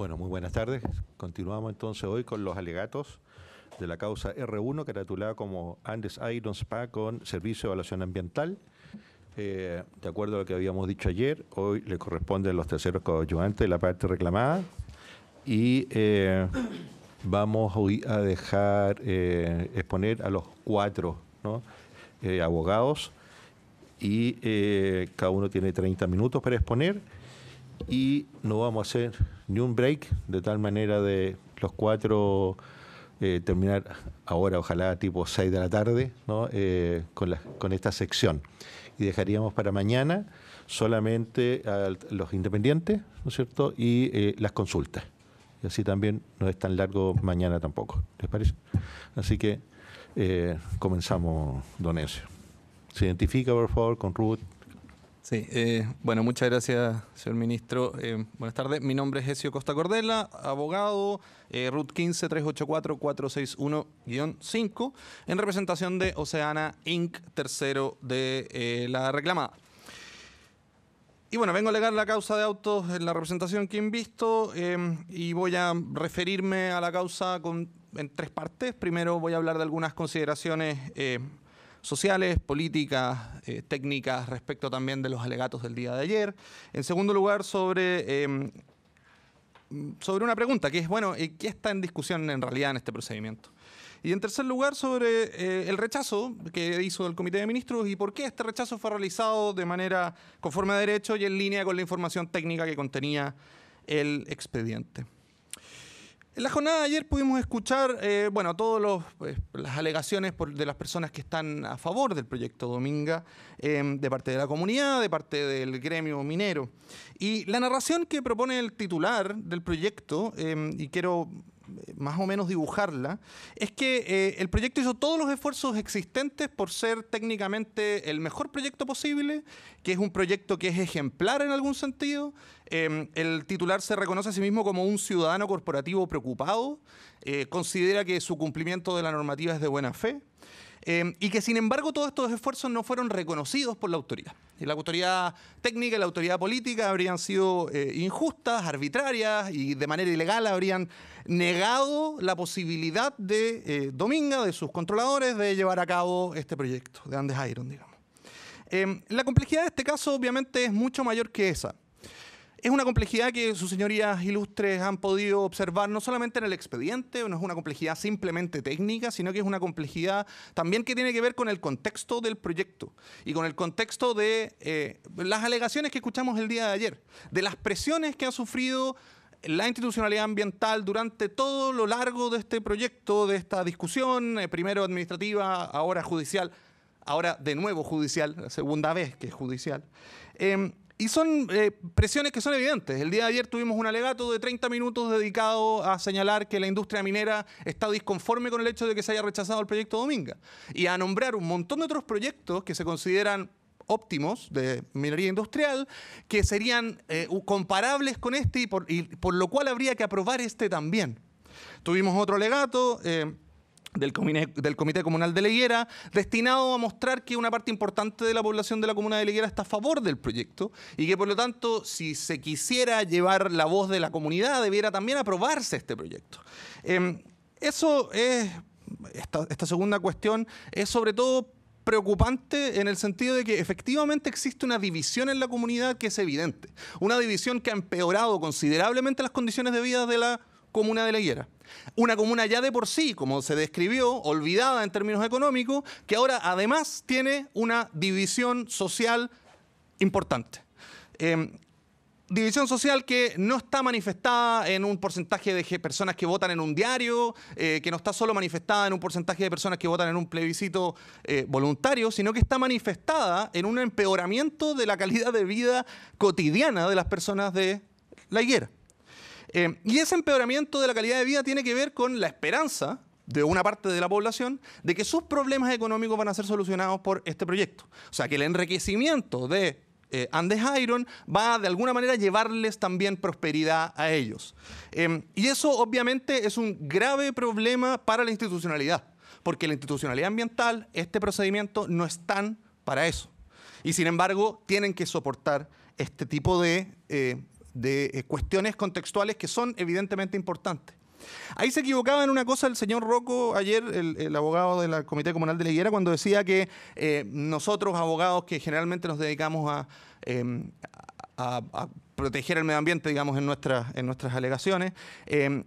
Bueno, muy buenas tardes. Continuamos entonces hoy con los alegatos de la causa R1, que caratulada como Andes Iron Spa con Servicio de Evaluación Ambiental. Eh, de acuerdo a lo que habíamos dicho ayer, hoy le corresponde a los terceros coadyuvantes la parte reclamada y eh, vamos hoy a dejar eh, exponer a los cuatro abogados y cada uno tiene 30 minutos para exponer y no vamos a hacer ni un break, de tal manera de los cuatro eh, terminar ahora, ojalá tipo 6 de la tarde, ¿no? Eh, con, la, con esta sección. Y dejaríamos para mañana solamente a los independientes, ¿no es cierto? Y eh, las consultas. Y así también no es tan largo mañana tampoco, ¿les parece? Así que comenzamos, don Ezio. Se identifica, por favor, con Ruth. Sí, eh, bueno, muchas gracias, señor ministro. Eh, buenas tardes, mi nombre es Gesio Costa Cordela, abogado, RUT 15 461 5 en representación de Oceana Inc., tercero de eh, la reclamada. Y bueno, vengo a alegar la causa de autos en la representación que invisto visto em, y voy a referirme a la causa con, en tres partes. Primero voy a hablar de algunas consideraciones sociales, políticas, eh, técnicas respecto también de los alegatos del día de ayer. En segundo lugar, sobre, em, sobre una pregunta que es, bueno, eh, ¿qué está en discusión en realidad en este procedimiento? Y en tercer lugar, sobre eh, el rechazo que hizo el Comité de Ministros y por qué este rechazo fue realizado de manera conforme a derecho y en línea con la información técnica que contenía el expediente. En la jornada de ayer pudimos escuchar, eh, bueno, todas pues, las alegaciones de las personas que están a favor del proyecto Dominga, em, de parte de la comunidad, de parte del gremio minero. Y la narración que propone el titular del proyecto, em, y quiero más o menos dibujarla, es que eh, el proyecto hizo todos los esfuerzos existentes por ser técnicamente el mejor proyecto posible, que es un proyecto que es ejemplar en algún sentido. Em, el titular se reconoce a sí mismo como un ciudadano corporativo preocupado, eh, considera que su cumplimiento de la normativa es de buena fe. Em, y que sin embargo todos estos esfuerzos no fueron reconocidos por la autoridad. Y la autoridad técnica y la autoridad política habrían sido eh, injustas, arbitrarias y de manera ilegal habrían negado la posibilidad de eh, Dominga, de sus controladores, de llevar a cabo este proyecto de Andes Iron, digamos. Em, la complejidad de este caso obviamente es mucho mayor que esa. Es una complejidad que sus señorías ilustres han podido observar no solamente en el expediente, no es una complejidad simplemente técnica, sino que es una complejidad también que tiene que ver con el contexto del proyecto y con el contexto de eh, las alegaciones que escuchamos el día de ayer, de las presiones que ha sufrido la institucionalidad ambiental durante todo lo largo de este proyecto, de esta discusión, eh, primero administrativa, ahora judicial, ahora de nuevo judicial, la segunda vez que es judicial. Em, y son eh, presiones que son evidentes. El día de ayer tuvimos un alegato de 30 minutos dedicado a señalar que la industria minera está disconforme con el hecho de que se haya rechazado el proyecto Dominga y a nombrar un montón de otros proyectos que se consideran óptimos de minería industrial que serían eh, comparables con este y por, lo cual habría que aprobar este también. Tuvimos otro alegato. Eh, del comité, Comunal de Leguera, destinado a mostrar que una parte importante de la población de la comuna de Leguera está a favor del proyecto y que por lo tanto, si se quisiera llevar la voz de la comunidad, debiera también aprobarse este proyecto. Em, eso es, esta, esta segunda cuestión es sobre todo preocupante en el sentido de que efectivamente existe una división en la comunidad que es evidente, una división que ha empeorado considerablemente las condiciones de vida de la comuna de la Higuera. Una comuna ya de por sí, como se describió, olvidada en términos económicos, que ahora además tiene una división social importante. Em, división social que no está manifestada en un porcentaje de personas que votan en un diario, eh, que no está solo manifestada en un porcentaje de personas que votan en un plebiscito eh, voluntario, sino que está manifestada en un empeoramiento de la calidad de vida cotidiana de las personas de la higuera. Eh, y ese empeoramiento de la calidad de vida tiene que ver con la esperanza de una parte de la población de que sus problemas económicos van a ser solucionados por este proyecto. O sea, que el enriquecimiento de eh, Andes Iron va de alguna manera a llevarles también prosperidad a ellos. Eh, y eso obviamente es un grave problema para la institucionalidad, porque la institucionalidad ambiental, este procedimiento no están para eso. Y sin embargo, tienen que soportar este tipo de de eh, cuestiones contextuales que son evidentemente importantes. Ahí se equivocaba en una cosa el señor Rocco ayer, el, abogado del Comité Comunal de la Higuera, cuando decía que eh, nosotros, abogados que generalmente nos dedicamos a, em, proteger el medio ambiente, digamos, en, en nuestras alegaciones, em,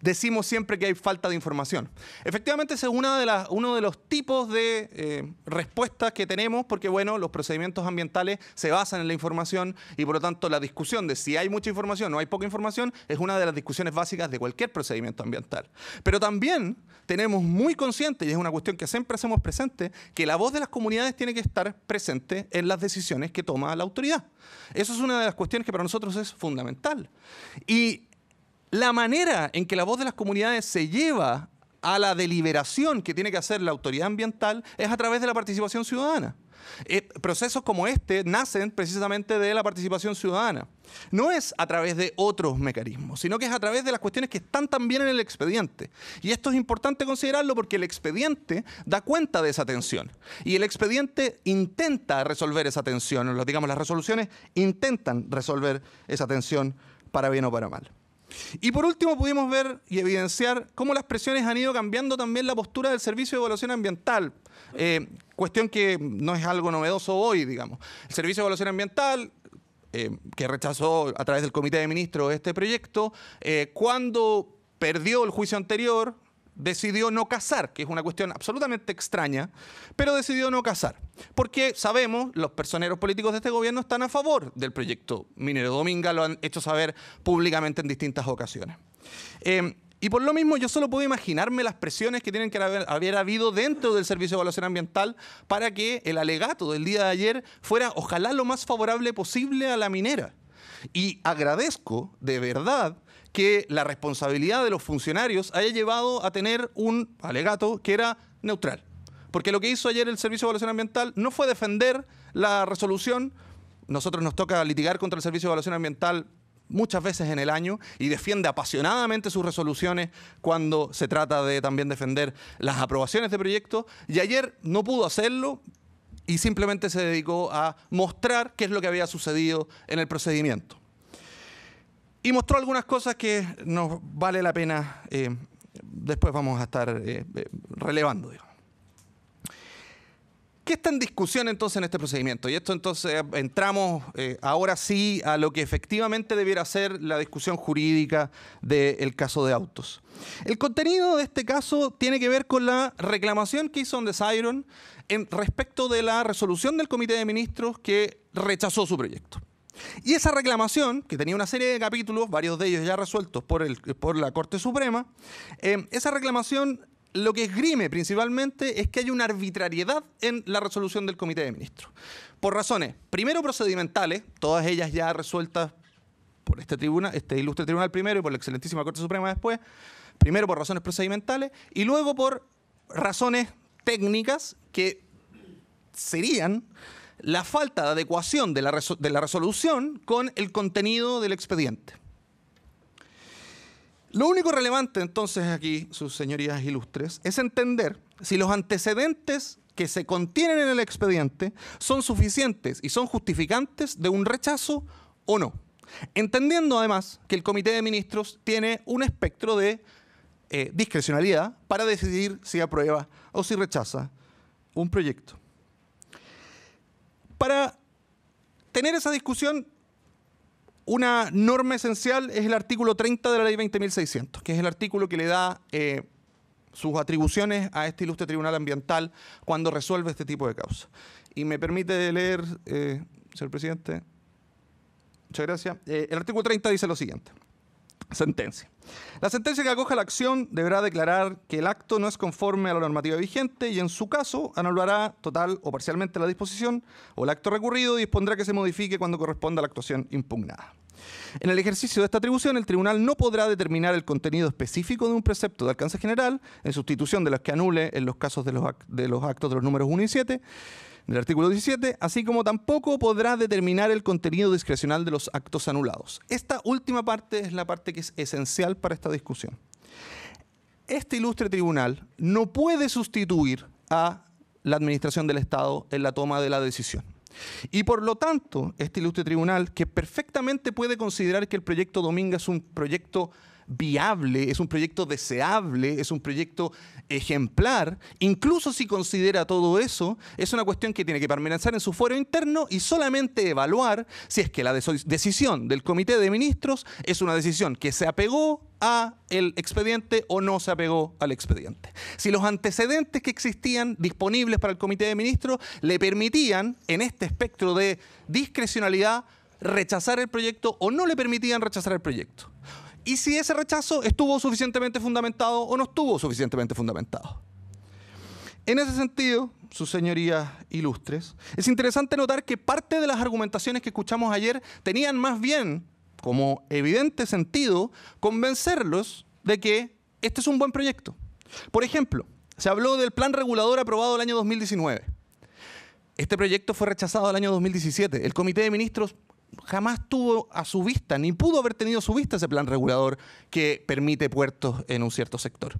decimos siempre que hay falta de información. Efectivamente, ese es una de uno de los tipos de eh, respuestas que tenemos, porque bueno, los procedimientos ambientales se basan en la información y por lo tanto la discusión de si hay mucha información o hay poca información es una de las discusiones básicas de cualquier procedimiento ambiental. Pero también tenemos muy consciente, y es una cuestión que siempre hacemos presente, que la voz de las comunidades tiene que estar presente en las decisiones que toma la autoridad. Eso es una de las cuestiones que para nosotros es fundamental. Y la manera en que la voz de las comunidades se lleva a la deliberación que tiene que hacer la autoridad ambiental es a través de la participación ciudadana. Eh, procesos como este nacen precisamente de la participación ciudadana. No es a través de otros mecanismos, sino que es a través de las cuestiones que están también en el expediente. Y esto es importante considerarlo porque el expediente da cuenta de esa tensión. Y el expediente intenta resolver esa tensión, digamos, las resoluciones intentan resolver esa tensión para bien o para mal. Y por último pudimos ver y evidenciar cómo las presiones han ido cambiando también la postura del Servicio de Evaluación Ambiental, eh, cuestión que no es algo novedoso hoy, digamos. El Servicio de Evaluación Ambiental... Eh, que rechazó a través del Comité de Ministros este proyecto, eh, cuando perdió el juicio anterior, decidió no casar, que es una cuestión absolutamente extraña, pero decidió no casar. Porque sabemos, los personeros políticos de este gobierno están a favor del proyecto minero. Dominga lo han hecho saber públicamente en distintas ocasiones. Em, y por lo mismo yo solo puedo imaginarme las presiones que tienen que haber, habido dentro del Servicio de Evaluación Ambiental para que el alegato del día de ayer fuera ojalá lo más favorable posible a la minera. Y agradezco de verdad que la responsabilidad de los funcionarios haya llevado a tener un alegato que era neutral. Porque lo que hizo ayer el Servicio de Evaluación Ambiental no fue defender la resolución. Nosotros nos toca litigar contra el Servicio de Evaluación Ambiental muchas veces en el año y defiende apasionadamente sus resoluciones cuando se trata de también defender las aprobaciones de proyectos. Y ayer no pudo hacerlo y simplemente se dedicó a mostrar qué es lo que había sucedido en el procedimiento. Y mostró algunas cosas que nos vale la pena, eh, después vamos a estar eh, eh, relevando. ¿Qué está en discusión entonces en este procedimiento? Y esto entonces entramos ahora sí a lo que efectivamente debiera ser la discusión jurídica del caso de autos. El contenido de este caso tiene que ver con la reclamación que hizo Desiron en respecto de la resolución del Comité de Ministros que rechazó su proyecto. Y esa reclamación, que tenía una serie de capítulos, varios de ellos ya resueltos por, el, por la Corte Suprema, eh, esa reclamación lo que esgrime principalmente es que hay una arbitrariedad en la resolución del Comité de Ministros. Por razones, primero procedimentales, todas ellas ya resueltas por este, tribuna, este ilustre tribunal primero y por la excelentísima Corte Suprema después, primero por razones procedimentales y luego por razones técnicas que serían la falta de adecuación de la, resolución con el contenido del expediente. Lo único relevante entonces aquí, sus señorías ilustres, es entender si los antecedentes que se contienen en el expediente son suficientes y son justificantes de un rechazo o no. Entendiendo además que el Comité de Ministros tiene un espectro de eh, discrecionalidad para decidir si aprueba o si rechaza un proyecto. Para tener esa discusión, una norma esencial es el artículo 30 de la ley 20.600, que es el artículo que le da eh, sus atribuciones a este ilustre tribunal ambiental cuando resuelve este tipo de causas. Y me permite leer, eh, señor presidente, muchas gracias. Eh, el artículo 30 dice lo siguiente. Sentencia. La sentencia que acoja la acción deberá declarar que el acto no es conforme a la normativa vigente y en su caso anulará total o parcialmente la disposición o el acto recurrido y dispondrá que se modifique cuando corresponda a la actuación impugnada. En el ejercicio de esta atribución, el tribunal no podrá determinar el contenido específico de un precepto de alcance general, en sustitución de los que anule en los casos de los, de los actos de los números 1 y 7, del artículo 17, así como tampoco podrá determinar el contenido discrecional de los actos anulados. Esta última parte es la parte que es esencial para esta discusión. Este ilustre tribunal no puede sustituir a la administración del Estado en la toma de la decisión. Y por lo tanto, este ilustre tribunal, que perfectamente puede considerar que el proyecto Dominga es un proyecto viable, es un proyecto deseable, es un proyecto ejemplar, incluso si considera todo eso, es una cuestión que tiene que permanecer en su fuero interno y solamente evaluar si es que la decisión del Comité de Ministros es una decisión que se apegó a el expediente o no se apegó al expediente. Si los antecedentes que existían disponibles para el Comité de Ministros le permitían, en este espectro de discrecionalidad, rechazar el proyecto o no le permitían rechazar el proyecto y si ese rechazo estuvo suficientemente fundamentado o no estuvo suficientemente fundamentado. En ese sentido, sus señorías ilustres, es interesante notar que parte de las argumentaciones que escuchamos ayer tenían más bien como evidente sentido convencerlos de que este es un buen proyecto. Por ejemplo, se habló del plan regulador aprobado el año 2019. Este proyecto fue rechazado el año 2017. El Comité de Ministros jamás tuvo a su vista, ni pudo haber tenido a su vista ese plan regulador que permite puertos en un cierto sector.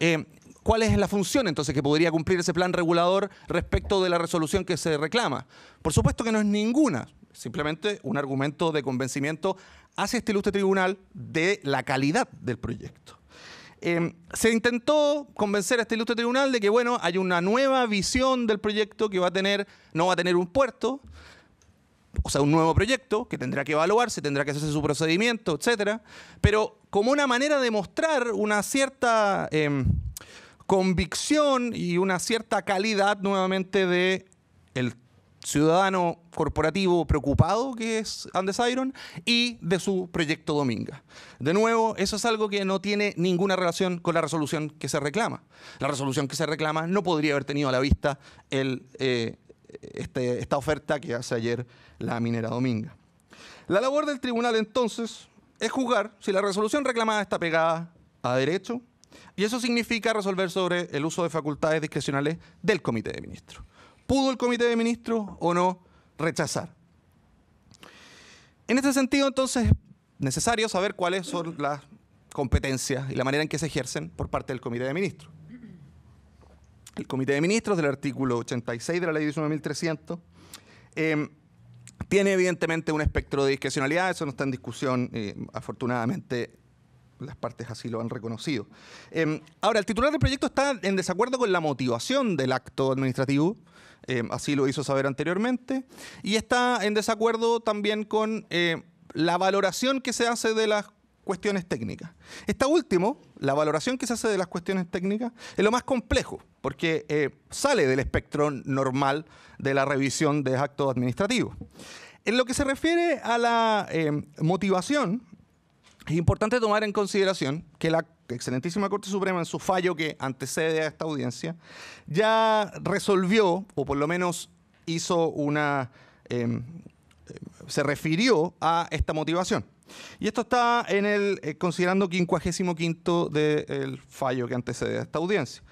Eh, ¿Cuál es la función entonces que podría cumplir ese plan regulador respecto de la resolución que se reclama? Por supuesto que no es ninguna, simplemente un argumento de convencimiento hacia este ilustre tribunal de la calidad del proyecto. Eh, se intentó convencer a este ilustre tribunal de que, bueno, hay una nueva visión del proyecto que va a tener, no va a tener un puerto, o sea, un nuevo proyecto que tendrá que evaluarse, tendrá que hacerse su procedimiento, etcétera, pero como una manera de mostrar una cierta em, convicción y una cierta calidad nuevamente de el ciudadano corporativo preocupado que es Andes Iron y de su proyecto Dominga. De nuevo, eso es algo que no tiene ninguna relación con la resolución que se reclama. La resolución que se reclama no podría haber tenido a la vista el, eh, este, esta oferta que hace ayer la minera Dominga. La labor del tribunal entonces es juzgar si la resolución reclamada está pegada a derecho y eso significa resolver sobre el uso de facultades discrecionales del comité de ministros. ¿Pudo el comité de ministros o no rechazar? En este sentido entonces es necesario saber cuáles son las competencias y la manera en que se ejercen por parte del comité de ministros el Comité de Ministros del artículo 86 de la Ley 19.300. Em, tiene evidentemente un espectro de discrecionalidad, eso no está en discusión, eh, afortunadamente las partes así lo han reconocido. Em, ahora, el titular del proyecto está en desacuerdo con la motivación del acto administrativo, em, así lo hizo saber anteriormente, y está en desacuerdo también con eh, la valoración que se hace de las cuestiones técnicas. Esta último, la valoración que se hace de las cuestiones técnicas, es lo más complejo, porque eh, sale del espectro normal de la revisión de actos administrativos. En lo que se refiere a la eh, motivación, es importante tomar en consideración que la excelentísima Corte Suprema, en su fallo que antecede a esta audiencia, ya resolvió, o por lo menos hizo una... Em, se refirió a esta motivación. Y esto está en el, eh, considerando considerando 55 del fallo que antecede a esta audiencia.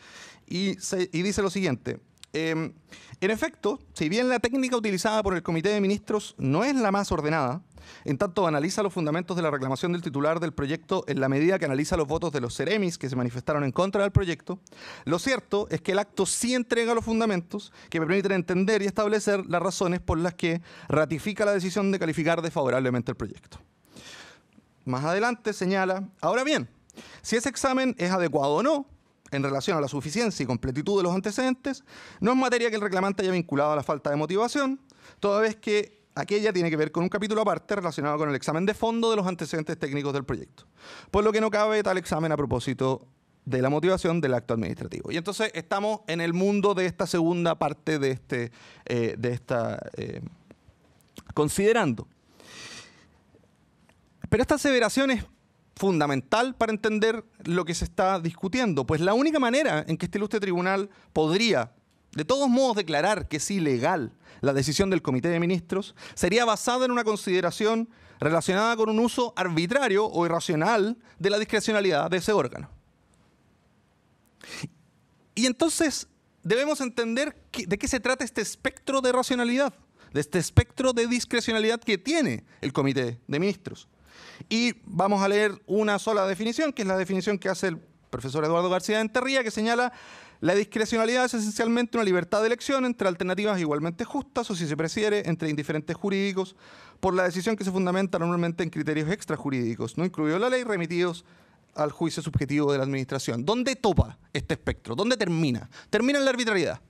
Y, se, dice lo siguiente. Em, en efecto, si bien la técnica utilizada por el Comité de Ministros no es la más ordenada, en tanto analiza los fundamentos de la reclamación del titular del proyecto en la medida que analiza los votos de los seremis que se manifestaron en contra del proyecto, lo cierto es que el acto sí entrega los fundamentos que permiten entender y establecer las razones por las que ratifica la decisión de calificar desfavorablemente el proyecto. Más adelante señala, ahora bien, si ese examen es adecuado o no, en relación a la suficiencia y completitud de los antecedentes, no es materia que el reclamante haya vinculado a la falta de motivación, toda vez que aquella tiene que ver con un capítulo aparte relacionado con el examen de fondo de los antecedentes técnicos del proyecto, por lo que no cabe tal examen a propósito de la motivación del acto administrativo. Y entonces estamos en el mundo de esta segunda parte de este, eh, de esta, eh, considerando. Pero esta aseveración es fundamental para entender lo que se está discutiendo, pues la única manera en que este ilustre tribunal podría, de todos modos, declarar que es ilegal la decisión del Comité de Ministros sería basada en una consideración relacionada con un uso arbitrario o irracional de la discrecionalidad de ese órgano. Y entonces debemos entender de qué se trata este espectro de racionalidad, de este espectro de discrecionalidad que tiene el Comité de Ministros. Y vamos a leer una sola definición, que es la definición que hace el profesor Eduardo García de Enterría, que señala la discrecionalidad es esencialmente una libertad de elección entre alternativas igualmente justas o, si se prefiere, entre indiferentes jurídicos por la decisión que se fundamenta normalmente en criterios extrajurídicos, no incluido la ley, remitidos al juicio subjetivo de la administración. ¿Dónde topa este espectro? ¿Dónde termina? Termina en la arbitrariedad.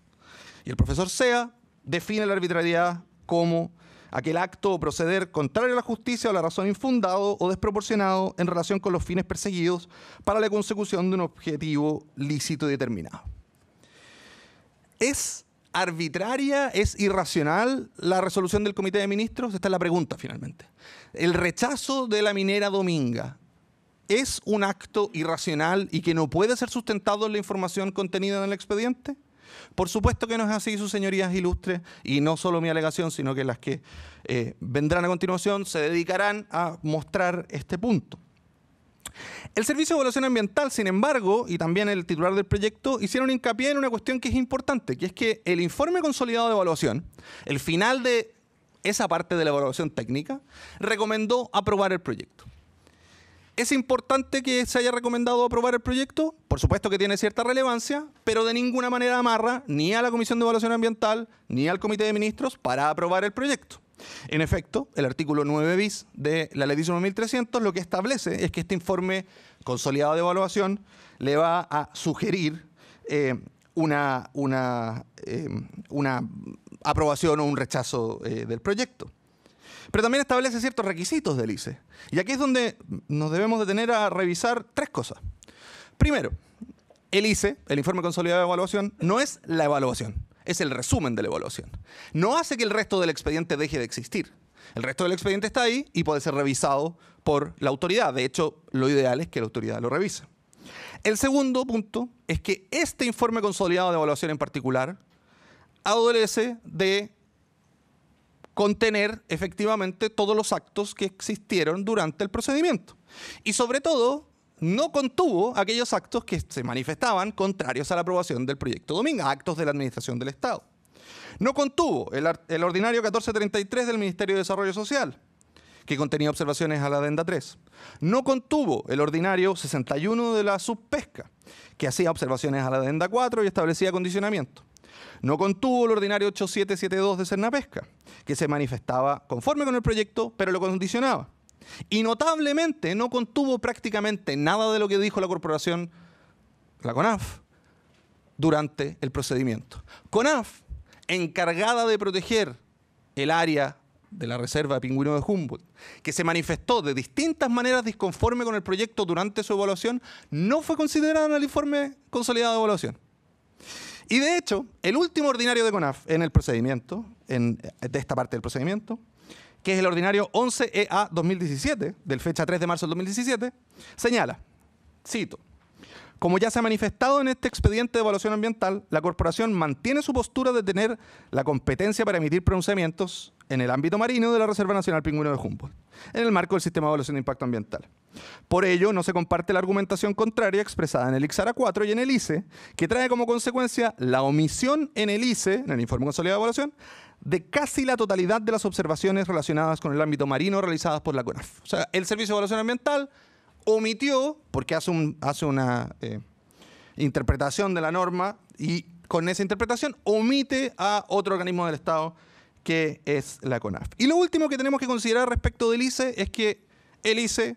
Y el profesor Sea define la arbitrariedad como aquel acto o proceder contrario a la justicia o la razón infundado o desproporcionado en relación con los fines perseguidos para la consecución de un objetivo lícito y determinado. ¿Es arbitraria, es irracional la resolución del Comité de Ministros? Esta es la pregunta finalmente. El rechazo de la minera Dominga es un acto irracional y que no puede ser sustentado en la información contenida en el expediente? Por supuesto que no es así, sus señorías ilustres, y no solo mi alegación, sino que las que eh, vendrán a continuación se dedicarán a mostrar este punto. El Servicio de Evaluación Ambiental, sin embargo, y también el titular del proyecto, hicieron hincapié en una cuestión que es importante, que es que el informe consolidado de evaluación, el final de esa parte de la evaluación técnica, recomendó aprobar el proyecto. ¿Es importante que se haya recomendado aprobar el proyecto? Por supuesto que tiene cierta relevancia, pero de ninguna manera amarra ni a la Comisión de Evaluación Ambiental ni al Comité de Ministros para aprobar el proyecto. En efecto, el artículo 9 bis de la Ley 19300 lo que establece es que este informe consolidado de evaluación le va a sugerir eh, una, una, eh, una, aprobación o un rechazo eh, del proyecto. Pero también establece ciertos requisitos del ICE. Y aquí es donde nos debemos detener a revisar tres cosas. Primero, el ICE, el informe consolidado de evaluación, no es la evaluación, es el resumen de la evaluación. No hace que el resto del expediente deje de existir. El resto del expediente está ahí y puede ser revisado por la autoridad. De hecho, lo ideal es que la autoridad lo revise. El segundo punto es que este informe consolidado de evaluación en particular adolece de contener efectivamente todos los actos que existieron durante el procedimiento. Y sobre todo, no contuvo aquellos actos que se manifestaban contrarios a la aprobación del proyecto Dominga, actos de la Administración del Estado. No contuvo el, el ordinario 1433 del Ministerio de Desarrollo Social, que contenía observaciones a la adenda 3. No contuvo el ordinario 61 de la subpesca, que hacía observaciones a la adenda 4 y establecía condicionamiento no contuvo el ordinario 8772 de Pesca que se manifestaba conforme con el proyecto, pero lo condicionaba. Y notablemente no contuvo prácticamente nada de lo que dijo la corporación, la CONAF, durante el procedimiento. CONAF, encargada de proteger el área de la Reserva Pingüino de Humboldt, que se manifestó de distintas maneras disconforme con el proyecto durante su evaluación, no fue considerada en el informe consolidado de evaluación. Y de hecho, el último ordinario de CONAF en el procedimiento, eh, de esta parte del procedimiento, que es el ordinario 11EA e 2017, del fecha 3 de marzo del 2017, señala, cito, como ya se ha manifestado en este expediente de evaluación ambiental, la corporación mantiene su postura de tener la competencia para emitir pronunciamientos en el ámbito marino de la Reserva Nacional Pingüino de Humboldt, en el marco del sistema de evaluación de impacto ambiental. Por ello, no se comparte la argumentación contraria expresada en el IXARA 4 y en el ICE, que trae como consecuencia la omisión en el ICE, en el Informe Consolidado de Evaluación, de casi la totalidad de las observaciones relacionadas con el ámbito marino realizadas por la CONAF. O sea, el Servicio de Evaluación Ambiental omitió, porque hace, una eh, interpretación de la norma y con esa interpretación omite a otro organismo del Estado que es la CONAF. Y lo último que tenemos que considerar respecto del ICE es que el ICE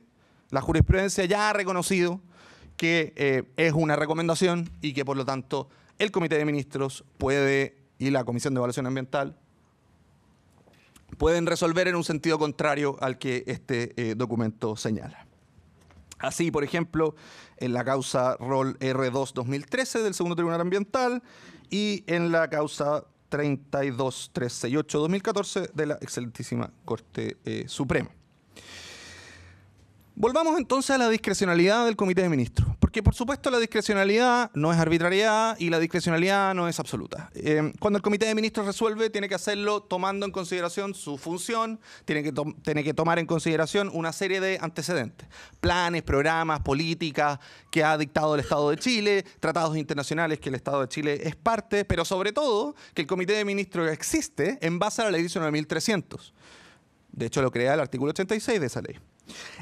la jurisprudencia ya ha reconocido que eh, es una recomendación y que por lo tanto el Comité de Ministros puede y la Comisión de Evaluación Ambiental pueden resolver en un sentido contrario al que este eh, documento señala. Así, por ejemplo, en la causa ROL R2-2013 del Segundo Tribunal Ambiental y en la causa 368 2014 de la Excelentísima Corte eh, Suprema. Volvamos entonces a la discrecionalidad del Comité de Ministros, porque por supuesto la discrecionalidad no es arbitrariedad y la discrecionalidad no es absoluta. Eh, cuando el Comité de Ministros resuelve, tiene que hacerlo tomando en consideración su función, tiene que, tiene que tomar en consideración una serie de antecedentes, planes, programas, políticas que ha dictado el Estado de Chile, tratados internacionales que el Estado de Chile es parte, pero sobre todo que el Comité de Ministros existe en base a la ley 19.300. De hecho, lo crea el artículo 86 de esa ley.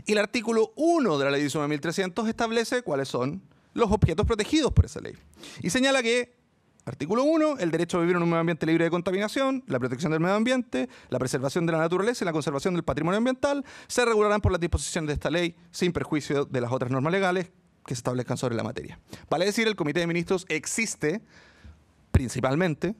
Y el artículo 1 de la ley 19.300 establece cuáles son los objetos protegidos por esa ley. Y señala que, artículo 1, el derecho a vivir en un medio ambiente libre de contaminación, la protección del medio ambiente, la preservación de la naturaleza y la conservación del patrimonio ambiental se regularán por las disposiciones de esta ley sin perjuicio de las otras normas legales que se establezcan sobre la materia. Vale decir, el Comité de Ministros existe principalmente,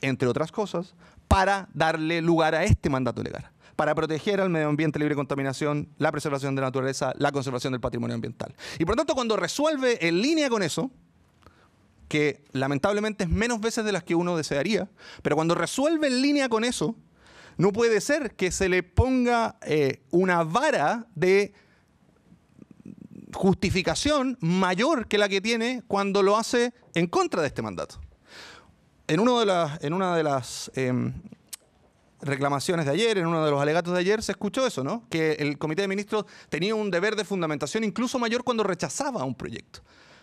entre otras cosas, para darle lugar a este mandato legal para proteger al medio ambiente libre de contaminación, la preservación de la naturaleza, la conservación del patrimonio ambiental. Y por lo tanto, cuando resuelve en línea con eso, que lamentablemente es menos veces de las que uno desearía, pero cuando resuelve en línea con eso, no puede ser que se le ponga eh, una vara de justificación mayor que la que tiene cuando lo hace en contra de este mandato. En, de las, en una de las em, reclamaciones de ayer, en uno de los alegatos de ayer, se escuchó eso, ¿no? Que el Comité de Ministros tenía un deber de fundamentación incluso mayor cuando rechazaba un proyecto.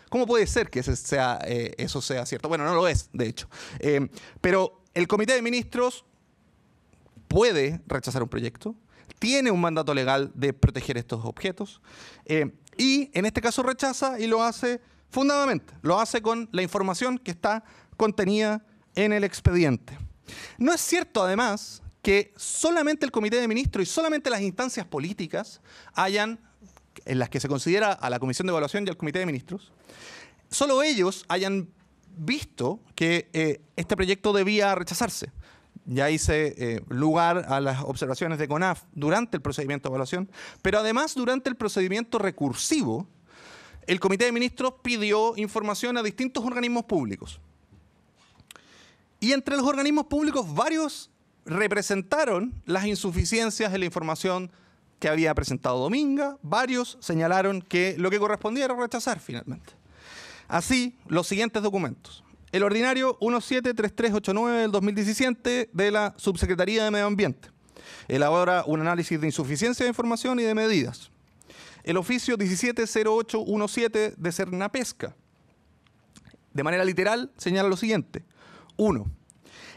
¿Cómo puede ser que eh, eso sea cierto? Bueno, no lo es, de hecho. Eh, pero el Comité de Ministros puede rechazar un proyecto, tiene un mandato legal de proteger estos objetos, eh, y en este caso rechaza y lo hace fundamentalmente, lo hace con la información que está contenida en el expediente. No es cierto, además, que solamente el Comité de Ministros y solamente las instancias políticas hayan, en las que se considera a la Comisión de Evaluación y al Comité de Ministros, solo ellos hayan visto que eh, este proyecto debía rechazarse. Ya hice eh, lugar a las observaciones de CONAF durante el procedimiento de evaluación, pero además durante el procedimiento recursivo, el Comité de Ministros pidió información a distintos organismos públicos. Y entre los organismos públicos, varios representaron las insuficiencias de la información que había presentado Dominga, varios señalaron que lo que correspondía era rechazar finalmente. Así, los siguientes documentos. El ordinario 173389 del 2017 de la Subsecretaría de Medio Ambiente. Elabora un análisis de insuficiencia de información y de medidas. El oficio 170817 de Cernapesca. De manera literal, señala lo siguiente. 1.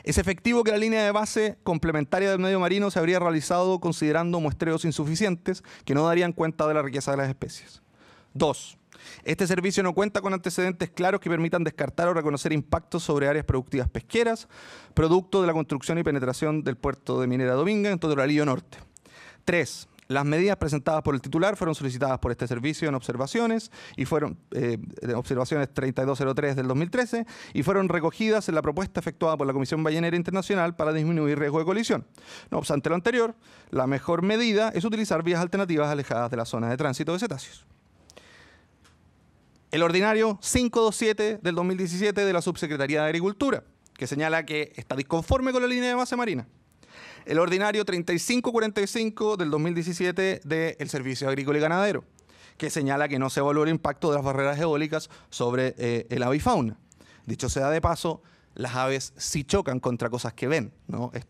Es efectivo que la línea de base complementaria del medio marino se habría realizado considerando muestreos insuficientes que no darían cuenta de la riqueza de las especies. 2. Este servicio no cuenta con antecedentes claros que permitan descartar o reconocer impactos sobre áreas productivas pesqueras, producto de la construcción y penetración del puerto de Minera Dominga en todo Río Norte. 3. Las medidas presentadas por el titular fueron solicitadas por este servicio en observaciones y fueron eh, observaciones 3203 del 2013 y fueron recogidas en la propuesta efectuada por la Comisión Ballenera Internacional para disminuir riesgo de colisión. No obstante lo anterior, la mejor medida es utilizar vías alternativas alejadas de la zona de tránsito de cetáceos. El ordinario 527 del 2017 de la Subsecretaría de Agricultura, que señala que está disconforme con la línea de base marina el ordinario 3545 del 2017 del Servicio Agrícola y Ganadero, que señala que no se evaluó el impacto de las barreras eólicas sobre eh, el avifauna. Dicho sea de paso, las aves sí chocan contra cosas que ven.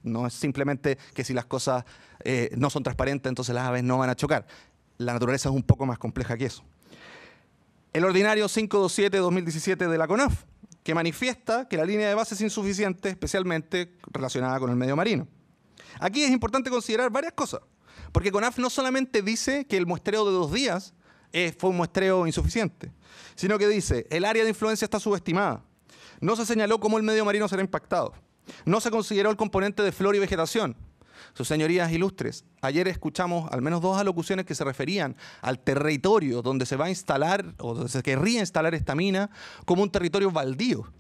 No es, simplemente que si las cosas eh, no son transparentes, entonces las aves no van a chocar. La naturaleza es un poco más compleja que eso. El ordinario 527-2017 de la CONAF, que manifiesta que la línea de base es insuficiente, especialmente relacionada con el medio marino. Aquí es importante considerar varias cosas, porque CONAF no solamente dice que el muestreo de dos días eh, fue un muestreo insuficiente, sino que dice, el área de influencia está subestimada, no se señaló cómo el medio marino será impactado, no se consideró el componente de flora y vegetación. Sus señorías ilustres, ayer escuchamos al menos dos alocuciones que se referían al territorio donde se va a instalar o donde se querría instalar esta mina como un territorio baldío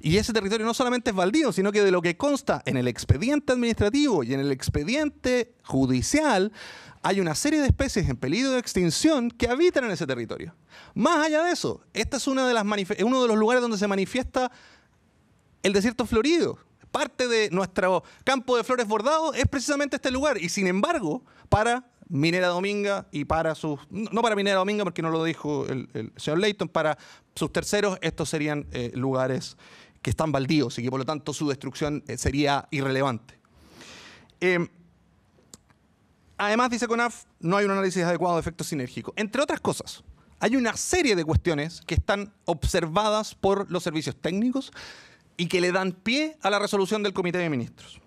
y ese territorio no solamente es baldío, sino que de lo que consta en el expediente administrativo y en el expediente judicial, hay una serie de especies en peligro de extinción que habitan en ese territorio. Más allá de eso, este es una de uno de los lugares donde se manifiesta el desierto florido. Parte de nuestro campo de flores bordado es precisamente este lugar. Y sin embargo, para Minera Dominga y para sus. No para Minera Dominga, porque no lo dijo el, señor Leighton, para sus terceros, estos serían eh, lugares que están baldíos y que por lo tanto su destrucción eh, sería irrelevante. Eh, además, dice CONAF, no hay un análisis adecuado de efectos sinérgicos. Entre otras cosas, hay una serie de cuestiones que están observadas por los servicios técnicos y que le dan pie a la resolución del Comité de Ministros.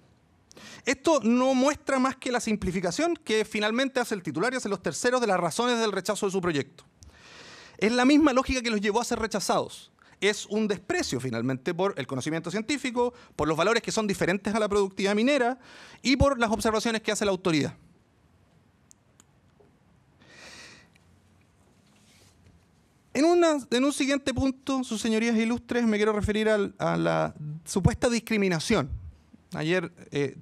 Esto no muestra más que la simplificación que finalmente hace el titular y hace los terceros de las razones del rechazo de su proyecto. Es la misma lógica que los llevó a ser rechazados es un desprecio finalmente por el conocimiento científico, por los valores que son diferentes a la productividad minera y por las observaciones que hace la autoridad. En, en un siguiente punto, sus señorías ilustres, me quiero referir a la supuesta discriminación, ayer eh,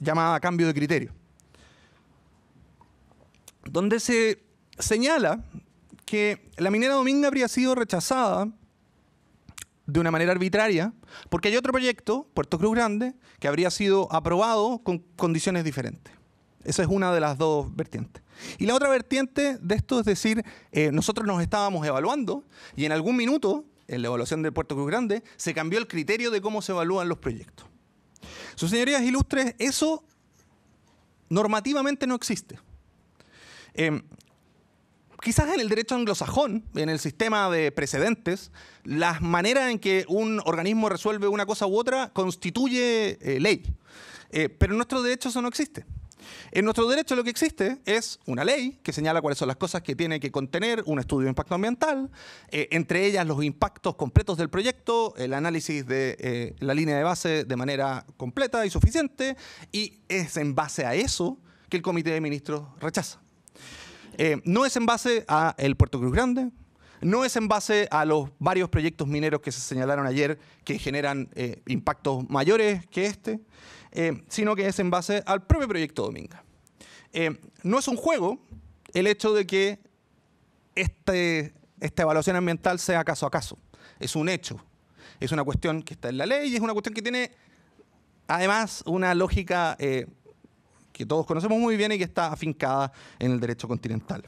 llamada cambio de criterio, donde se señala que la minera Dominga habría sido rechazada de una manera arbitraria, porque hay otro proyecto, Puerto Cruz Grande, que habría sido aprobado con condiciones diferentes. Esa es una de las dos vertientes. Y la otra vertiente de esto es decir, eh, nosotros nos estábamos evaluando y en algún minuto, en la evaluación de Puerto Cruz Grande, se cambió el criterio de cómo se evalúan los proyectos. Sus señorías ilustres, eso normativamente no existe. Em, quizás en el derecho anglosajón, en el sistema de precedentes, las maneras en que un organismo resuelve una cosa u otra constituye eh, ley. Eh, pero en nuestro derecho eso no existe. En nuestro derecho lo que existe es una ley que señala cuáles son las cosas que tiene que contener un estudio de impacto ambiental, eh, entre ellas los impactos completos del proyecto, el análisis de la línea de base de manera completa y suficiente, y es en base a eso que el Comité de Ministros rechaza. Eh, no es en base a el Puerto Cruz Grande, no es en base a los varios proyectos mineros que se señalaron ayer que generan eh, impactos mayores que este, eh, sino que es en base al propio proyecto Dominga. no es un juego el hecho de que este, esta evaluación ambiental sea caso a caso. Es un hecho. Es una cuestión que está en la ley y es una cuestión que tiene, además, una lógica que todos conocemos muy bien y que está afincada en el derecho continental.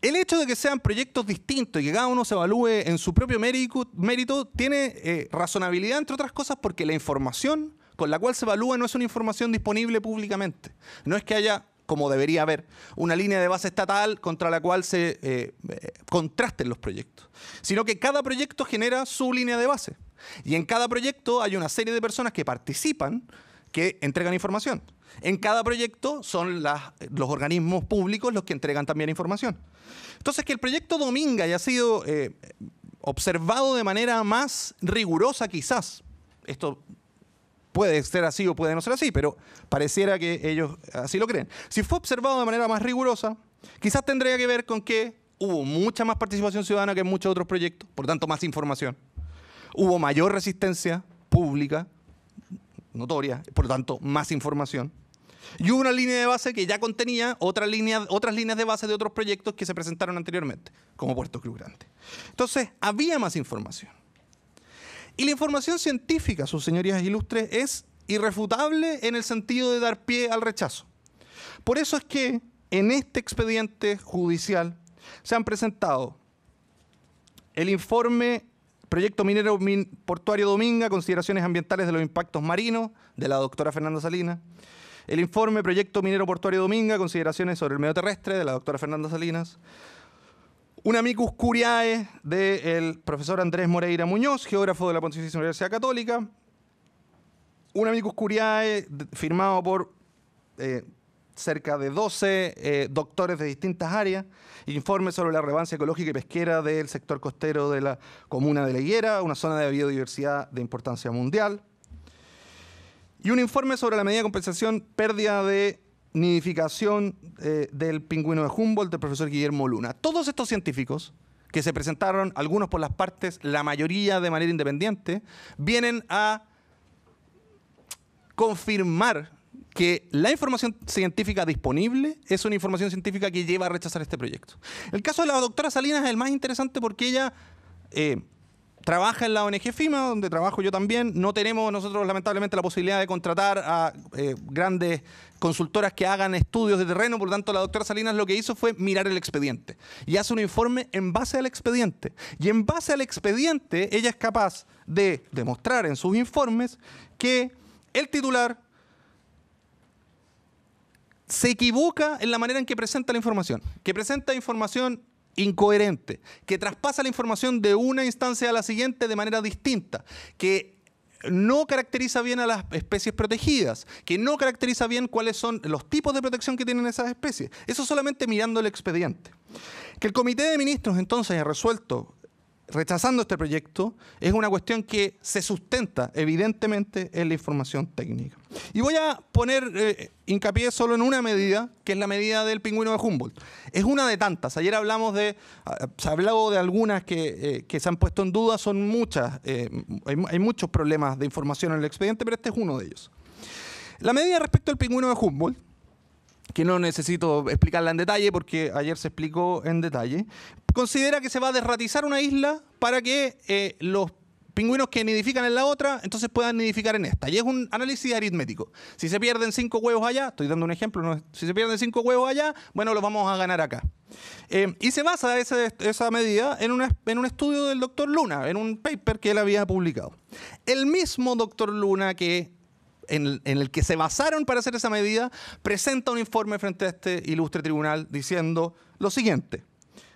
El hecho de que sean proyectos distintos y que cada uno se evalúe en su propio mérito, tiene eh, razonabilidad, entre otras cosas, porque la información con la cual se evalúa no es una información disponible públicamente. No es que haya como debería haber, una línea de base estatal contra la cual se eh, contrasten los proyectos, sino que cada proyecto genera su línea de base. Y en cada proyecto hay una serie de personas que participan que entregan información. En cada proyecto son las, los organismos públicos los que entregan también información. Entonces, que el proyecto Dominga haya sido eh, observado de manera más rigurosa quizás, esto puede ser así o puede no ser así, pero pareciera que ellos así lo creen. Si fue observado de manera más rigurosa, quizás tendría que ver con que hubo mucha más participación ciudadana que en muchos otros proyectos, por tanto más información, hubo mayor resistencia pública, notoria, por lo tanto, más información. Y hubo una línea de base que ya contenía otra línea, otras líneas de base de otros proyectos que se presentaron anteriormente, como Puerto Cruz Grande. Entonces, había más información. Y la información científica, sus señorías ilustres, es irrefutable en el sentido de dar pie al rechazo. Por eso es que en este expediente judicial se han presentado el informe Proyecto minero portuario Dominga, consideraciones ambientales de los impactos marinos, de la doctora Fernanda Salinas. El informe Proyecto minero portuario Dominga, consideraciones sobre el medio terrestre, de la doctora Fernanda Salinas. Un amicus curiae del profesor Andrés Moreira Muñoz, geógrafo de la Pontificia Universidad Católica. Un amicus curiae firmado por eh, cerca de 12 eh, doctores de distintas áreas, informes sobre la relevancia ecológica y pesquera del sector costero de la comuna de La Higuera, una zona de biodiversidad de importancia mundial, y un informe sobre la medida de compensación pérdida de nidificación eh, del pingüino de Humboldt del profesor Guillermo Luna. Todos estos científicos que se presentaron, algunos por las partes, la mayoría de manera independiente, vienen a confirmar que la información científica disponible es una información científica que lleva a rechazar este proyecto. El caso de la doctora Salinas es el más interesante porque ella eh, trabaja en la ONG FIMA, donde trabajo yo también. No tenemos nosotros lamentablemente la posibilidad de contratar a eh, grandes consultoras que hagan estudios de terreno, por lo tanto la doctora Salinas lo que hizo fue mirar el expediente y hace un informe en base al expediente. Y en base al expediente ella es capaz de demostrar en sus informes que el titular se equivoca en la manera en que presenta la información, que presenta información incoherente, que traspasa la información de una instancia a la siguiente de manera distinta, que no caracteriza bien a las especies protegidas, que no caracteriza bien cuáles son los tipos de protección que tienen esas especies. Eso solamente mirando el expediente. Que el Comité de Ministros entonces ha resuelto rechazando este proyecto es una cuestión que se sustenta evidentemente en la información técnica. Y voy a poner eh, hincapié solo en una medida, que es la medida del pingüino de Humboldt. Es una de tantas. Ayer hablamos de, ah, se ha hablado de algunas eh, que, se han puesto en duda, son muchas. Eh, hay, hay muchos problemas de información en el expediente, pero este es uno de ellos. La medida respecto al pingüino de Humboldt que no necesito explicarla en detalle porque ayer se explicó en detalle, considera que se va a derratizar una isla para que eh, los pingüinos que nidifican en la otra, entonces puedan nidificar en esta. Y es un análisis aritmético. Si se pierden cinco huevos allá, estoy dando un ejemplo, si se pierden cinco huevos allá, bueno, los vamos a ganar acá. Eh, y se basa esa, medida en, un estudio del doctor Luna, en un paper que él había publicado. El mismo doctor Luna que en, el que se basaron para hacer esa medida, presenta un informe frente a este ilustre tribunal diciendo lo siguiente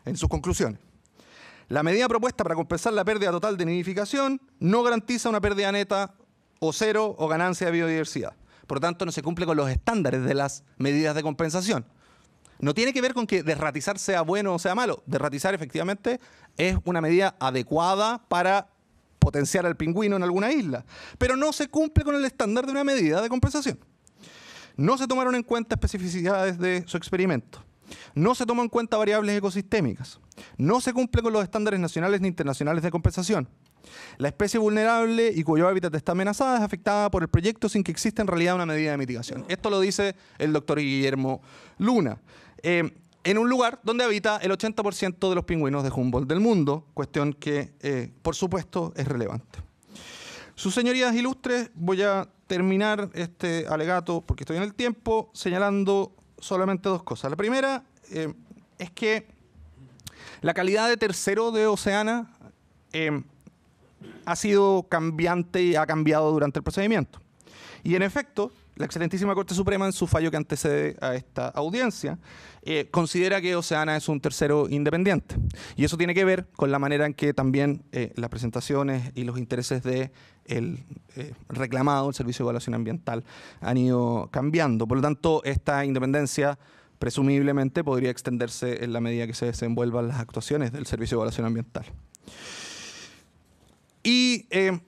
en sus conclusiones. La medida propuesta para compensar la pérdida total de nidificación no garantiza una pérdida neta o cero o ganancia de biodiversidad. Por lo tanto, no se cumple con los estándares de las medidas de compensación. No tiene que ver con que desratizar sea bueno o sea malo. Desratizar efectivamente es una medida adecuada para potenciar al pingüino en alguna isla, pero no se cumple con el estándar de una medida de compensación. No se tomaron en cuenta especificidades de su experimento. No se toman en cuenta variables ecosistémicas. No se cumple con los estándares nacionales ni internacionales de compensación. La especie vulnerable y cuyo hábitat está amenazada es afectada por el proyecto sin que exista en realidad una medida de mitigación. Esto lo dice el doctor Guillermo Luna. Eh, en un lugar donde habita el 80% de los pingüinos de Humboldt del mundo, cuestión que, eh, por supuesto, es relevante. Sus señorías ilustres, voy a terminar este alegato, porque estoy en el tiempo, señalando solamente dos cosas. La primera eh, es que la calidad de tercero de Oceana eh, ha sido cambiante y ha cambiado durante el procedimiento. Y en efecto, la excelentísima Corte Suprema, en su fallo que antecede a esta audiencia, eh, considera que Oceana es un tercero independiente. Y eso tiene que ver con la manera en que también las presentaciones y los intereses de el eh, reclamado, el Servicio de Evaluación Ambiental, han ido cambiando. Por lo tanto, esta independencia presumiblemente podría extenderse en la medida que se desenvuelvan las actuaciones del Servicio de Evaluación Ambiental. Y, eh,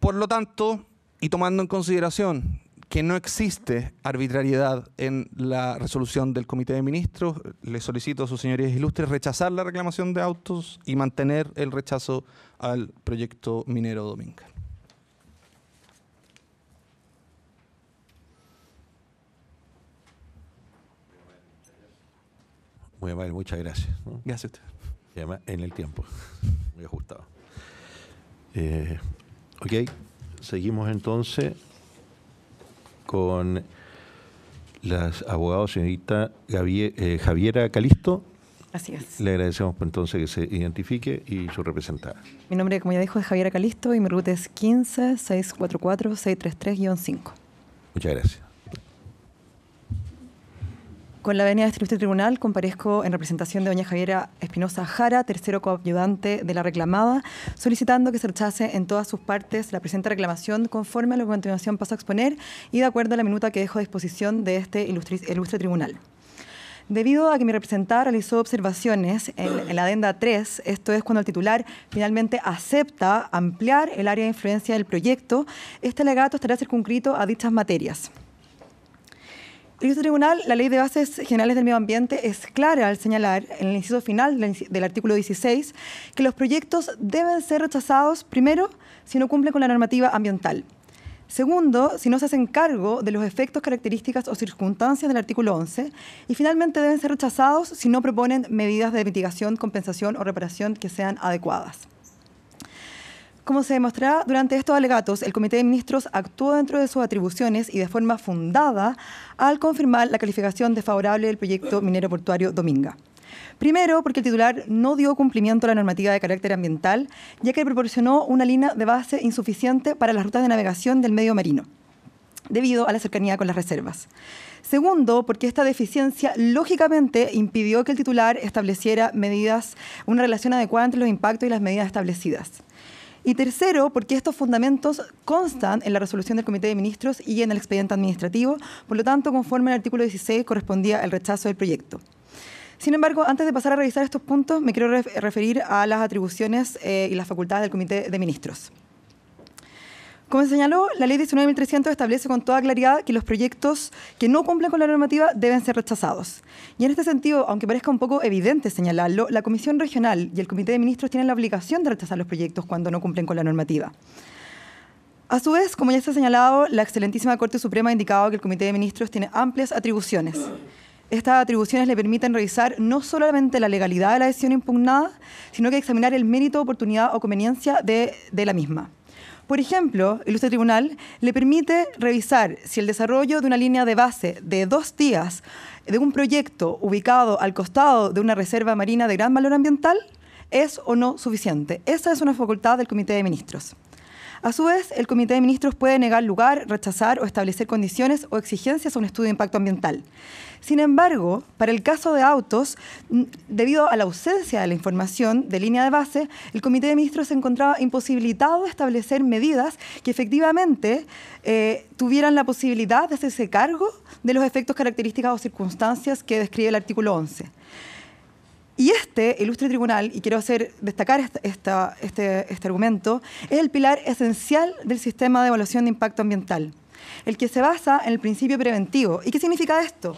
por lo tanto, y tomando en consideración que no existe arbitrariedad en la resolución del Comité de Ministros, le solicito a sus señorías ilustres rechazar la reclamación de autos y mantener el rechazo al proyecto minero Dominga. Muy muchas gracias. Gracias usted. además, en el tiempo. Muy ajustado. Eh, ok, seguimos entonces con las abogados, señorita eh, Javiera Calisto. Así es. Le agradecemos pues, entonces que se identifique y su representada. Mi nombre, como ya dijo, es Javiera Calisto y mi ruta es 15-644-633-5. Muchas gracias. Con la venia de este ilustre tribunal comparezco en representación de doña Javiera Espinosa Jara, tercero coayudante de la reclamada, solicitando que se rechace en todas sus partes la presente reclamación conforme a lo que a continuación paso a exponer y de acuerdo a la minuta que dejo a disposición de este ilustre, tribunal. Debido a que mi representante realizó observaciones en, la adenda 3, esto es cuando el titular finalmente acepta ampliar el área de influencia del proyecto, este legato estará circunscrito a dichas materias. En este Tribunal, la Ley de Bases Generales del Medio Ambiente es clara al señalar en el inciso final del artículo 16 que los proyectos deben ser rechazados, primero, si no cumplen con la normativa ambiental. Segundo, si no se hacen cargo de los efectos, características o circunstancias del artículo 11. Y finalmente deben ser rechazados si no proponen medidas de mitigación, compensación o reparación que sean adecuadas. Como se demostrará durante estos alegatos, el Comité de Ministros actuó dentro de sus atribuciones y de forma fundada al confirmar la calificación desfavorable del proyecto minero portuario Dominga. Primero, porque el titular no dio cumplimiento a la normativa de carácter ambiental, ya que proporcionó una línea de base insuficiente para las rutas de navegación del medio marino, debido a la cercanía con las reservas. Segundo, porque esta deficiencia lógicamente impidió que el titular estableciera medidas, una relación adecuada entre los impactos y las medidas establecidas. Y tercero, porque estos fundamentos constan en la resolución del Comité de Ministros y en el expediente administrativo, por lo tanto, conforme al artículo 16 correspondía el rechazo del proyecto. Sin embargo, antes de pasar a revisar estos puntos, me quiero referir a las atribuciones eh, y las facultades del Comité de Ministros. Como señaló, la ley 19.300 establece con toda claridad que los proyectos que no cumplen con la normativa deben ser rechazados. Y en este sentido, aunque parezca un poco evidente señalarlo, la Comisión Regional y el Comité de Ministros tienen la obligación de rechazar los proyectos cuando no cumplen con la normativa. A su vez, como ya se ha señalado, la excelentísima Corte Suprema ha indicado que el Comité de Ministros tiene amplias atribuciones. Estas atribuciones le permiten revisar no solamente la legalidad de la decisión impugnada, sino que examinar el mérito, oportunidad o conveniencia de la misma. Por ejemplo, el ilustre tribunal le permite revisar si el desarrollo de una línea de base de dos días de un proyecto ubicado al costado de una reserva marina de gran valor ambiental es o no suficiente. Esa es una facultad del Comité de Ministros. A su vez, el Comité de Ministros puede negar lugar, rechazar o establecer condiciones o exigencias a un estudio de impacto ambiental. Sin embargo, para el caso de autos, mm, debido a la ausencia de la información de línea de base, el Comité de Ministros se encontraba imposibilitado de establecer medidas que efectivamente eh, tuvieran la posibilidad de hacerse cargo de los efectos, características o circunstancias que describe el artículo 11. Y este ilustre tribunal, y quiero hacer destacar este, este argumento, es el pilar esencial del sistema de evaluación de impacto ambiental, el que se basa en el principio preventivo. ¿Y qué significa esto?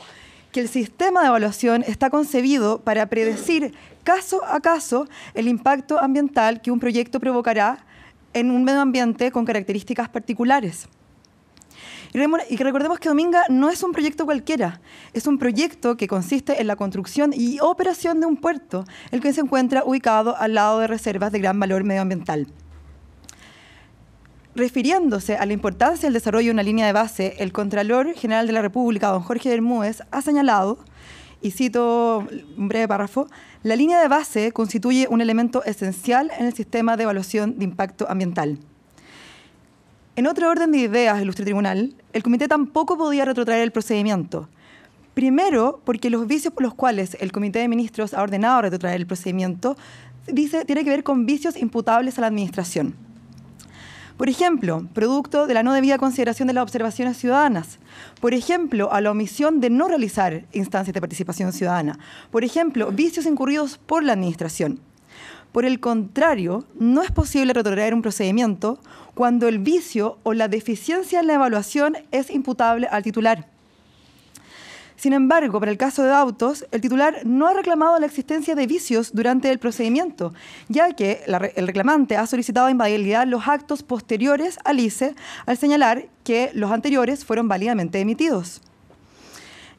que el sistema de evaluación está concebido para predecir caso a caso el impacto ambiental que un proyecto provocará en un medio ambiente con características particulares. Y recordemos que Dominga no es un proyecto cualquiera, es un proyecto que consiste en la construcción y operación de un puerto, el que se encuentra ubicado al lado de reservas de gran valor medioambiental refiriéndose a la importancia del desarrollo de una línea de base, el Contralor General de la República, don Jorge Bermúdez, ha señalado, y cito un breve párrafo, la línea de base constituye un elemento esencial en el sistema de evaluación de impacto ambiental. En otro orden de ideas, ilustre tribunal, el comité tampoco podía retrotraer el procedimiento. Primero, porque los vicios por los cuales el comité de ministros ha ordenado retrotraer el procedimiento dice, tiene que ver con vicios imputables a la administración. Por ejemplo, producto de la no debida consideración de las observaciones ciudadanas. Por ejemplo, a la omisión de no realizar instancias de participación ciudadana. Por ejemplo, vicios incurridos por la administración. Por el contrario, no es posible retrotraer un procedimiento cuando el vicio o la deficiencia en la evaluación es imputable al titular. Sin embargo, para el caso de autos, el titular no ha reclamado la existencia de vicios durante el procedimiento, ya que el reclamante ha solicitado invalidar los actos posteriores al ICE al señalar que los anteriores fueron válidamente emitidos.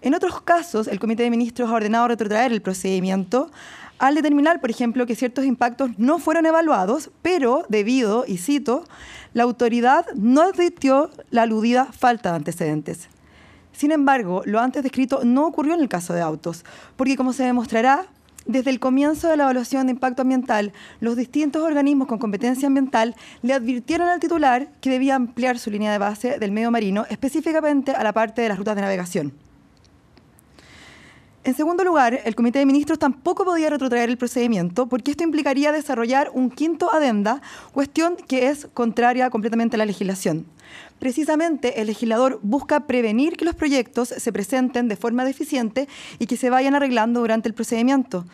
En otros casos, el Comité de Ministros ha ordenado retrotraer el procedimiento al determinar, por ejemplo, que ciertos impactos no fueron evaluados, pero debido, y cito, la autoridad no advirtió la aludida falta de antecedentes. Sin embargo, lo antes descrito no ocurrió en el caso de autos, porque como se demostrará, desde el comienzo de la evaluación de impacto ambiental, los distintos organismos con competencia ambiental le advirtieron al titular que debía ampliar su línea de base del medio marino, específicamente a la parte de las rutas de navegación. En segundo lugar, el Comité de Ministros tampoco podía retrotraer el procedimiento porque esto implicaría desarrollar un quinto adenda, cuestión que es contraria completamente a la legislación. Precisamente, el legislador busca prevenir que los proyectos se presenten de forma deficiente y que se vayan arreglando durante el procedimiento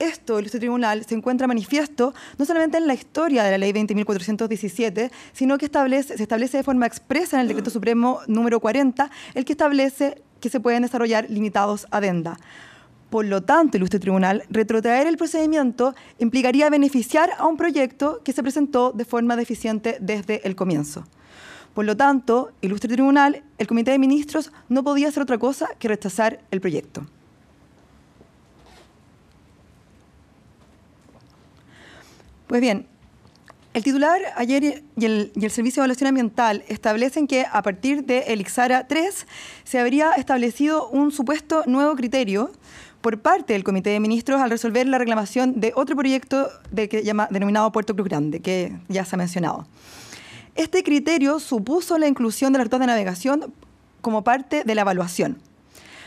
esto, el tribunal, se encuentra manifiesto no solamente en la historia de la ley 20.417, sino que se establece de forma expresa en el decreto supremo número 40, el que establece que se pueden desarrollar limitados adenda. Por lo tanto, ilustre tribunal, retrotraer el procedimiento implicaría beneficiar a un proyecto que se presentó de forma deficiente desde el comienzo. Por lo tanto, ilustre tribunal, el Comité de Ministros no podía hacer otra cosa que rechazar el proyecto. Pues bien, el titular ayer y el, Servicio de Evaluación Ambiental establecen que a partir de elixara IXARA 3 se habría establecido un supuesto nuevo criterio por parte del Comité de Ministros al resolver la reclamación de otro proyecto que llama, denominado Puerto Cruz Grande, que ya se ha mencionado. Este criterio supuso la inclusión de las rutas de navegación como parte de la evaluación.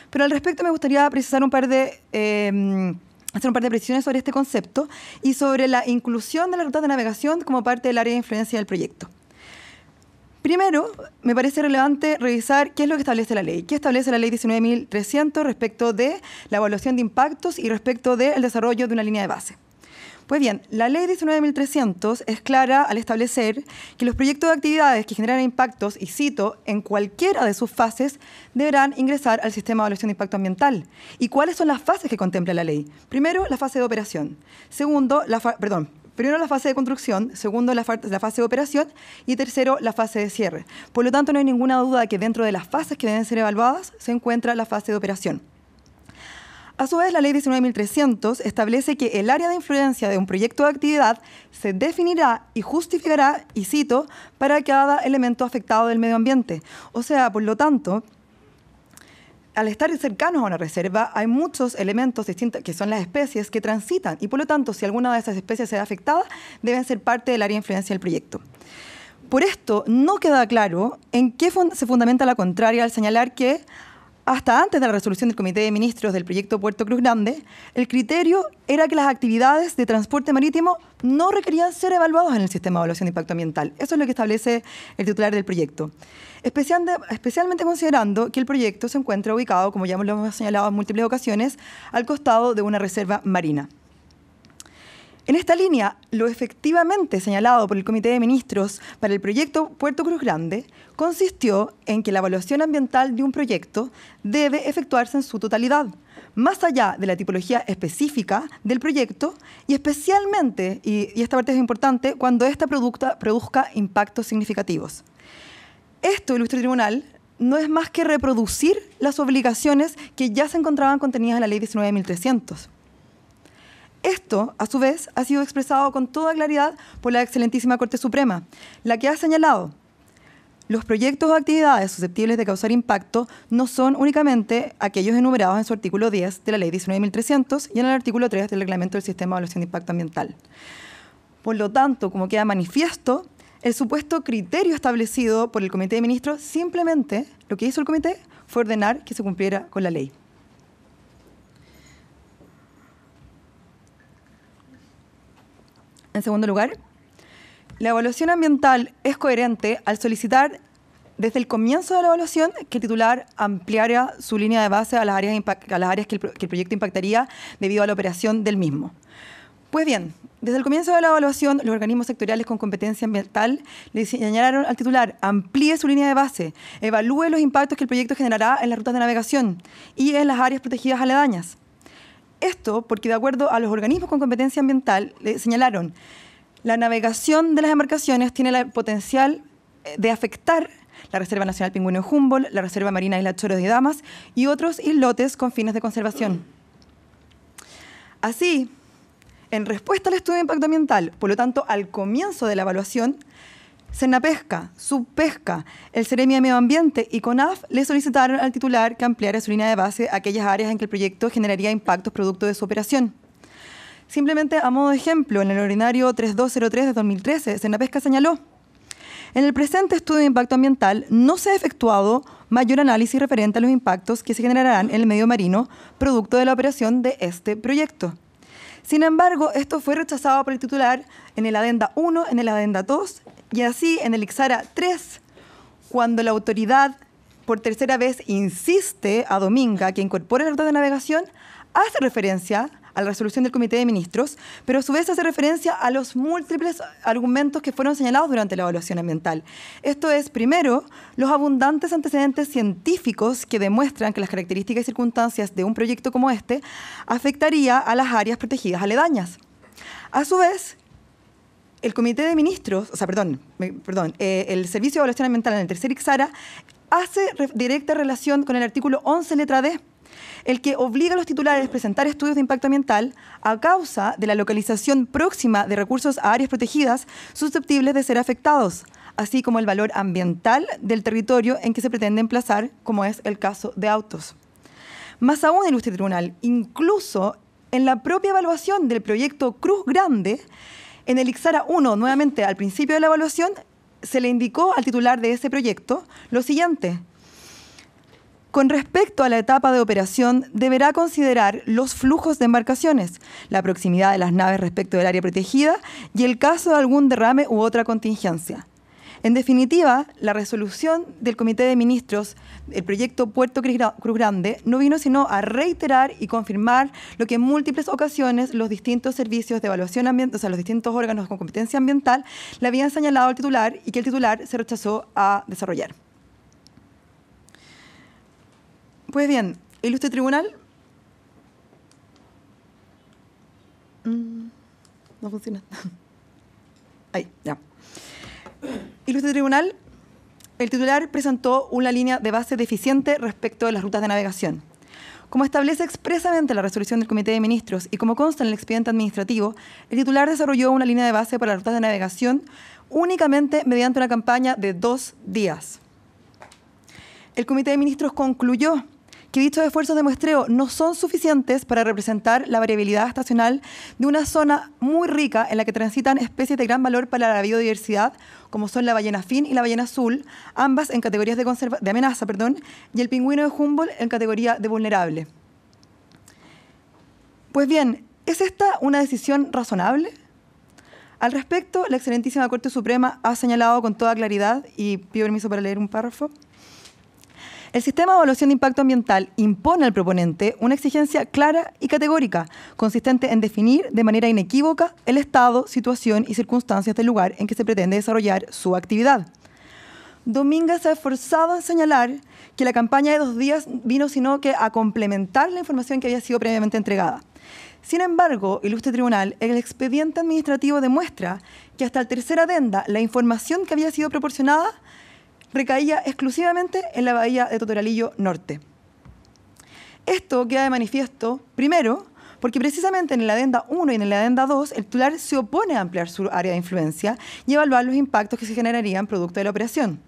Pero al respecto me gustaría precisar un par de... Eh, hacer un par de precisiones sobre este concepto y sobre la inclusión de la ruta de navegación como parte del área de influencia del proyecto. Primero, me parece relevante revisar qué es lo que establece la ley. ¿Qué establece la ley 19.300 respecto de la evaluación de impactos y respecto del desarrollo de una línea de base? Pues bien, la ley 19.300 es clara al establecer que los proyectos de actividades que generan impactos, y cito, en cualquiera de sus fases, deberán ingresar al sistema de evaluación de impacto ambiental. ¿Y cuáles son las fases que contempla la ley? Primero, la fase de operación. Segundo, la perdón, primero la fase de construcción, segundo la, fase de operación y tercero la fase de cierre. Por lo tanto, no hay ninguna duda de que dentro de las fases que deben ser evaluadas se encuentra la fase de operación. A su vez, la Ley 19.300 establece que el área de influencia de un proyecto de actividad se definirá y justificará, y cito, para cada elemento afectado del medio ambiente. O sea, por lo tanto, al estar cercanos a una reserva, hay muchos elementos distintos, que son las especies, que transitan, y por lo tanto, si alguna de esas especies se afectada, deben ser parte del área de influencia del proyecto. Por esto, no queda claro en qué se fundamenta la contraria al señalar que hasta antes de la resolución del Comité de Ministros del proyecto Puerto Cruz Grande, el criterio era que las actividades de transporte marítimo no requerían ser evaluadas en el sistema de evaluación de impacto ambiental. Eso es lo que establece el titular del proyecto. especialmente considerando que el proyecto se encuentra ubicado, como ya hemos señalado en múltiples ocasiones, al costado de una reserva marina. En esta línea, lo efectivamente señalado por el Comité de Ministros para el proyecto Puerto Cruz Grande consistió en que la evaluación ambiental de un proyecto debe efectuarse en su totalidad, más allá de la tipología específica del proyecto y especialmente, y, esta parte es importante, cuando esta producta produzca impactos significativos. Esto, ilustre tribunal, no es más que reproducir las obligaciones que ya se encontraban contenidas en la Ley 19.300. Esto, a su vez, ha sido expresado con toda claridad por la excelentísima Corte Suprema, la que ha señalado los proyectos o actividades susceptibles de causar impacto no son únicamente aquellos enumerados en su artículo 10 de la Ley 19.300 y en el artículo 3 del Reglamento del Sistema de Evaluación de Impacto Ambiental. Por lo tanto, como queda manifiesto, el supuesto criterio establecido por el Comité de Ministros, simplemente lo que hizo el Comité fue ordenar que se cumpliera con la ley. En segundo lugar, la evaluación ambiental es coherente al solicitar desde el comienzo de la evaluación que el titular ampliara su línea de base a las áreas, a las áreas que, el proyecto impactaría debido a la operación del mismo. Pues bien, desde el comienzo de la evaluación, los organismos sectoriales con competencia ambiental le señalaron al titular, amplíe su línea de base, evalúe los impactos que el proyecto generará en las rutas de navegación y en las áreas protegidas aledañas. Esto porque de acuerdo a los organismos con competencia ambiental le señalaron, la navegación de las embarcaciones tiene el potencial eh, de afectar la Reserva Nacional Pingüino Humboldt, la Reserva Marina Isla Choros de Damas y otros islotes con fines de conservación. Así, en respuesta al estudio de impacto ambiental, por lo tanto, al comienzo de la evaluación, Senapesca, Subpesca, el Ceremia Medio Ambiente y CONAF le solicitaron al titular que ampliara su línea de base a aquellas áreas en que el proyecto generaría impactos producto de su operación. Simplemente a modo de ejemplo, en el ordinario 3203 de 2013, Senapesca señaló, en el presente estudio de impacto ambiental no se ha efectuado mayor análisis referente a los impactos que se generarán en el medio marino producto de la operación de este proyecto. Sin embargo, esto fue rechazado por el titular en el Adenda 1, en el Adenda 2 y así en el Ixara 3, cuando la autoridad por tercera vez insiste a Dominga que incorpore el ruta de navegación, hace referencia a la resolución del Comité de Ministros, pero a su vez hace referencia a los múltiples argumentos que fueron señalados durante la evaluación ambiental. Esto es, primero, los abundantes antecedentes científicos que demuestran que las características y circunstancias de un proyecto como este afectaría a las áreas protegidas aledañas. A su vez, el Comité de Ministros, o sea, perdón, perdón eh, el Servicio de Evaluación Ambiental en el tercer IXARA hace directa relación con el artículo 11, letra D, el que obliga a los titulares a presentar estudios de impacto ambiental a causa de la localización próxima de recursos a áreas protegidas susceptibles de ser afectados, así como el valor ambiental del territorio en que se pretende emplazar, como es el caso de autos. Más aún, ilustre tribunal, incluso en la propia evaluación del proyecto Cruz Grande, en el Ixara 1, nuevamente, al principio de la evaluación, se le indicó al titular de ese proyecto lo siguiente. Con respecto a la etapa de operación, deberá considerar los flujos de embarcaciones, la proximidad de las naves respecto del área protegida y el caso de algún derrame u otra contingencia. En definitiva, la resolución del Comité de Ministros el proyecto Puerto Cruz Grande no vino sino a reiterar y confirmar lo que en múltiples ocasiones los distintos servicios de evaluación ambiental, o sea, los distintos órganos con competencia ambiental, le habían señalado al titular y que el titular se rechazó a desarrollar. Pues bien, ilustre tribunal. Mm, no funciona. Ahí, ya. Ilustre tribunal, el titular presentó una línea de base deficiente respecto de las rutas de navegación. Como establece expresamente la resolución del Comité de Ministros y como consta en el expediente administrativo, el titular desarrolló una línea de base para las rutas de navegación únicamente mediante una campaña de dos días. El Comité de Ministros concluyó que dichos esfuerzos de muestreo no son suficientes para representar la variabilidad estacional de una zona muy rica en la que transitan especies de gran valor para la biodiversidad, como son la ballena fin y la ballena azul, ambas en categorías de, de amenaza, perdón, y el pingüino de Humboldt en categoría de vulnerable. Pues bien, ¿es esta una decisión razonable? Al respecto, la excelentísima Corte Suprema ha señalado con toda claridad, y pido permiso para leer un párrafo, el sistema de evaluación de impacto ambiental impone al proponente una exigencia clara y categórica, consistente en definir de manera inequívoca el estado, situación y circunstancias del lugar en que se pretende desarrollar su actividad. Dominga se ha esforzado en señalar que la campaña de dos días vino sino que a complementar la información que había sido previamente entregada. Sin embargo, ilustre tribunal, el expediente administrativo demuestra que hasta el tercer adenda la información que había sido proporcionada recaía exclusivamente en la bahía de Totoralillo Norte. Esto queda de manifiesto, primero, porque precisamente en la adenda 1 y en la adenda 2 el titular se opone a ampliar su área de influencia y evaluar los impactos que se generarían producto de la operación.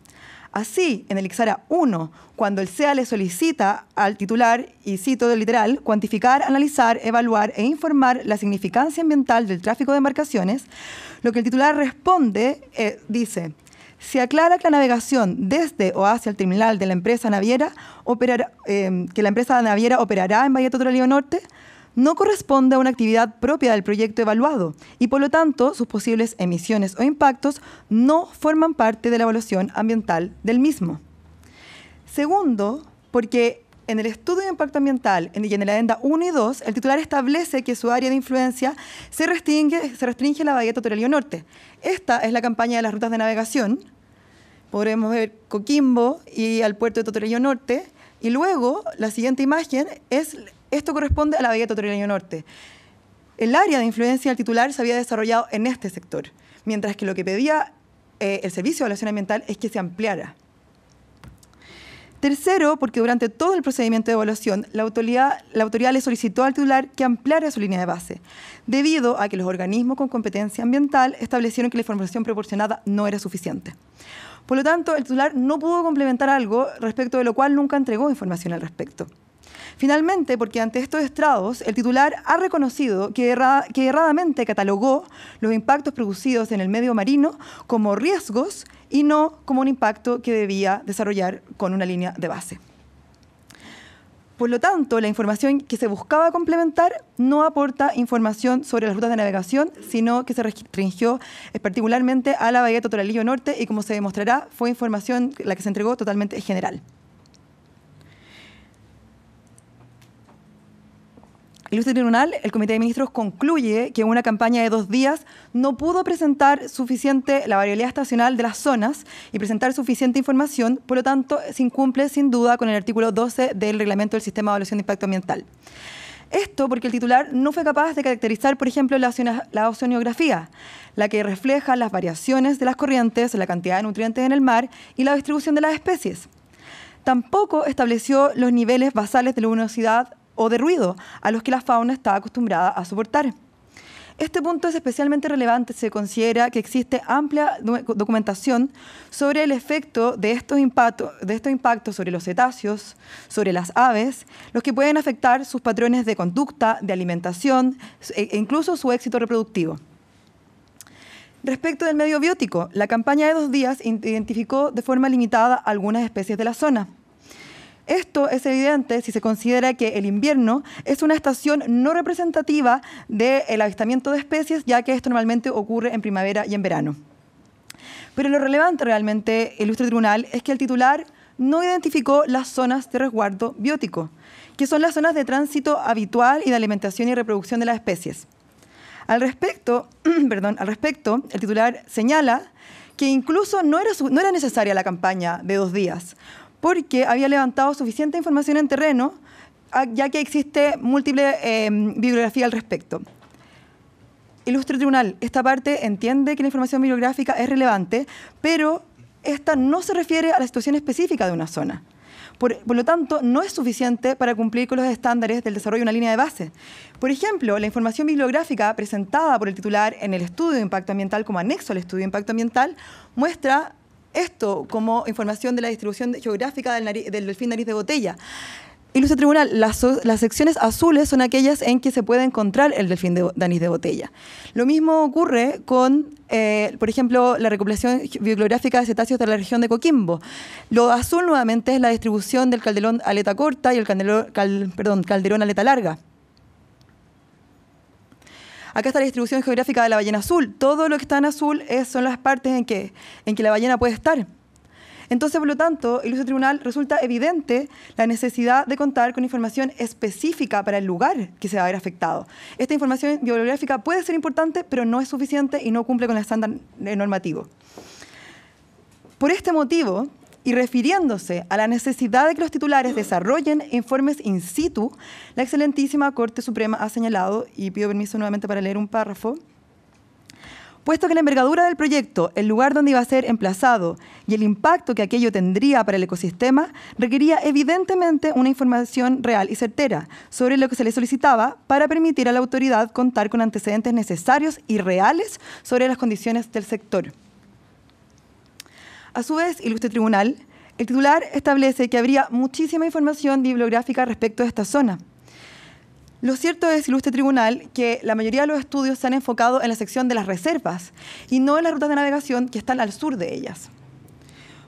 Así, en el Ixara 1, cuando el CEA le solicita al titular, y cito de literal, cuantificar, analizar, evaluar e informar la significancia ambiental del tráfico de embarcaciones, lo que el titular responde eh, dice, se aclara que la navegación desde o hacia el terminal de la empresa naviera, eh, que la empresa naviera operará en Bahía Totoralío Norte, no corresponde a una actividad propia del proyecto evaluado y por lo tanto sus posibles emisiones o impactos no forman parte de la evaluación ambiental del mismo. Segundo, porque en el estudio de impacto ambiental y en la adenda 1 y 2, el titular establece que su área de influencia se restringe, se restringe a la bahía Totorelio Norte. Esta es la campaña de las rutas de navegación, podremos ver Coquimbo y al puerto de Totorello Norte. Y luego, la siguiente imagen es, esto corresponde a la bahía de Totorello Norte. El área de influencia del titular se había desarrollado en este sector, mientras que lo que pedía eh, el Servicio de Evaluación Ambiental es que se ampliara. Tercero, porque durante todo el procedimiento de evaluación, la autoridad, la autoridad le solicitó al titular que ampliara su línea de base, debido a que los organismos con competencia ambiental establecieron que la información proporcionada no era suficiente. Por lo tanto, el titular no pudo complementar algo respecto de lo cual nunca entregó información al respecto. Finalmente, porque ante estos estrados, el titular ha reconocido que, erradamente catalogó los impactos producidos en el medio marino como riesgos y no como un impacto que debía desarrollar con una línea de base. Por lo tanto, la información que se buscaba complementar no aporta información sobre las rutas de navegación, sino que se restringió particularmente a la bahía de Totoralillo Norte y, como se demostrará, fue información la que se entregó totalmente general. tribunal, el Comité de Ministros concluye que una campaña de dos días no pudo presentar suficiente la variabilidad estacional de las zonas y presentar suficiente información, por lo tanto, se incumple sin duda con el artículo 12 del Reglamento del Sistema de Evaluación de Impacto Ambiental. Esto porque el titular no fue capaz de caracterizar, por ejemplo, la, la oceanografía, la que refleja las variaciones de las corrientes, la cantidad de nutrientes en el mar y la distribución de las especies. Tampoco estableció los niveles basales de luminosidad o de ruido a los que la fauna está acostumbrada a soportar. Este punto es especialmente relevante si se considera que existe amplia documentación sobre el efecto de estos, impactos, de estos impactos sobre los cetáceos, sobre las aves, los que pueden afectar sus patrones de conducta, de alimentación e-, e incluso su éxito reproductivo. Respecto del medio biótico, la campaña de dos días identificó de forma limitada algunas especies de la zona. Esto es evidente si se considera que el invierno es una estación no representativa del avistamiento de especies, ya que esto normalmente ocurre en primavera y en verano. Pero lo relevante realmente, ilustre tribunal, es que el titular no identificó las zonas de resguardo biótico, que son las zonas de tránsito habitual y de alimentación y reproducción de las especies. Al respecto, perdón, al respecto el titular señala que incluso no era, no era necesaria la campaña de dos días, porque había levantado suficiente información en terreno, ah, ya que existe múltiple eh, bibliografía al respecto. Ilustre Tribunal, esta parte entiende que la información bibliográfica es relevante, pero esta no se refiere a la situación específica de una zona. por, lo tanto, no es suficiente para cumplir con los estándares del desarrollo de una línea de base. Por ejemplo, la información bibliográfica presentada por el titular en el estudio de impacto ambiental como anexo al estudio de impacto ambiental muestra esto como información de la distribución geográfica del, delfín nariz de botella. Ilustre Tribunal, las, secciones azules son aquellas en que se puede encontrar el delfín de, de botella. Lo mismo ocurre con, eh, por ejemplo, la recopilación bibliográfica de cetáceos de la región de Coquimbo. Lo azul nuevamente es la distribución del calderón aleta corta y el perdón, calderón aleta larga. Acá está la distribución geográfica de la ballena azul. Todo lo que está en azul son las partes en que, en que la ballena puede estar. Entonces, por lo tanto, el uso tribunal resulta evidente la necesidad de contar con información específica para el lugar que se va a ver afectado. Esta información geográfica puede ser importante, pero no es suficiente y no cumple con el estándar normativo. Por este motivo, y refiriéndose a la necesidad de que los titulares desarrollen informes in situ, la excelentísima Corte Suprema ha señalado, y pido permiso nuevamente para leer un párrafo, puesto que la envergadura del proyecto, el lugar donde iba a ser emplazado y el impacto que aquello tendría para el ecosistema, requería evidentemente una información real y certera sobre lo que se le solicitaba para permitir a la autoridad contar con antecedentes necesarios y reales sobre las condiciones del sector. A su vez, ilustre tribunal, el titular establece que habría muchísima información bibliográfica respecto a esta zona. Lo cierto es, ilustre tribunal, que la mayoría de los estudios se han enfocado en la sección de las reservas y no en las rutas de navegación que están al sur de ellas.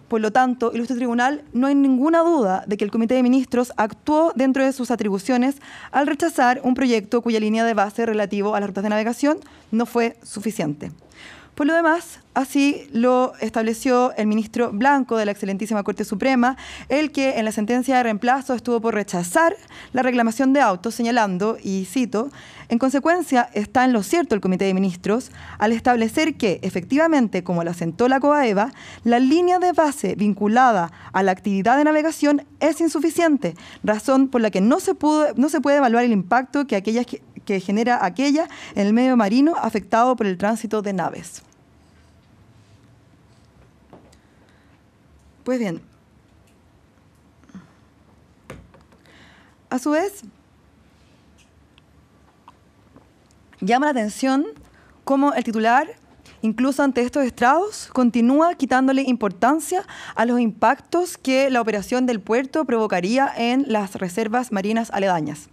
Por lo tanto, ilustre tribunal, no hay ninguna duda de que el Comité de Ministros actuó dentro de sus atribuciones al rechazar un proyecto cuya línea de base relativo a las rutas de navegación no fue suficiente. Por lo demás, Así lo estableció el ministro Blanco de la Excelentísima Corte Suprema, el que en la sentencia de reemplazo estuvo por rechazar la reclamación de autos, señalando, y cito, en consecuencia está en lo cierto el Comité de Ministros al establecer que, efectivamente, como lo asentó la COAEVA, la línea de base vinculada a la actividad de navegación es insuficiente, razón por la que no se, no se puede evaluar el impacto que, que genera aquella en el medio marino afectado por el tránsito de naves. Pues bien, a su vez, llama la atención cómo el titular, incluso ante estos estrados, continúa quitándole importancia a los impactos que la operación del puerto provocaría en las reservas marinas aledañas.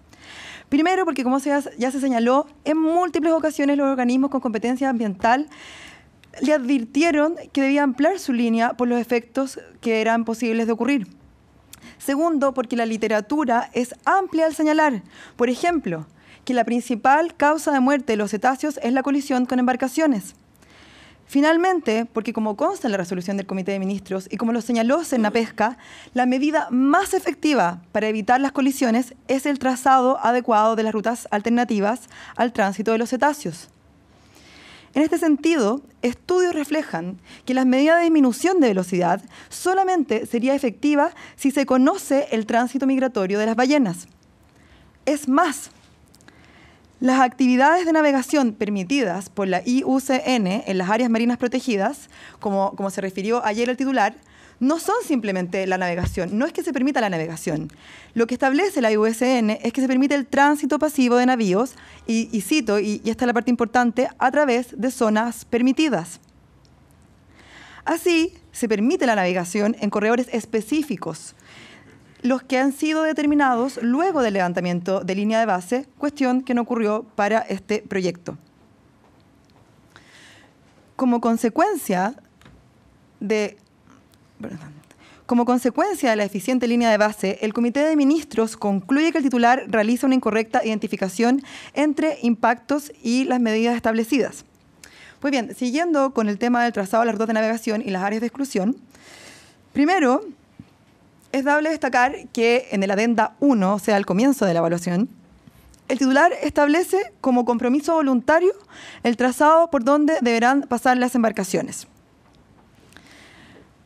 Primero, porque como ya se señaló, en múltiples ocasiones los organismos con competencia ambiental le advirtieron que debía ampliar su línea por los efectos que eran posibles de ocurrir. Segundo, porque la literatura es amplia al señalar. Por ejemplo, que la principal causa de muerte de los cetáceos es la colisión con embarcaciones. Finalmente, porque como consta en la resolución del Comité de Ministros y como lo señaló Pesca, la medida más efectiva para evitar las colisiones es el trazado adecuado de las rutas alternativas al tránsito de los cetáceos. En este sentido, estudios reflejan que las medidas de disminución de velocidad solamente sería efectiva si se conoce el tránsito migratorio de las ballenas. Es más, las actividades de navegación permitidas por la IUCN en las áreas marinas protegidas, como, como se refirió ayer el titular, no son simplemente la navegación, no es que se permita la navegación. Lo que establece la IUSN es que se permite el tránsito pasivo de navíos, y, cito, y esta es la parte importante, a través de zonas permitidas. Así, se permite la navegación en corredores específicos, los que han sido determinados luego del levantamiento de línea de base, cuestión que no ocurrió para este proyecto. Como consecuencia de como consecuencia de la eficiente línea de base, el Comité de Ministros concluye que el titular realiza una incorrecta identificación entre impactos y las medidas establecidas. Pues bien, siguiendo con el tema del trazado de las rutas de navegación y las áreas de exclusión, primero, es dable destacar que en el adenda 1, o sea, al comienzo de la evaluación, el titular establece como compromiso voluntario el trazado por donde deberán pasar las embarcaciones.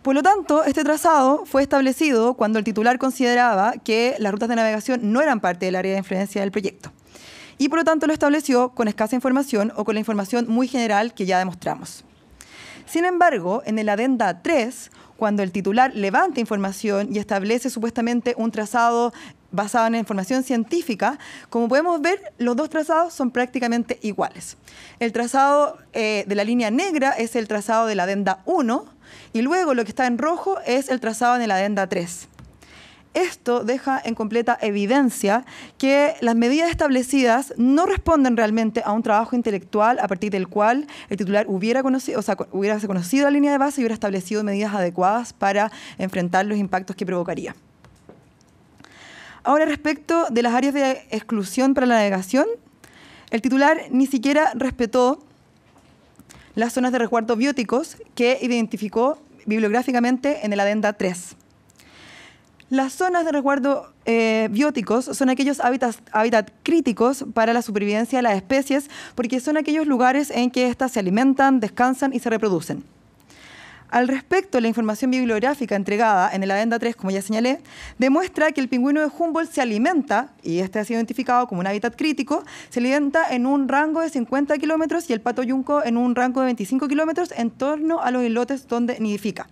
Por lo tanto, este trazado fue establecido cuando el titular consideraba que las rutas de navegación no eran parte del área de influencia del proyecto. Y por lo tanto lo estableció con escasa información o con la información muy general que ya demostramos. Sin embargo, en el adenda 3, cuando el titular levanta información y establece supuestamente un trazado basado en información científica, como podemos ver, los dos trazados son prácticamente iguales. El trazado eh, de la línea negra es el trazado de la adenda 1, y luego lo que está en rojo es el trazado en la adenda 3. Esto deja en completa evidencia que las medidas establecidas no responden realmente a un trabajo intelectual a partir del cual el titular hubiera conocido, hubiera conocido la línea de base y hubiera establecido medidas adecuadas para enfrentar los impactos que provocaría. Ahora, respecto de las áreas de exclusión para la navegación, el titular ni siquiera respetó las zonas de resguardo bióticos que identificó bibliográficamente en el Adenda 3. Las zonas de resguardo eh, bióticos son aquellos hábitats, hábitat críticos para la supervivencia de las especies porque son aquellos lugares en que éstas se alimentan, descansan y se reproducen. Al respecto, la información bibliográfica entregada en el Adenda 3, como ya señalé, demuestra que el pingüino de Humboldt se alimenta, y este ha sido identificado como un hábitat crítico, se alimenta en un rango de 50 kilómetros y el pato yunco en un rango de 25 kilómetros en torno a los islotes donde nidifica.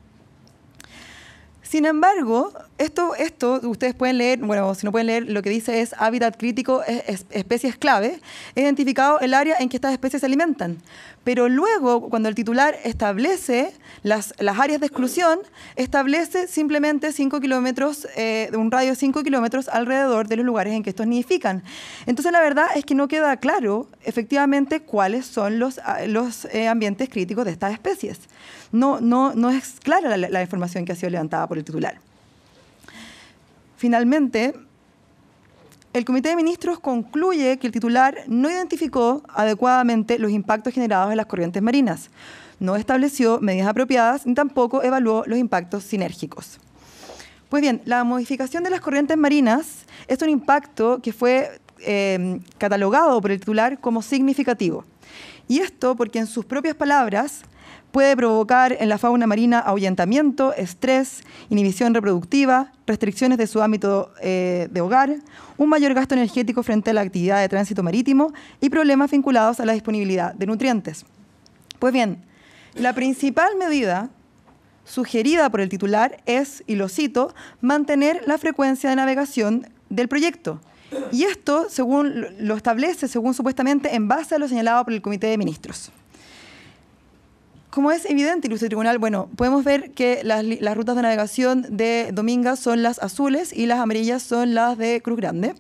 Sin embargo, esto, esto, ustedes pueden leer, bueno, si no pueden leer, lo que dice es hábitat crítico, especies clave, he identificado el área en que estas especies se alimentan. Pero luego, cuando el titular establece las, las áreas de exclusión, establece simplemente 5 kilómetros, eh, un radio de 5 kilómetros alrededor de los lugares en que estos nidifican. Entonces, la verdad es que no queda claro, efectivamente, cuáles son los, ah, los eh, ambientes críticos de estas especies no, es clara la, información que ha sido levantada por el titular. Finalmente, el Comité de Ministros concluye que el titular no identificó adecuadamente los impactos generados en las corrientes marinas, no estableció medidas apropiadas ni tampoco evaluó los impactos sinérgicos. Pues bien, la modificación de las corrientes marinas es un impacto que fue eh, catalogado por el titular como significativo. Y esto porque en sus propias palabras puede provocar en la fauna marina ahuyentamiento, estrés, inhibición reproductiva, restricciones de su ámbito eh, de hogar, un mayor gasto energético frente a la actividad de tránsito marítimo y problemas vinculados a la disponibilidad de nutrientes. Pues bien, la principal medida sugerida por el titular es, y lo cito, mantener la frecuencia de navegación del proyecto. Y esto según lo establece, según supuestamente, en base a lo señalado por el Comité de Ministros como es evidente, ilustre tribunal, bueno, podemos ver que las, rutas de navegación de Dominga son las azules y las amarillas son las de Cruz Grande.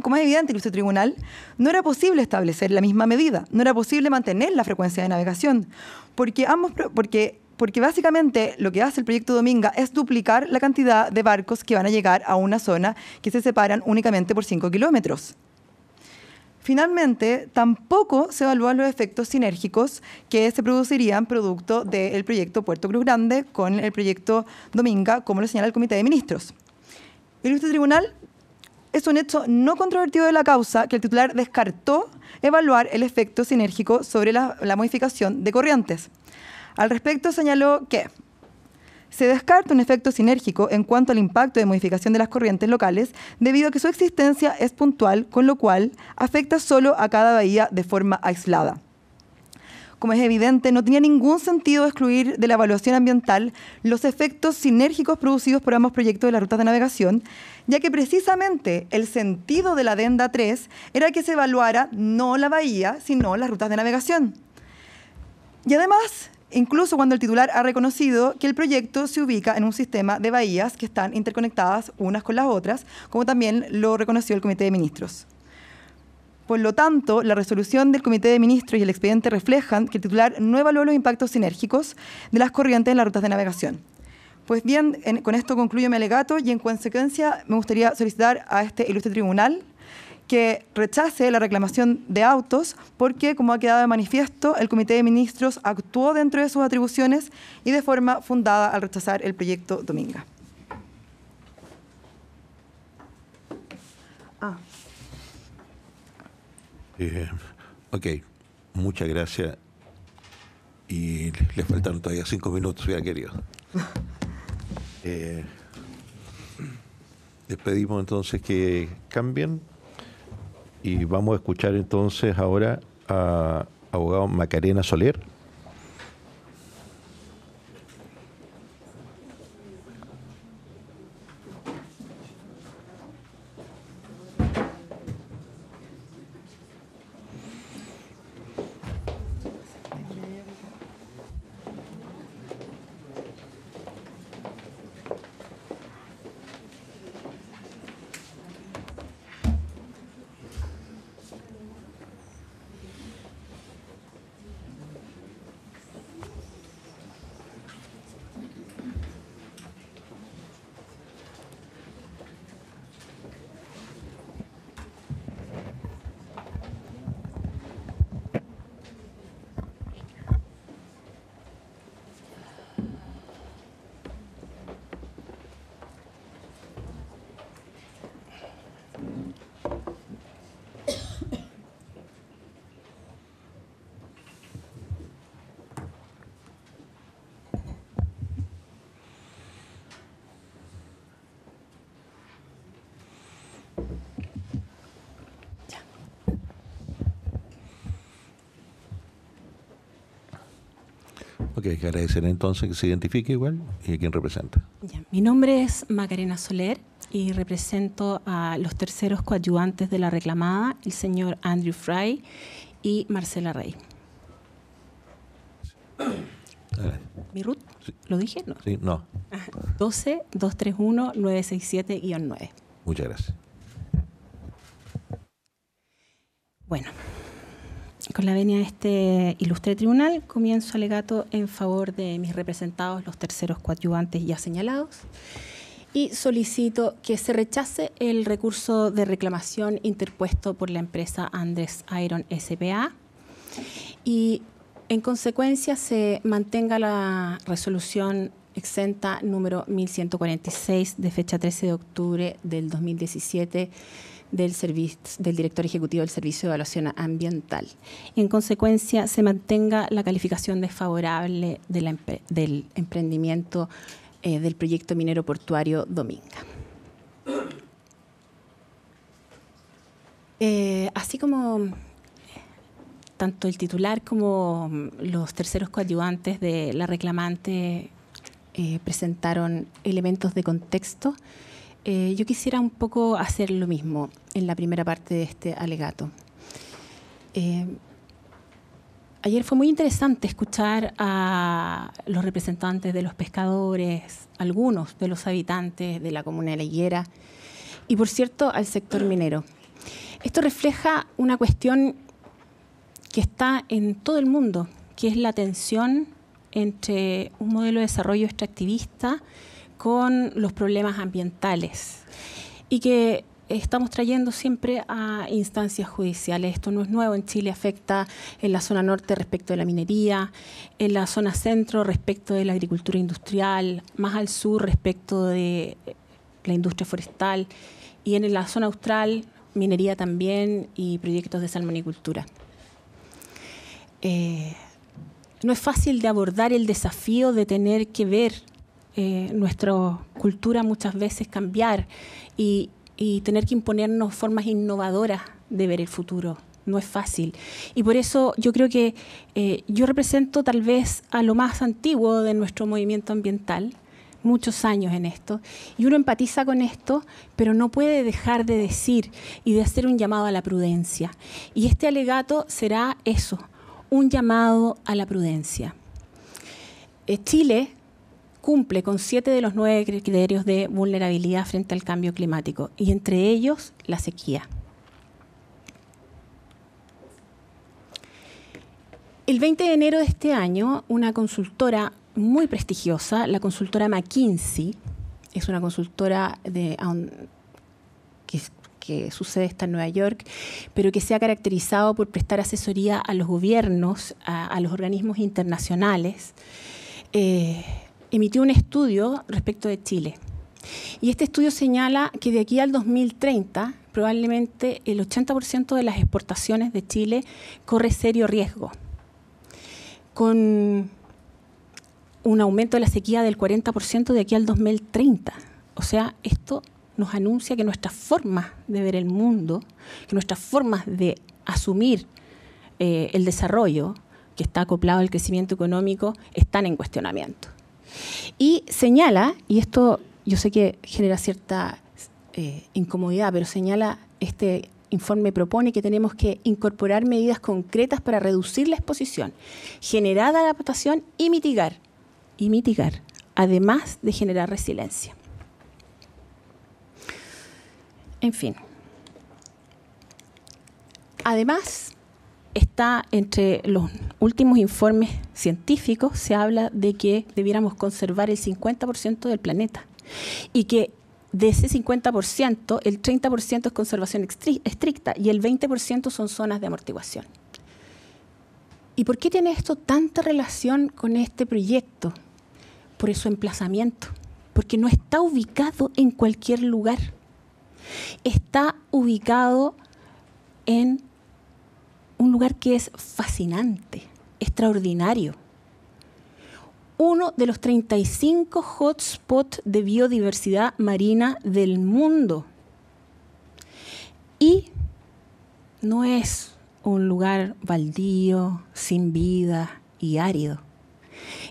Como es evidente, ilustre tribunal, no era posible establecer la misma medida, no era posible mantener la frecuencia de navegación, porque ambos, porque porque básicamente lo que hace el proyecto Dominga es duplicar la cantidad de barcos que van a llegar a una zona que se separan únicamente por 5 kilómetros. Finalmente, tampoco se evalúan los efectos sinérgicos que se producirían producto del proyecto Puerto Cruz Grande con el proyecto Dominga, como lo señala el Comité de Ministros. El Ilustre Tribunal es un hecho no controvertido de la causa que el titular descartó evaluar el efecto sinérgico sobre la modificación de corrientes. Al respecto, señaló que se descarta un efecto sinérgico en cuanto al impacto de modificación de las corrientes locales, debido a que su existencia es puntual, con lo cual afecta solo a cada bahía de forma aislada. Como es evidente, no tenía ningún sentido excluir de la evaluación ambiental los efectos sinérgicos producidos por ambos proyectos de las rutas de navegación, ya que precisamente el sentido de la Adenda 3 era que se evaluara no la bahía, sino las rutas de navegación. Y además, incluso cuando el titular ha reconocido que el proyecto se ubica en un sistema de bahías que están interconectadas unas con las otras, como también lo reconoció el Comité de Ministros. Por lo tanto, la resolución del Comité de Ministros y el expediente reflejan que el titular no evaluó los impactos sinérgicos de las corrientes en las rutas de navegación. Pues bien, con esto concluyo mi alegato y en consecuencia me gustaría solicitar a este ilustre tribunal que rechace la reclamación de autos porque, como ha quedado de manifiesto, el Comité de Ministros actuó dentro de sus atribuciones y de forma fundada al rechazar el proyecto Dominga. Ah. Eh, ok, muchas gracias. Y les faltan todavía cinco minutos, queridos. querido. Eh, les pedimos entonces que cambien y vamos a escuchar entonces ahora a abogado Macarena Soler les agradeceré entonces que se identifique igual y a quién representa. Mi nombre es Macarena Soler y represento a los terceros coadyuvantes de la reclamada, el señor Andrew Fry y Marcela Rey. ¿Mi ¿Lo dije? No. Sí, no. 12-231-967-9. Ah, Muchas gracias. Bueno, con la venia de este ilustre tribunal, comienzo alegato en favor de mis representados, los terceros coadyuvantes ya señalados, y solicito que se rechace el recurso de reclamación interpuesto por la empresa Andrés Iron SPA y, en consecuencia, se mantenga la resolución exenta número 1146 de fecha 13 de octubre del 2017 del, del director ejecutivo del Servicio de Evaluación Ambiental. En consecuencia, se mantenga la calificación desfavorable del emprendimiento eh, del proyecto minero portuario Dominga. Eh, así como tanto el titular como los terceros coadyuvantes de la reclamante eh, presentaron elementos de contexto, eh, yo quisiera un poco hacer lo mismo en la primera parte de este alegato. Eh, ayer fue muy interesante escuchar a los representantes de los pescadores, algunos de los habitantes de la comuna de La Higuera y, por cierto, al sector minero. Esto refleja una cuestión que está en todo el mundo, que es la tensión entre un modelo de desarrollo extractivista con los problemas ambientales y que estamos trayendo siempre a instancias judiciales. Esto no es nuevo en Chile, afecta en la zona norte respecto de la minería, en la zona centro respecto de la agricultura industrial, más al sur respecto de la industria forestal y en la zona austral minería también y proyectos de salmonicultura. Eh, no es fácil de abordar el desafío de tener que ver eh, nuestra cultura muchas veces cambiar y, tener que imponernos formas innovadoras de ver el futuro. No es fácil. Y por eso yo creo que eh, yo represento tal vez a lo más antiguo de nuestro movimiento ambiental, muchos años en esto, y uno empatiza con esto, pero no puede dejar de decir y de hacer un llamado a la prudencia. Y este alegato será eso, un llamado a la prudencia. Eh, Chile cumple con siete de los nueve criterios de vulnerabilidad frente al cambio climático, y entre ellos la sequía. El 20 de enero de este año, una consultora muy prestigiosa, la consultora McKinsey, es una consultora que, sucede está en Nueva York, pero que se ha caracterizado por prestar asesoría a los gobiernos, a, los organismos internacionales. Eh, emitió un estudio respecto de Chile. Y este estudio señala que de aquí al 2030 probablemente el 80% de las exportaciones de Chile corre serio riesgo, con un aumento de la sequía del 40% de aquí al 2030. O sea, esto nos anuncia que nuestras formas de ver el mundo, que nuestras formas de asumir eh, el desarrollo, que está acoplado al crecimiento económico, están en cuestionamiento. Y señala, y esto yo sé que genera cierta eh, incomodidad, pero señala este informe propone que tenemos que incorporar medidas concretas para reducir la exposición, generar adaptación y mitigar, y mitigar, además de generar resiliencia. En fin. Además, está entre los últimos informes científicos, se habla de que debiéramos conservar el 50% del planeta y que de ese 50%, el 30% es conservación estricta y el 20% son zonas de amortiguación. ¿Y por qué tiene esto tanta relación con este proyecto? Por su emplazamiento, porque no está ubicado en cualquier lugar. Está ubicado en un lugar que es fascinante, extraordinario. Uno de los 35 hotspots de biodiversidad marina del mundo. Y no es un lugar baldío, sin vida y árido.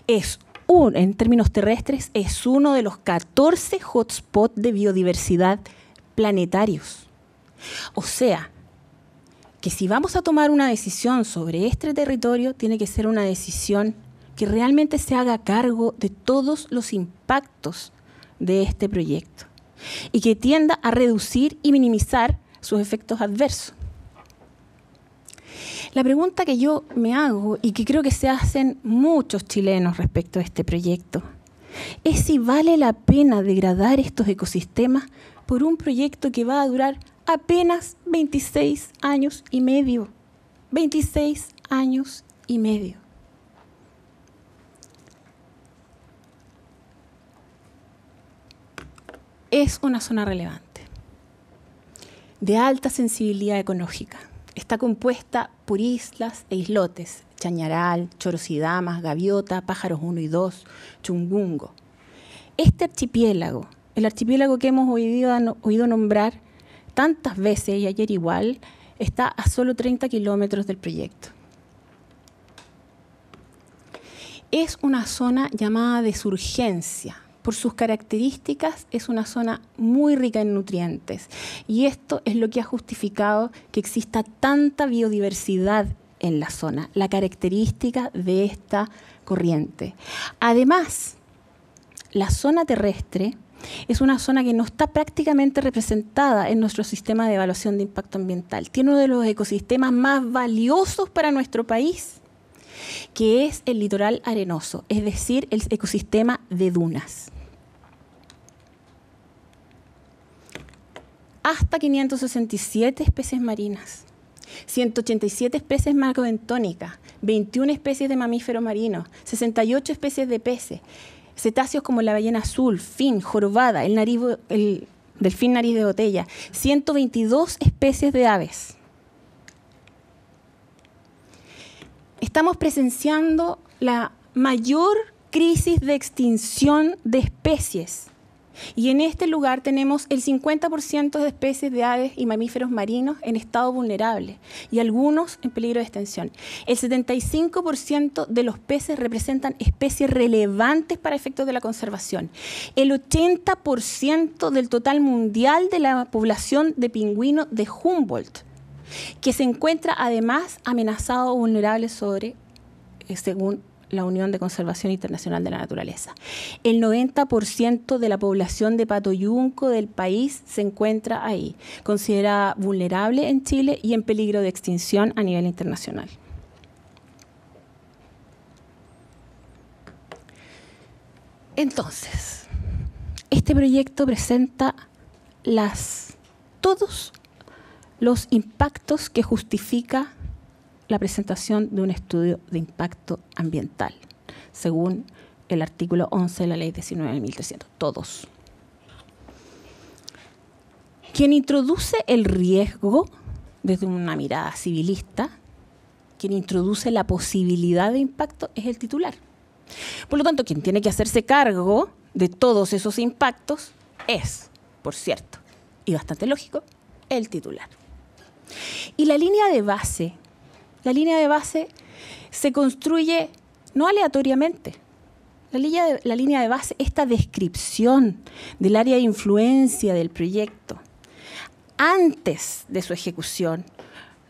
Es un, en términos terrestres, es uno de los 14 hotspots de biodiversidad planetarios. O sea, que si vamos a tomar una decisión sobre este territorio, tiene que ser una decisión que realmente se haga cargo de todos los impactos de este proyecto y que tienda a reducir y minimizar sus efectos adversos. La pregunta que yo me hago y que creo que se hacen muchos chilenos respecto a este proyecto es si vale la pena degradar estos ecosistemas por un proyecto que va a durar apenas 26 años y medio. 26 años y medio. Es una zona relevante, de alta sensibilidad ecológica. Está compuesta por islas e islotes, Chañaral, Chorosidamas, Gaviota, Pájaros 1 y 2, Chungungo. Este archipiélago, el archipiélago que hemos oído, oído nombrar tantas veces y ayer igual, está a solo 30 kilómetros del proyecto. Es una zona llamada de surgencia. Por sus características es una zona muy rica en nutrientes y esto es lo que ha justificado que exista tanta biodiversidad en la zona, la característica de esta corriente. Además, la zona terrestre es una zona que no está prácticamente representada en nuestro sistema de evaluación de impacto ambiental. Tiene uno de los ecosistemas más valiosos para nuestro país, que es el litoral arenoso, es decir, el ecosistema de dunas. Hasta 567 especies marinas, 187 especies macrobentónicas, 21 especies de mamíferos marinos, 68 especies de peces, cetáceos como la ballena azul, fin, jorobada, el, nariz, el delfín nariz de botella, 122 especies de aves. Estamos presenciando la mayor crisis de extinción de especies y en este lugar tenemos el 50% de especies de aves y mamíferos marinos en estado vulnerable y algunos en peligro de extensión. El 75% de los peces representan especies relevantes para efectos de la conservación. El 80% del total mundial de la población de pingüinos de Humboldt que se encuentra además amenazado o vulnerable sobre, eh, según la Unión de Conservación Internacional de la Naturaleza. El 90% de la población de patoyunco del país se encuentra ahí, considerada vulnerable en Chile y en peligro de extinción a nivel internacional. Entonces, este proyecto presenta las, todos los impactos que justifica la presentación de un estudio de impacto ambiental, según el artículo 11 de la ley 19.300. Todos. Quien introduce el riesgo desde una mirada civilista, quien introduce la posibilidad de impacto es el titular. Por lo tanto, quien tiene que hacerse cargo de todos esos impactos es, por cierto, y bastante lógico, el titular. Y la línea de base la línea de base se construye no aleatoriamente. La, línea de, base, esta descripción del área de influencia del proyecto, antes de su ejecución,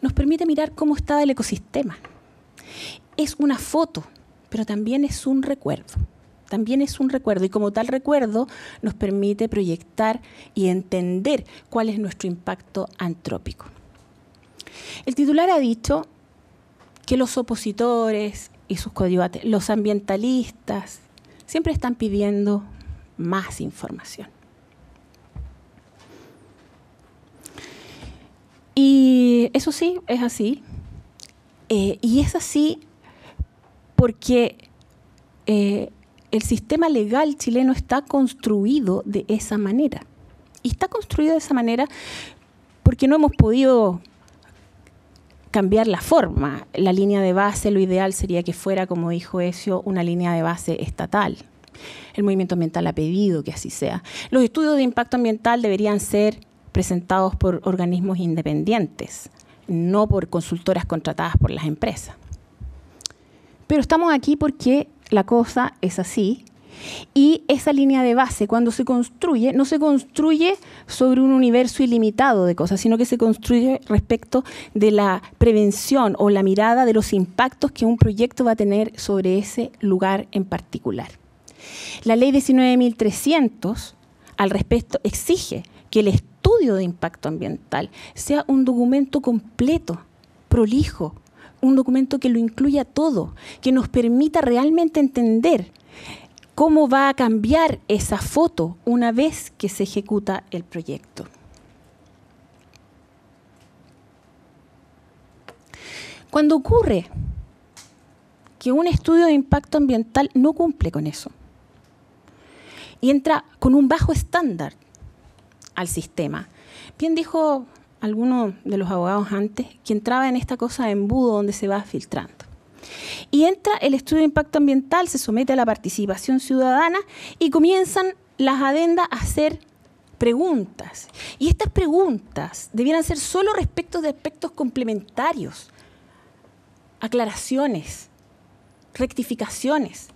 nos permite mirar cómo estaba el ecosistema. Es una foto, pero también es un recuerdo también es un recuerdo y como tal recuerdo nos permite proyectar y entender cuál es nuestro impacto antrópico. El titular ha dicho que los opositores y sus coadyuvantes, los ambientalistas, siempre están pidiendo más información. Y eso sí, es así. Eh, y es así porque eh, el sistema legal chileno está construido de esa manera. Y está construido de esa manera porque no hemos podido cambiar la forma. La línea de base, lo ideal sería que fuera, como dijo Ezio, una línea de base estatal. El movimiento ambiental ha pedido que así sea. Los estudios de impacto ambiental deberían ser presentados por organismos independientes, no por consultoras contratadas por las empresas. Pero estamos aquí porque la cosa es así y esa línea de base, cuando se construye, no se construye sobre un universo ilimitado de cosas, sino que se construye respecto de la prevención o la mirada de los impactos que un proyecto va a tener sobre ese lugar en particular. La ley 19.300 al respecto exige que el estudio de impacto ambiental sea un documento completo, prolijo, un documento que lo incluya todo, que nos permita realmente entender cómo va a cambiar esa foto una vez que se ejecuta el proyecto. Cuando ocurre que un estudio de impacto ambiental no cumple con eso y entra con un bajo estándar al sistema. Bien dijo alguno de los abogados antes que entraba en esta cosa de embudo donde se va filtrando. Y entra el estudio de impacto ambiental, se somete a la participación ciudadana y comienzan las adendas a hacer preguntas. Y estas preguntas debieran ser solo respecto de aspectos complementarios, aclaraciones, rectificaciones,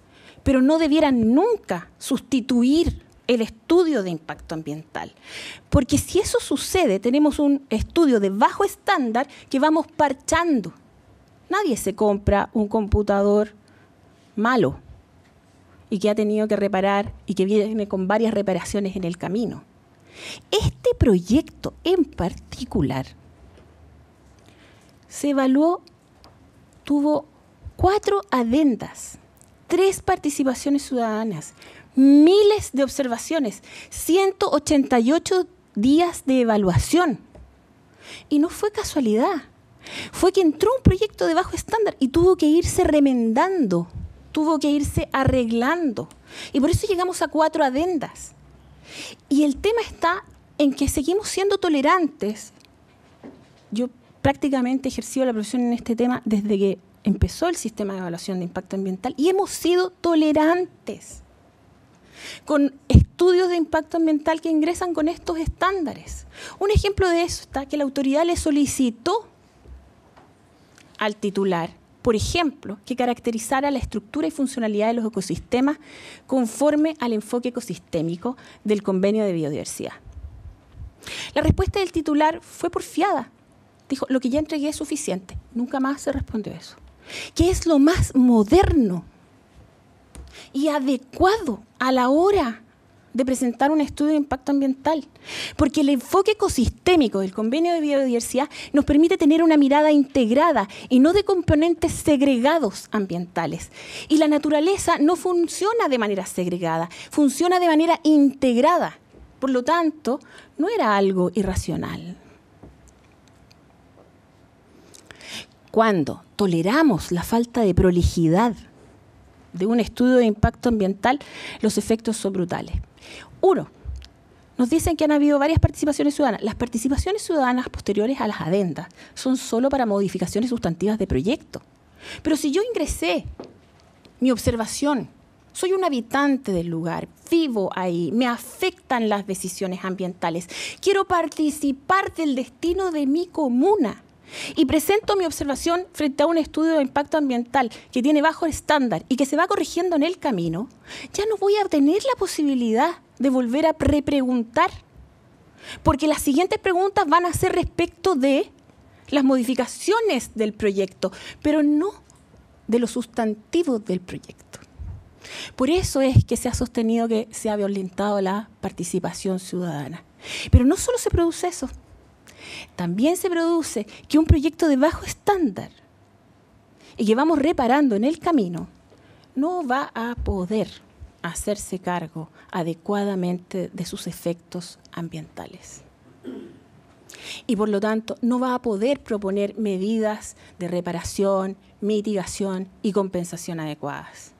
pero no debieran nunca sustituir el estudio de impacto ambiental. Porque si eso sucede, tenemos un estudio de bajo estándar que vamos parchando Nadie se compra un computador malo y que ha tenido que reparar y que viene con varias reparaciones en el camino. Este proyecto en particular se evaluó, tuvo cuatro adendas, tres participaciones ciudadanas, miles de observaciones, 188 días de evaluación. Y no fue casualidad fue que entró un proyecto de bajo estándar y tuvo que irse remendando, tuvo que irse arreglando. Y por eso llegamos a cuatro adendas. Y el tema está en que seguimos siendo tolerantes. Yo prácticamente he ejercido la profesión en este tema desde que empezó el sistema de evaluación de impacto ambiental y hemos sido tolerantes con estudios de impacto ambiental que ingresan con estos estándares. Un ejemplo de eso está que la autoridad le solicitó al titular, por ejemplo, que caracterizara la estructura y funcionalidad de los ecosistemas conforme al enfoque ecosistémico del Convenio de Biodiversidad. La respuesta del titular fue porfiada. Dijo, lo que ya entregué es suficiente. Nunca más se respondió eso. ¿Qué es lo más moderno y adecuado a la hora de presentar un estudio de impacto ambiental, porque el enfoque ecosistémico del convenio de biodiversidad nos permite tener una mirada integrada y no de componentes segregados ambientales. Y la naturaleza no funciona de manera segregada, funciona de manera integrada. Por lo tanto, no era algo irracional. Cuando toleramos la falta de prolijidad de un estudio de impacto ambiental, los efectos son brutales. Uno, nos dicen que han habido varias participaciones ciudadanas. Las participaciones ciudadanas posteriores a las adendas son solo para modificaciones sustantivas de proyecto. Pero si yo ingresé, mi observación, soy un habitante del lugar, vivo ahí, me afectan las decisiones ambientales, quiero participar del destino de mi comuna y presento mi observación frente a un estudio de impacto ambiental que tiene bajo estándar y que se va corrigiendo en el camino, ya no voy a tener la posibilidad de volver a repreguntar, porque las siguientes preguntas van a ser respecto de las modificaciones del proyecto, pero no de los sustantivos del proyecto. Por eso es que se ha sostenido que se ha violentado la participación ciudadana. Pero no solo se produce eso, también se produce que un proyecto de bajo estándar y que vamos reparando en el camino no va a poder hacerse cargo adecuadamente de sus efectos ambientales. Y por lo tanto, no va a poder proponer medidas de reparación, mitigación y compensación adecuadas.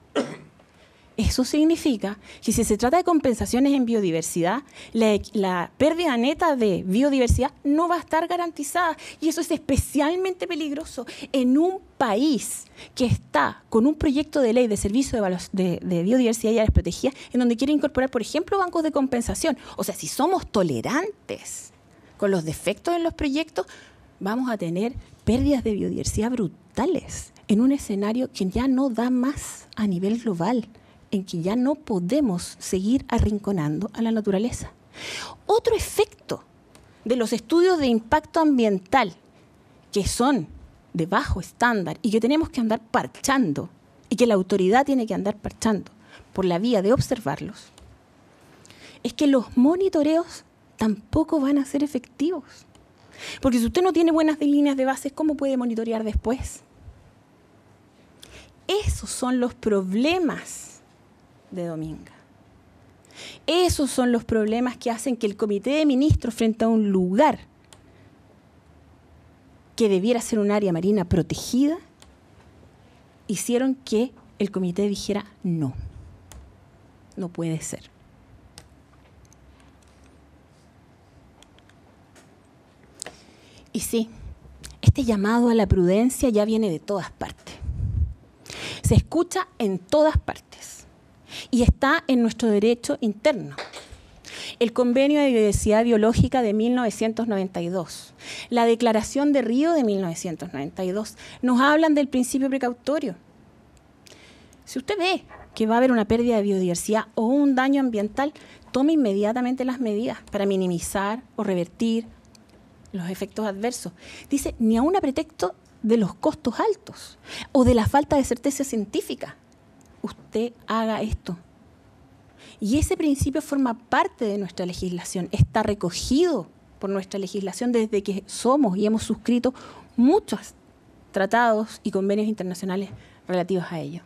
Eso significa que si se trata de compensaciones en biodiversidad, la, pérdida neta de biodiversidad no va a estar garantizada. Y eso es especialmente peligroso en un país que está con un proyecto de ley de servicio de, de biodiversidad y áreas protegidas, en donde quiere incorporar, por ejemplo, bancos de compensación. O sea, si somos tolerantes con los defectos en los proyectos, vamos a tener pérdidas de biodiversidad brutales en un escenario que ya no da más a nivel global en que ya no podemos seguir arrinconando a la naturaleza. Otro efecto de los estudios de impacto ambiental, que son de bajo estándar y que tenemos que andar parchando, y que la autoridad tiene que andar parchando por la vía de observarlos, es que los monitoreos tampoco van a ser efectivos. Porque si usted no tiene buenas líneas de base, ¿cómo puede monitorear después? Esos son los problemas de Dominga. Esos son los problemas que hacen que el comité de ministros frente a un lugar que debiera ser un área marina protegida, hicieron que el comité dijera no, no puede ser. Y sí, este llamado a la prudencia ya viene de todas partes. Se escucha en todas partes y está en nuestro derecho interno. El Convenio de biodiversidad Biológica de 1992, la Declaración de Río de 1992, nos hablan del principio precautorio. Si usted ve que va a haber una pérdida de biodiversidad o un daño ambiental, tome inmediatamente las medidas para minimizar o revertir los efectos adversos. Dice, ni a pretexto de los costos altos o de la falta de certeza científica usted haga esto. Y ese principio forma parte de nuestra legislación, está recogido por nuestra legislación desde que somos y hemos suscrito muchos tratados y convenios internacionales relativos a ello.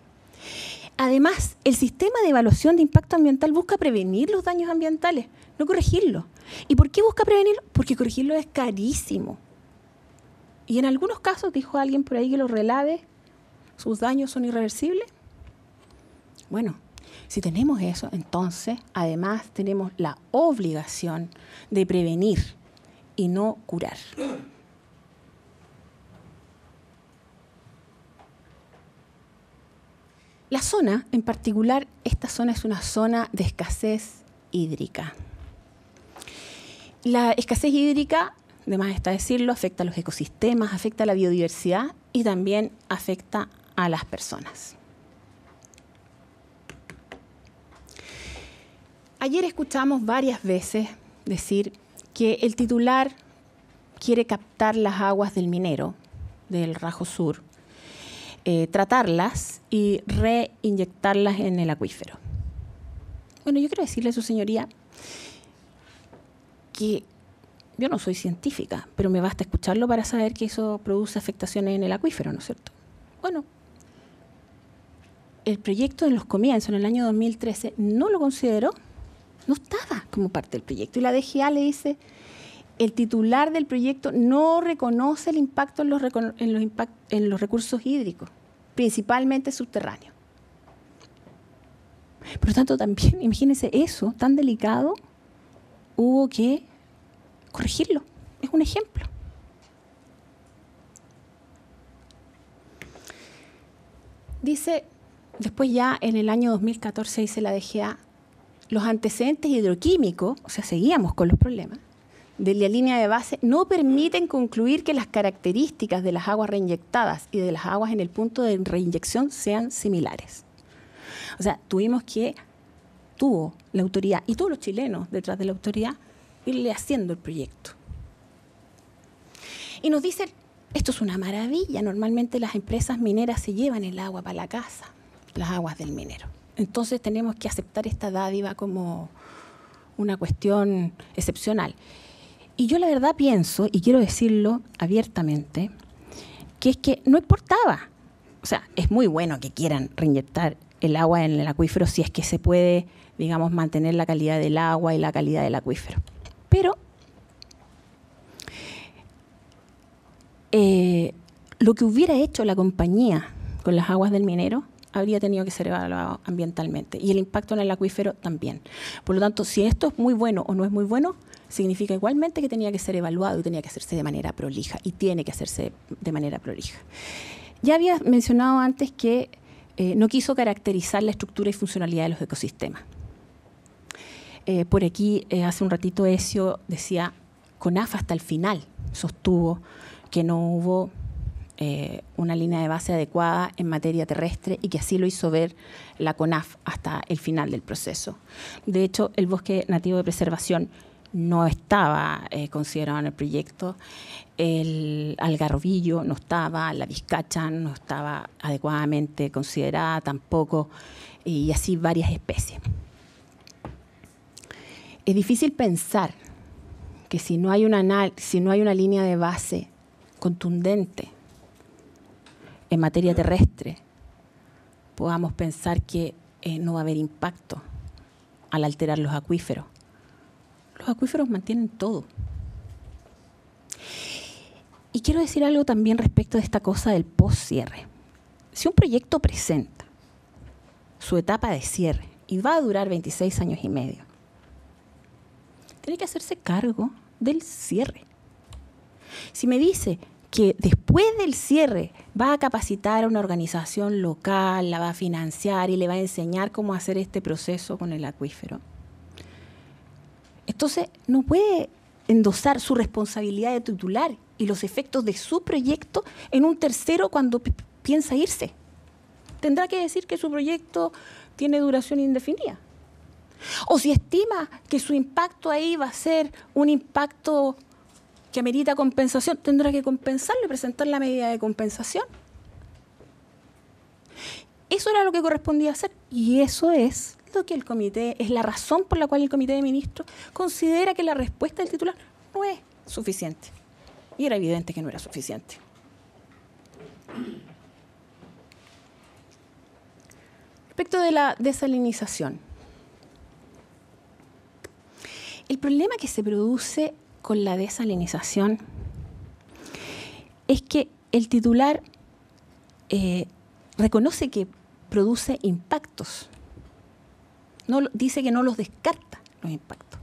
Además, el sistema de evaluación de impacto ambiental busca prevenir los daños ambientales, no corregirlos. ¿Y por qué busca prevenirlo? Porque corregirlo es carísimo. Y en algunos casos, dijo alguien por ahí que lo relave, sus daños son irreversibles. Bueno, si tenemos eso, entonces además tenemos la obligación de prevenir y no curar. La zona, en particular, esta zona es una zona de escasez hídrica. La escasez hídrica, además está decirlo, afecta a los ecosistemas, afecta a la biodiversidad y también afecta a las personas. Ayer escuchamos varias veces decir que el titular quiere captar las aguas del minero, del Rajo Sur, eh, tratarlas y reinyectarlas en el acuífero. Bueno, yo quiero decirle a su señoría que yo no soy científica, pero me basta escucharlo para saber que eso produce afectaciones en el acuífero, ¿no es cierto? Bueno, el proyecto en los comienzos, en el año 2013, no lo consideró no estaba como parte del proyecto. Y la DGA le dice, el titular del proyecto no reconoce el impacto en los, recursos hídricos, principalmente subterráneos. Por lo tanto, también, imagínense eso tan delicado, hubo que corregirlo. Es un ejemplo. Dice, después ya en el año 2014 dice la DGA, los antecedentes hidroquímicos, o sea, seguíamos con los problemas, de la línea de base no permiten concluir que las características de las aguas reinyectadas y de las aguas en el punto de reinyección sean similares. O sea, tuvimos que, tuvo la autoridad y todos los chilenos detrás de la autoridad, irle haciendo el proyecto. Y nos dicen, esto es una maravilla, normalmente las empresas mineras se llevan el agua para la casa, las aguas del minero. Entonces tenemos que aceptar esta dádiva como una cuestión excepcional. Y yo la verdad pienso, y quiero decirlo abiertamente, que es que no importaba. O sea, es muy bueno que quieran reinyectar el agua en el acuífero si es que se puede, digamos, mantener la calidad del agua y la calidad del acuífero. Pero eh, lo que hubiera hecho la compañía con las aguas del minero habría tenido que ser evaluado ambientalmente y el impacto en el acuífero también. Por lo tanto, si esto es muy bueno o no es muy bueno, significa igualmente que tenía que ser evaluado y tenía que hacerse de manera prolija y tiene que hacerse de manera prolija. Ya había mencionado antes que eh, no quiso caracterizar la estructura y funcionalidad de los ecosistemas. Eh, por aquí, eh, hace un ratito, Ecio decía, CONAFA hasta el final sostuvo que no hubo eh, una línea de base adecuada en materia terrestre y que así lo hizo ver la CONAF hasta el final del proceso. De hecho, el bosque nativo de preservación no estaba eh, considerado en el proyecto, el algarrobillo no estaba, la vizcacha no estaba adecuadamente considerada tampoco, y así varias especies. Es difícil pensar que si no hay si no hay una línea de base contundente en materia terrestre podamos pensar que eh, no va a haber impacto al alterar los acuíferos. Los acuíferos mantienen todo. Y quiero decir algo también respecto de esta cosa del post-cierre. Si un proyecto presenta su etapa de cierre y va a durar 26 años y medio, tiene que hacerse cargo del cierre. Si me dice, que después del cierre va a capacitar a una organización local, la va a financiar y le va a enseñar cómo hacer este proceso con el acuífero. Entonces, no puede endosar su responsabilidad de titular y los efectos de su proyecto en un tercero cuando piensa irse. Tendrá que decir que su proyecto tiene duración indefinida. O si estima que su impacto ahí va a ser un impacto que amerita compensación, tendrá que compensarlo y presentar la medida de compensación. Eso era lo que correspondía hacer y eso es lo que el comité, es la razón por la cual el comité de ministros considera que la respuesta del titular no es suficiente. Y era evidente que no era suficiente. Respecto de la desalinización, el problema que se produce con la desalinización es que el titular eh, reconoce que produce impactos. No, dice que no los descarta los impactos.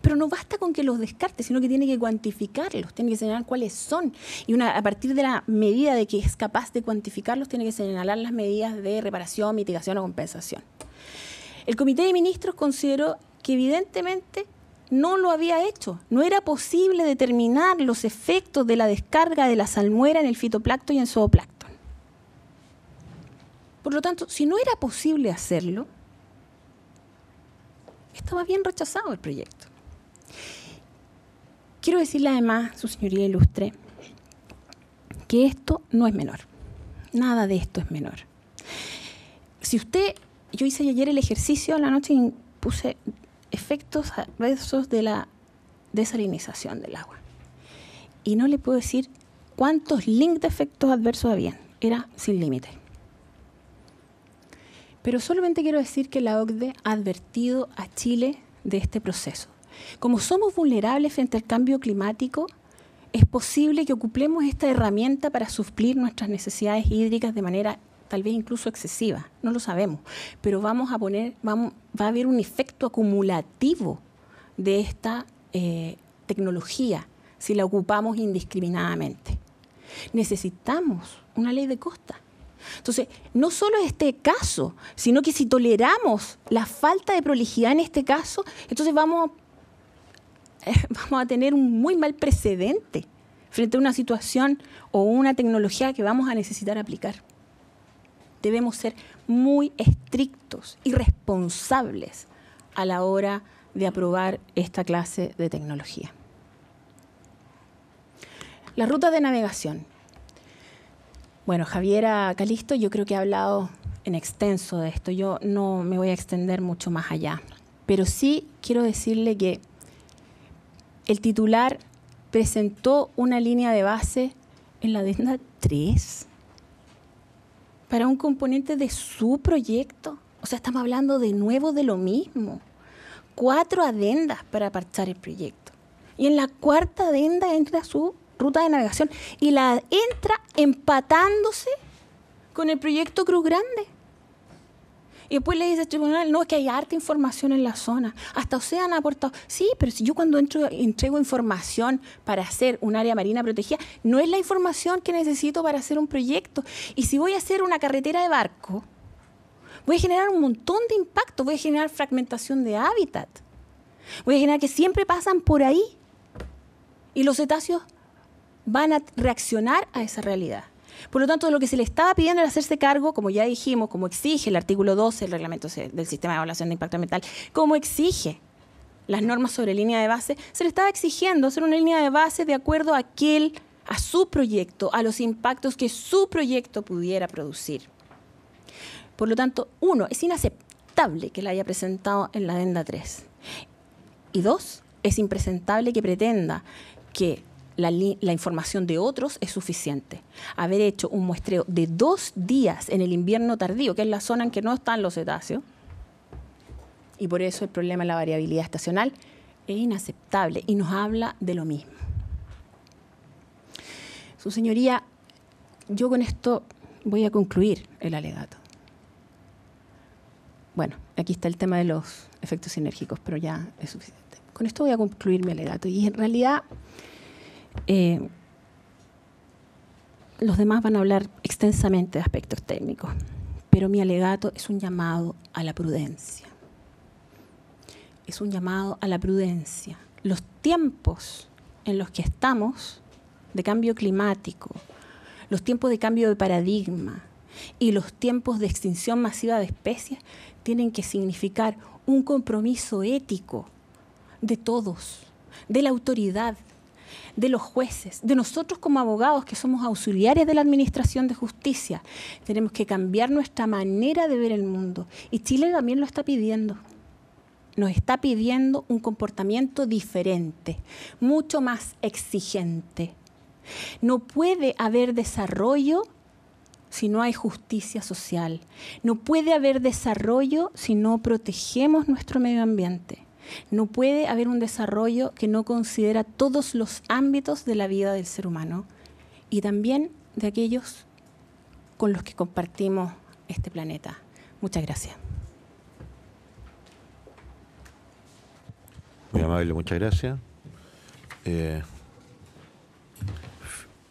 Pero no basta con que los descarte, sino que tiene que cuantificarlos, tiene que señalar cuáles son. Y a partir de la medida de que es capaz de cuantificarlos, tiene que señalar las medidas de reparación, mitigación o compensación. El Comité de Ministros consideró que evidentemente no lo había hecho. No era posible determinar los efectos de la descarga de la salmuera en el fitoplacto y en zooplancton. Por lo tanto, si no era posible hacerlo, estaba bien rechazado el proyecto. Quiero decirle además, su señoría ilustre, que esto no es menor. Nada de esto es menor. Si usted, yo hice ayer el ejercicio a la noche y puse efectos adversos de la desalinización del agua. Y no le puedo decir cuántos links de efectos adversos habían. Era sin límite. Pero solamente quiero decir que la OCDE ha advertido a Chile de este proceso. Como somos vulnerables frente al cambio climático, es posible que ocupemos esta herramienta para suplir nuestras necesidades hídricas de manera tal vez incluso excesiva, no lo sabemos, pero vamos a poner, vamos, va a haber un efecto acumulativo de esta eh, tecnología si la ocupamos indiscriminadamente. Necesitamos una ley de costa. Entonces, no solo este caso, sino que si toleramos la falta de prolijidad en este caso, entonces vamos, eh, vamos a tener un muy mal precedente frente a una situación o una tecnología que vamos a necesitar aplicar debemos ser muy estrictos y responsables a la hora de aprobar esta clase de tecnología. Las rutas de navegación. Bueno, Javiera Calisto yo creo que ha hablado en extenso de esto. Yo no me voy a extender mucho más allá. Pero sí quiero decirle que el titular presentó una línea de base en la adenda 3 para un componente de su proyecto. O sea, estamos hablando de nuevo de lo mismo. Cuatro adendas para parchar el proyecto. Y en la cuarta adenda entra su ruta de navegación y la entra empatándose con el proyecto Cruz Grande. Y después le dice el tribunal, no, es que hay harta información en la zona. Hasta ustedes han aportado. Sí, pero si yo cuando entro, entrego información para hacer un área marina protegida, no es la información que necesito para hacer un proyecto. Y si voy a hacer una carretera de barco, voy a generar un montón de impacto, voy a generar fragmentación de hábitat. Voy a generar que siempre pasan por ahí. Y los cetáceos van a reaccionar a esa realidad. Por lo tanto, lo que se le estaba pidiendo era hacerse cargo, como ya dijimos, como exige el artículo 12 del reglamento del sistema de evaluación de impacto ambiental, como exige las normas sobre línea de base, se le estaba exigiendo hacer una línea de base de acuerdo a aquel, a su proyecto, a los impactos que su proyecto pudiera producir. Por lo tanto, uno, es inaceptable que la haya presentado en la adenda 3. Y dos, es impresentable que pretenda que la, información de otros es suficiente. Haber hecho un muestreo de dos días en el invierno tardío, que es la zona en que no están los cetáceos, y por eso el problema de la variabilidad estacional es inaceptable y nos habla de lo mismo. Su señoría, yo con esto voy a concluir el alegato. Bueno, aquí está el tema de los efectos sinérgicos, pero ya es suficiente. Con esto voy a concluir mi alegato. Y en realidad eh, los demás van a hablar extensamente de aspectos técnicos, pero mi alegato es un llamado a la prudencia. Es un llamado a la prudencia. Los tiempos en los que estamos de cambio climático, los tiempos de cambio de paradigma y los tiempos de extinción masiva de especies tienen que significar un compromiso ético de todos, de la autoridad, de los jueces, de nosotros como abogados que somos auxiliares de la Administración de Justicia. Tenemos que cambiar nuestra manera de ver el mundo. Y Chile también lo está pidiendo nos está pidiendo un comportamiento diferente, mucho más exigente. No puede haber desarrollo si no hay justicia social. No puede haber desarrollo si no protegemos nuestro medio ambiente. No puede haber un desarrollo que no considera todos los ámbitos de la vida del ser humano y también de aquellos con los que compartimos este planeta. Muchas gracias. Muy amable, muchas gracias. Eh,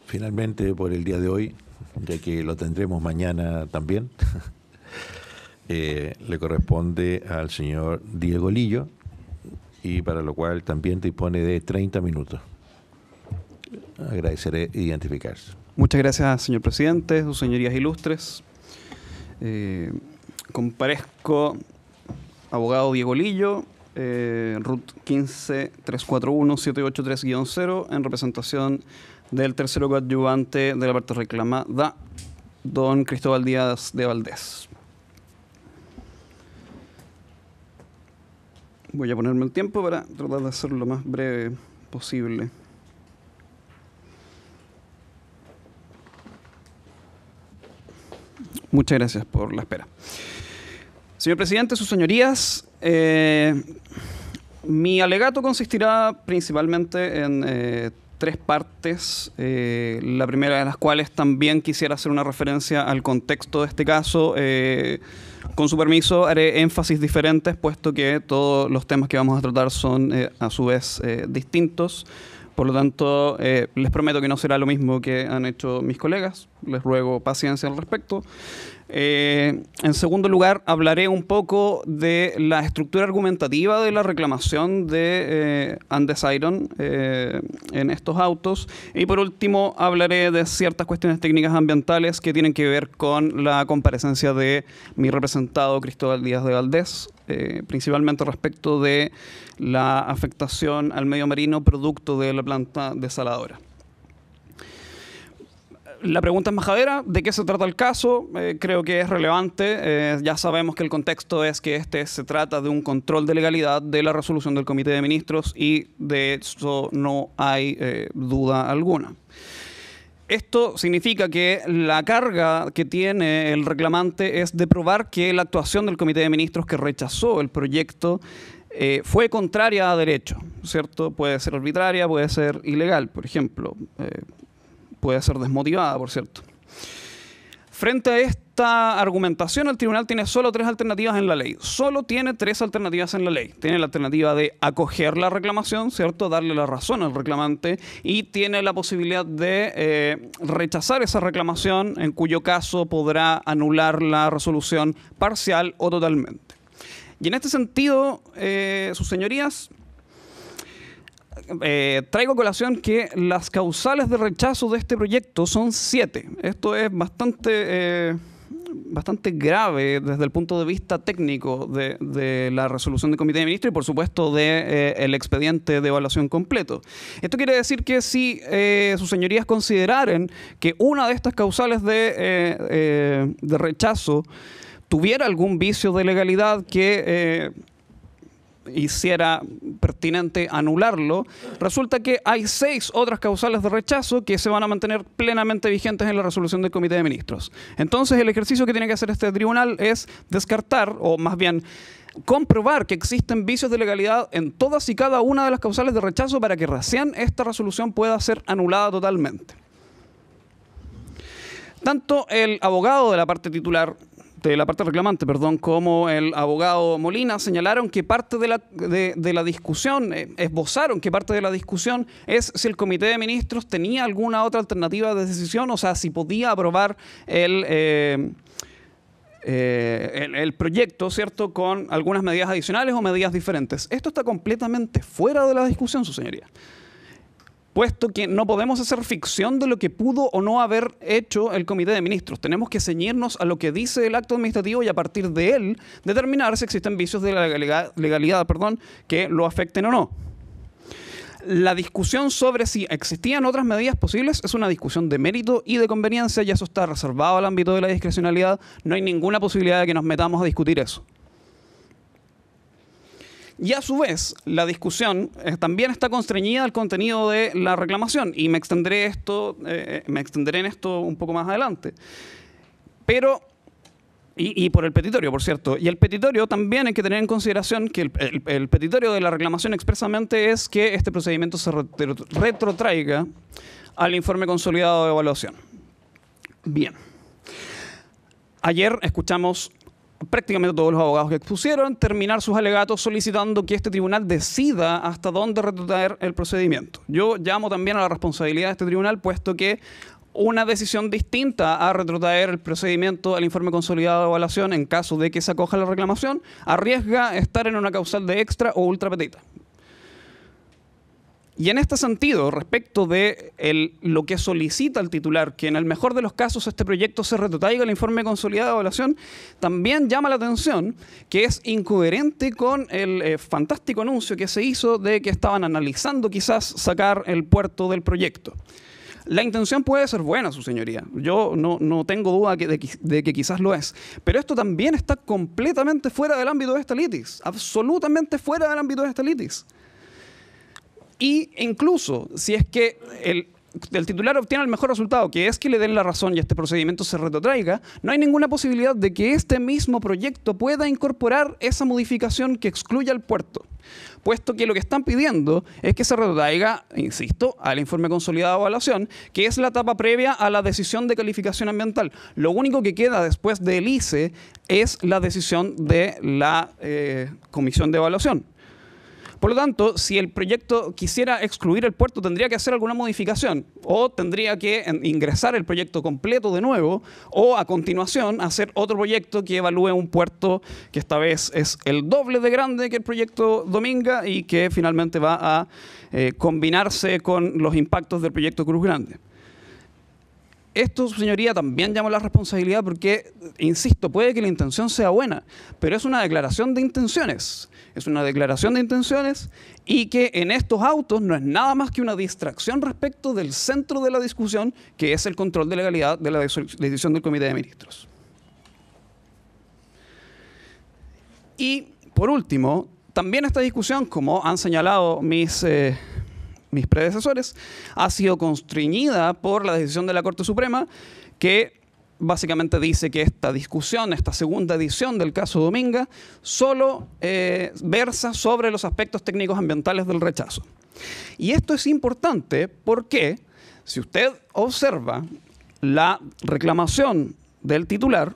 finalmente, por el día de hoy, ya que lo tendremos mañana también, eh, le corresponde al señor Diego Lillo y para lo cual también dispone de 30 minutos. Agradeceré identificarse. Muchas gracias, señor presidente, sus señorías ilustres. Eh, comparezco abogado Diego Lillo, eh, RUT 15341-783-0, en representación del tercero coadyuvante de la parte reclamada, don Cristóbal Díaz de Valdés. Voy a ponerme el tiempo para tratar de hacerlo lo más breve posible. Muchas gracias por la espera. Señor presidente, sus señorías, eh, mi alegato consistirá principalmente en eh, tres partes, eh, la primera de las cuales también quisiera hacer una referencia al contexto de este caso con su permiso, haré énfasis diferentes, puesto que todos los temas que vamos a tratar son eh, a su vez eh, distintos. Por lo tanto, eh, les prometo que no será lo mismo que han hecho mis colegas. Les ruego paciencia al respecto. Eh, en segundo lugar, hablaré un poco de la estructura argumentativa de la reclamación de eh, Andes Iron eh, en estos autos. Y por último, hablaré de ciertas cuestiones técnicas ambientales que tienen que ver con la comparecencia de mi representado Cristóbal Díaz de Valdés, principalmente respecto de la afectación al medio marino producto de la planta desaladora la pregunta es majadera, ¿de qué se trata el caso? Eh, creo que es relevante, eh, ya sabemos que el contexto es que este se trata de un control de legalidad de la resolución del Comité de Ministros y de eso no hay eh, duda alguna. Esto significa que la carga que tiene el reclamante es de probar que la actuación del Comité de Ministros que rechazó el proyecto fue contraria a derecho, ¿cierto? Puede ser arbitraria, puede ser ilegal, por ejemplo puede ser desmotivada, por cierto. Frente a esta argumentación, el tribunal tiene solo tres alternativas en la ley. Solo tiene tres alternativas en la ley. Tiene la alternativa de acoger la reclamación, ¿cierto? Darle la razón al reclamante y tiene la posibilidad de eh, rechazar esa reclamación, en cuyo caso podrá anular la resolución parcial o totalmente. Y en este sentido, eh, sus señorías, eh, traigo colación que las causales de rechazo de este proyecto son siete. Esto es bastante, eh, bastante grave desde el punto de vista técnico de, la resolución del Comité de Ministros y, por supuesto, del de, eh, expediente de evaluación completo. Esto quiere decir que si eh, sus señorías consideraren que una de estas causales de, de rechazo tuviera algún vicio de legalidad que hiciera pertinente anularlo, resulta que hay seis otras causales de rechazo que se van a mantener plenamente vigentes en la resolución del Comité de Ministros. Entonces, el ejercicio que tiene que hacer este tribunal es descartar, o más bien comprobar que existen vicios de legalidad en todas y cada una de las causales de rechazo para que recién esta resolución pueda ser anulada totalmente. Tanto el abogado de la parte titular la parte reclamante, perdón, como el abogado Molina, señalaron que parte de la, discusión, eh, esbozaron que parte de la discusión es si el Comité de Ministros tenía alguna otra alternativa de decisión, o sea, si podía aprobar el... Eh, eh, el, proyecto, ¿cierto?, con algunas medidas adicionales o medidas diferentes. Esto está completamente fuera de la discusión, su señoría puesto que no podemos hacer ficción de lo que pudo o no haber hecho el Comité de Ministros. Tenemos que ceñirnos a lo que dice el acto administrativo y a partir de él determinar si existen vicios de la legalidad, perdón, que lo afecten o no. La discusión sobre si existían otras medidas posibles es una discusión de mérito y de conveniencia y eso está reservado al ámbito de la discrecionalidad. No hay ninguna posibilidad de que nos metamos a discutir eso. Y a su vez, la discusión eh, también está constreñida al contenido de la reclamación, y me extenderé, esto, eh, me extenderé en esto un poco más adelante. Pero y, por el petitorio, por cierto. Y el petitorio también hay que tener en consideración que el, petitorio de la reclamación expresamente es que este procedimiento se retrotraiga al informe consolidado de evaluación. Bien. Ayer escuchamos prácticamente todos los abogados que expusieron, terminar sus alegatos solicitando que este tribunal decida hasta dónde retrotraer el procedimiento. Yo llamo también a la responsabilidad de este tribunal, puesto que una decisión distinta a retrotraer el procedimiento al informe consolidado de evaluación en caso de que se acoja la reclamación, arriesga estar en una causal de extra o ultra petita. Y en este sentido, respecto de lo que solicita el titular, que en el mejor de los casos este proyecto se retrotraiga el informe consolidado de evaluación, también llama la atención que es incoherente con el eh, fantástico anuncio que se hizo de que estaban analizando quizás sacar el puerto del proyecto. La intención puede ser buena, su señoría. Yo no, tengo duda de, de, que quizás lo es. Pero esto también está completamente fuera del ámbito de esta litis. Absolutamente fuera del ámbito de esta litis. Y incluso si es que el, titular obtiene el mejor resultado, que es que le den la razón y este procedimiento se retrotraiga, no hay ninguna posibilidad de que este mismo proyecto pueda incorporar esa modificación que excluya al puerto, puesto que lo que están pidiendo es que se retraiga insisto, al informe consolidado de evaluación, que es la etapa previa a la decisión de calificación ambiental. Lo único que queda después del ICE es la decisión de la eh, comisión de evaluación. Por lo tanto, si el proyecto quisiera excluir el puerto, tendría que hacer alguna modificación o tendría que ingresar el proyecto completo de nuevo o a continuación hacer otro proyecto que evalúe un puerto que esta vez es el doble de grande que el proyecto Dominga y que finalmente va a eh, combinarse con los impactos del proyecto Cruz Grande. Esto, señoría, también llama la responsabilidad porque, insisto, puede que la intención sea buena, pero es una declaración de intenciones es una declaración de intenciones y que en estos autos no es nada más que una distracción respecto del centro de la discusión, que es el control de legalidad de la decisión del Comité de Ministros. Y por último, también esta discusión, como han señalado mis, eh, mis predecesores, ha sido constreñida por la decisión de la Corte Suprema que básicamente dice que esta discusión, esta segunda edición del caso Dominga, solo eh, versa sobre los aspectos técnicos ambientales del rechazo. Y esto es importante porque si usted observa la reclamación del titular,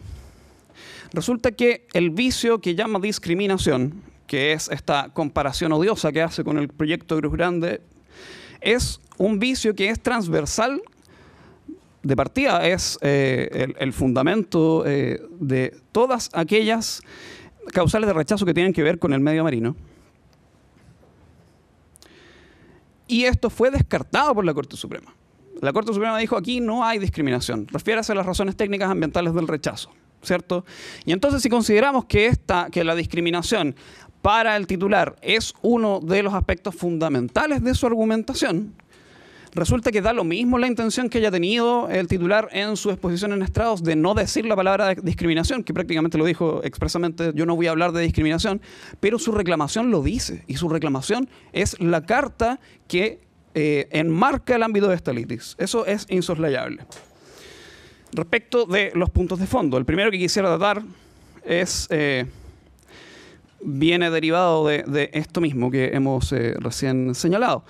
resulta que el vicio que llama discriminación, que es esta comparación odiosa que hace con el proyecto Cruz Grande, es un vicio que es transversal de partida es eh, el, fundamento eh, de todas aquellas causales de rechazo que tienen que ver con el medio marino. Y esto fue descartado por la Corte Suprema. La Corte Suprema dijo, aquí no hay discriminación. Refiérase a las razones técnicas ambientales del rechazo, ¿cierto? Y entonces si consideramos que, esta, que la discriminación para el titular es uno de los aspectos fundamentales de su argumentación, Resulta que da lo mismo la intención que haya tenido el titular en su exposición en estrados de no decir la palabra discriminación, que prácticamente lo dijo expresamente, yo no voy a hablar de discriminación, pero su reclamación lo dice y su reclamación es la carta que eh, enmarca el ámbito de esta litis. Eso es insoslayable. Respecto de los puntos de fondo, el primero que quisiera tratar es... Eh, viene derivado de, esto mismo que hemos eh, recién señalado.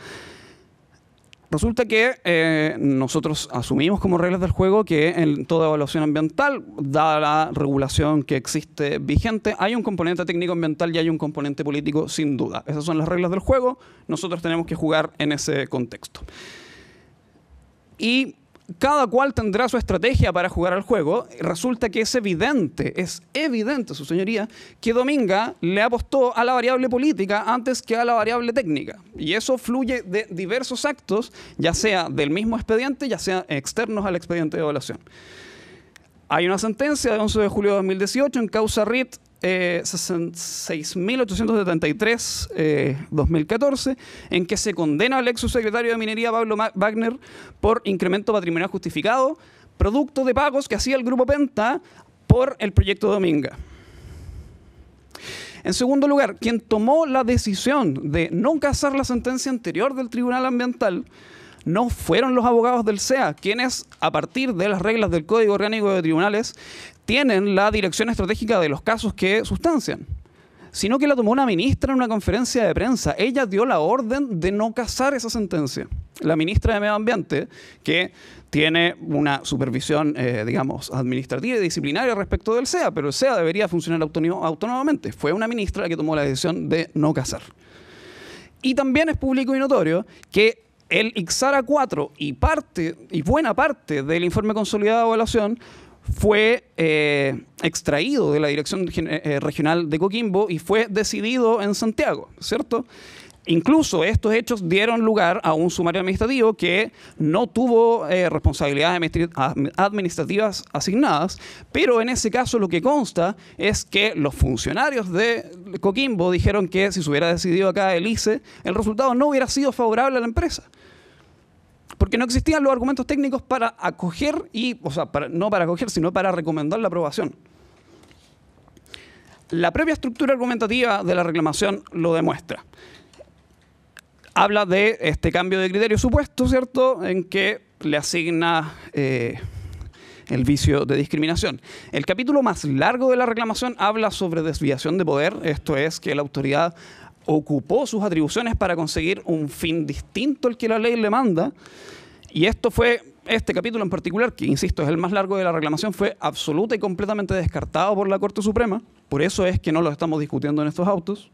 Resulta que eh, nosotros asumimos como reglas del juego que en toda evaluación ambiental, dada la regulación que existe vigente, hay un componente técnico ambiental y hay un componente político sin duda. Esas son las reglas del juego, nosotros tenemos que jugar en ese contexto. Y cada cual tendrá su estrategia para jugar al juego. Resulta que es evidente, es evidente, su señoría, que Dominga le apostó a la variable política antes que a la variable técnica. Y eso fluye de diversos actos, ya sea del mismo expediente, ya sea externos al expediente de evaluación. Hay una sentencia de 11 de julio de 2018 en causa RIT eh, 66.873, 2014, eh, en que se condena al ex subsecretario de Minería Pablo Wagner por incremento patrimonial justificado, producto de pagos que hacía el Grupo Penta por el proyecto Dominga. En segundo lugar, quien tomó la decisión de no casar la sentencia anterior del Tribunal Ambiental no fueron los abogados del SEA, quienes, a partir de las reglas del Código Orgánico de Tribunales, tienen la dirección estratégica de los casos que sustancian, sino que la tomó una ministra en una conferencia de prensa. Ella dio la orden de no casar esa sentencia. La ministra de Medio Ambiente, que tiene una supervisión, eh, digamos, administrativa y disciplinaria respecto del SEA, pero el SEA debería funcionar autónomamente. Fue una ministra la que tomó la decisión de no casar. Y también es público y notorio que el IXARA 4 y parte y buena parte del informe consolidado de evaluación fue eh, extraído de la Dirección eh, Regional de Coquimbo y fue decidido en Santiago, ¿cierto? Incluso estos hechos dieron lugar a un sumario administrativo que no tuvo eh, responsabilidades administrativas asignadas, pero en ese caso lo que consta es que los funcionarios de Coquimbo dijeron que si se hubiera decidido acá el ICE, el resultado no hubiera sido favorable a la empresa porque no existían los argumentos técnicos para acoger y, o sea, no para acoger, sino para recomendar la aprobación. La propia estructura argumentativa de la reclamación lo demuestra. Habla de este cambio de criterio supuesto, ¿cierto?, en que le asigna eh, el vicio de discriminación. El capítulo más largo de la reclamación habla sobre desviación de poder, esto es, que la autoridad ocupó sus atribuciones para conseguir un fin distinto al que la ley le manda. Y esto fue, este capítulo en particular, que insisto es el más largo de la reclamación, fue absoluta y completamente descartado por la Corte Suprema. Por eso es que no lo estamos discutiendo en estos autos.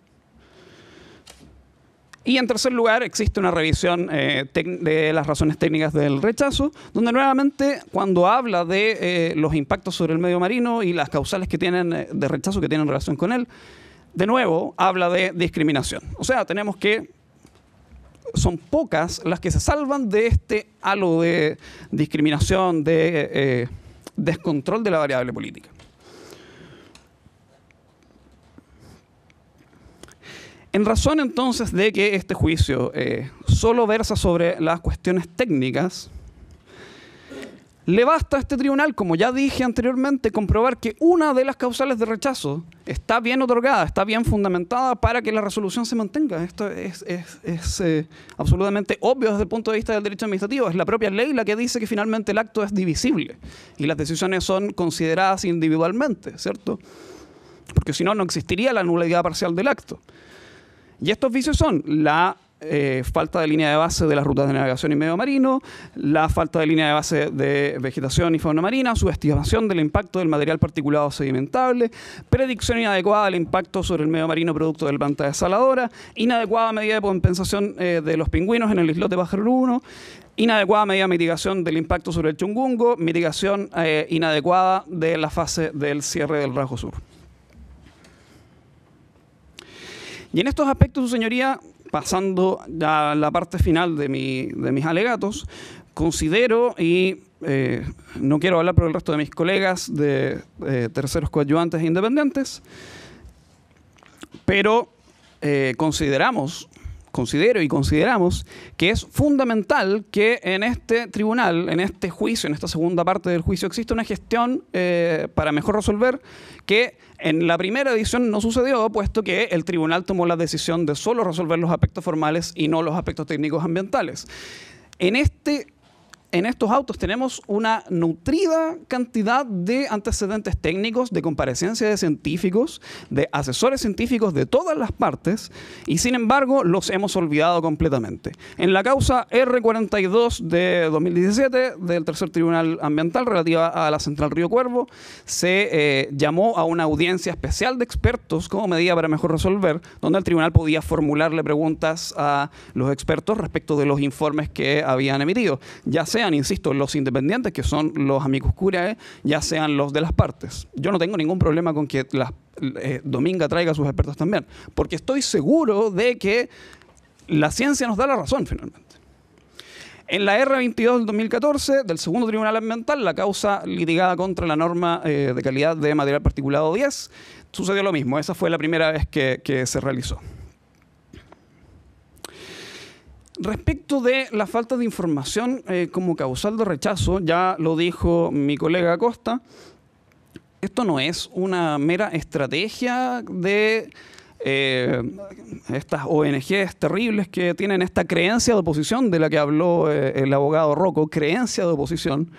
Y en tercer lugar, existe una revisión eh, de las razones técnicas del rechazo, donde nuevamente cuando habla de eh, los impactos sobre el medio marino y las causales que tienen eh, de rechazo que tienen relación con él, de nuevo, habla de discriminación. O sea, tenemos que son pocas las que se salvan de este halo de discriminación, de eh, descontrol de la variable política. En razón entonces de que este juicio eh, solo versa sobre las cuestiones técnicas, le basta a este tribunal, como ya dije anteriormente, comprobar que una de las causales de rechazo está bien otorgada, está bien fundamentada para que la resolución se mantenga. Esto es, eh, absolutamente obvio desde el punto de vista del derecho administrativo. Es la propia ley la que dice que finalmente el acto es divisible y las decisiones son consideradas individualmente, ¿cierto? Porque si no, no existiría la nulidad parcial del acto. Y estos vicios son la eh, falta de línea de base de las rutas de navegación y medio marino, la falta de línea de base de vegetación y fauna marina, subestimación del impacto del material particulado sedimentable, predicción inadecuada del impacto sobre el medio marino producto del planta desaladora, inadecuada medida de compensación eh, de los pingüinos en el islote 1. inadecuada medida de mitigación del impacto sobre el chungungo, mitigación eh, inadecuada de la fase del cierre del rajo sur. Y en estos aspectos, su señoría, pasando a la parte final de, mis alegatos, considero y eh, no quiero hablar por el resto de mis colegas de eh, terceros coadyuvantes e independientes, pero eh, consideramos considero y consideramos que es fundamental que en este tribunal, en este juicio, en esta segunda parte del juicio, exista una gestión eh, para mejor resolver que en la primera edición no sucedió, puesto que el tribunal tomó la decisión de solo resolver los aspectos formales y no los aspectos técnicos ambientales. En este en estos autos tenemos una nutrida cantidad de antecedentes técnicos, de comparecencia de científicos, de asesores científicos de todas las partes, y sin embargo los hemos olvidado completamente. En la causa R42 de 2017 del Tercer Tribunal Ambiental relativa a la central Río Cuervo, se eh, llamó a una audiencia especial de expertos como medida para mejor resolver, donde el tribunal podía formularle preguntas a los expertos respecto de los informes que habían emitido, ya sea insisto, los independientes, que son los amigos curiae, ya sean los de las partes. Yo no tengo ningún problema con que la eh, Dominga traiga a sus expertos también, porque estoy seguro de que la ciencia nos da la razón finalmente. En la R22 del 2014, del segundo tribunal ambiental, la causa litigada contra la norma eh, de calidad de material particulado 10, sucedió lo mismo. Esa fue la primera vez que se realizó. respecto de la falta de información eh, como causal de rechazo, ya lo dijo mi colega Acosta, esto no es una mera estrategia de eh, estas ONGs terribles que tienen esta creencia de oposición de la que habló eh, el abogado Rocco, creencia de oposición,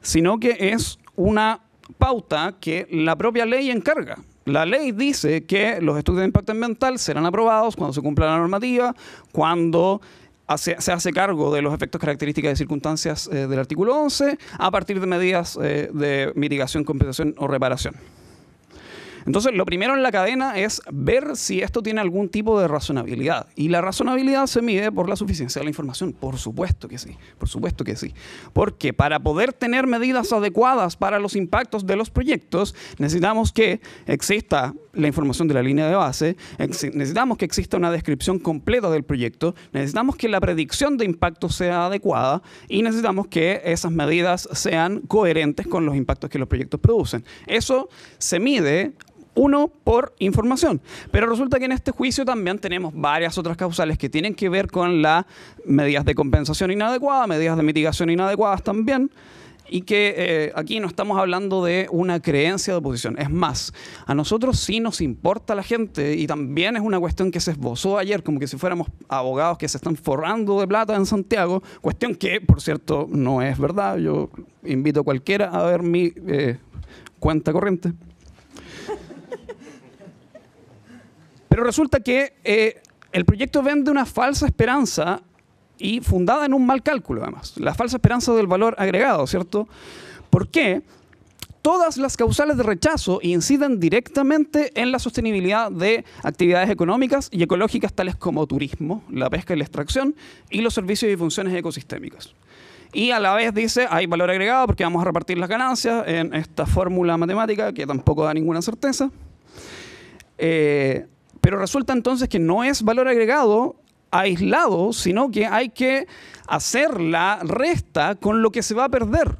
sino que es una pauta que la propia ley encarga. La ley dice que los estudios de impacto ambiental serán aprobados cuando se cumpla la normativa, cuando se hace cargo de los efectos, características y circunstancias eh, del artículo 11 a partir de medidas eh, de mitigación, compensación o reparación. Entonces, lo primero en la cadena es ver si esto tiene algún tipo de razonabilidad. Y la razonabilidad se mide por la suficiencia de la información. Por supuesto que sí, por supuesto que sí. Porque para poder tener medidas adecuadas para los impactos de los proyectos, necesitamos que exista la información de la línea de base, necesitamos que exista una descripción completa del proyecto, necesitamos que la predicción de impacto sea adecuada y necesitamos que esas medidas sean coherentes con los impactos que los proyectos producen. Eso se mide uno, por información. Pero resulta que en este juicio también tenemos varias otras causales que tienen que ver con las medidas de compensación inadecuadas, medidas de mitigación inadecuadas también y que eh, aquí no estamos hablando de una creencia de oposición. Es más, a nosotros sí nos importa la gente y también es una cuestión que se esbozó ayer, como que si fuéramos abogados que se están forrando de plata en Santiago, cuestión que, por cierto, no es verdad. Yo invito a cualquiera a ver mi eh, cuenta corriente. Pero resulta que eh, el proyecto vende una falsa esperanza y fundada en un mal cálculo, además. La falsa esperanza del valor agregado, ¿cierto? porque todas las causales de rechazo inciden directamente en la sostenibilidad de actividades económicas y ecológicas tales como turismo, la pesca y la extracción y los servicios y funciones ecosistémicas. Y a la vez dice, hay valor agregado porque vamos a repartir las ganancias en esta fórmula matemática que tampoco da ninguna certeza. Eh, pero resulta entonces que no es valor agregado aislado, sino que hay que hacer la resta con lo que se va a perder.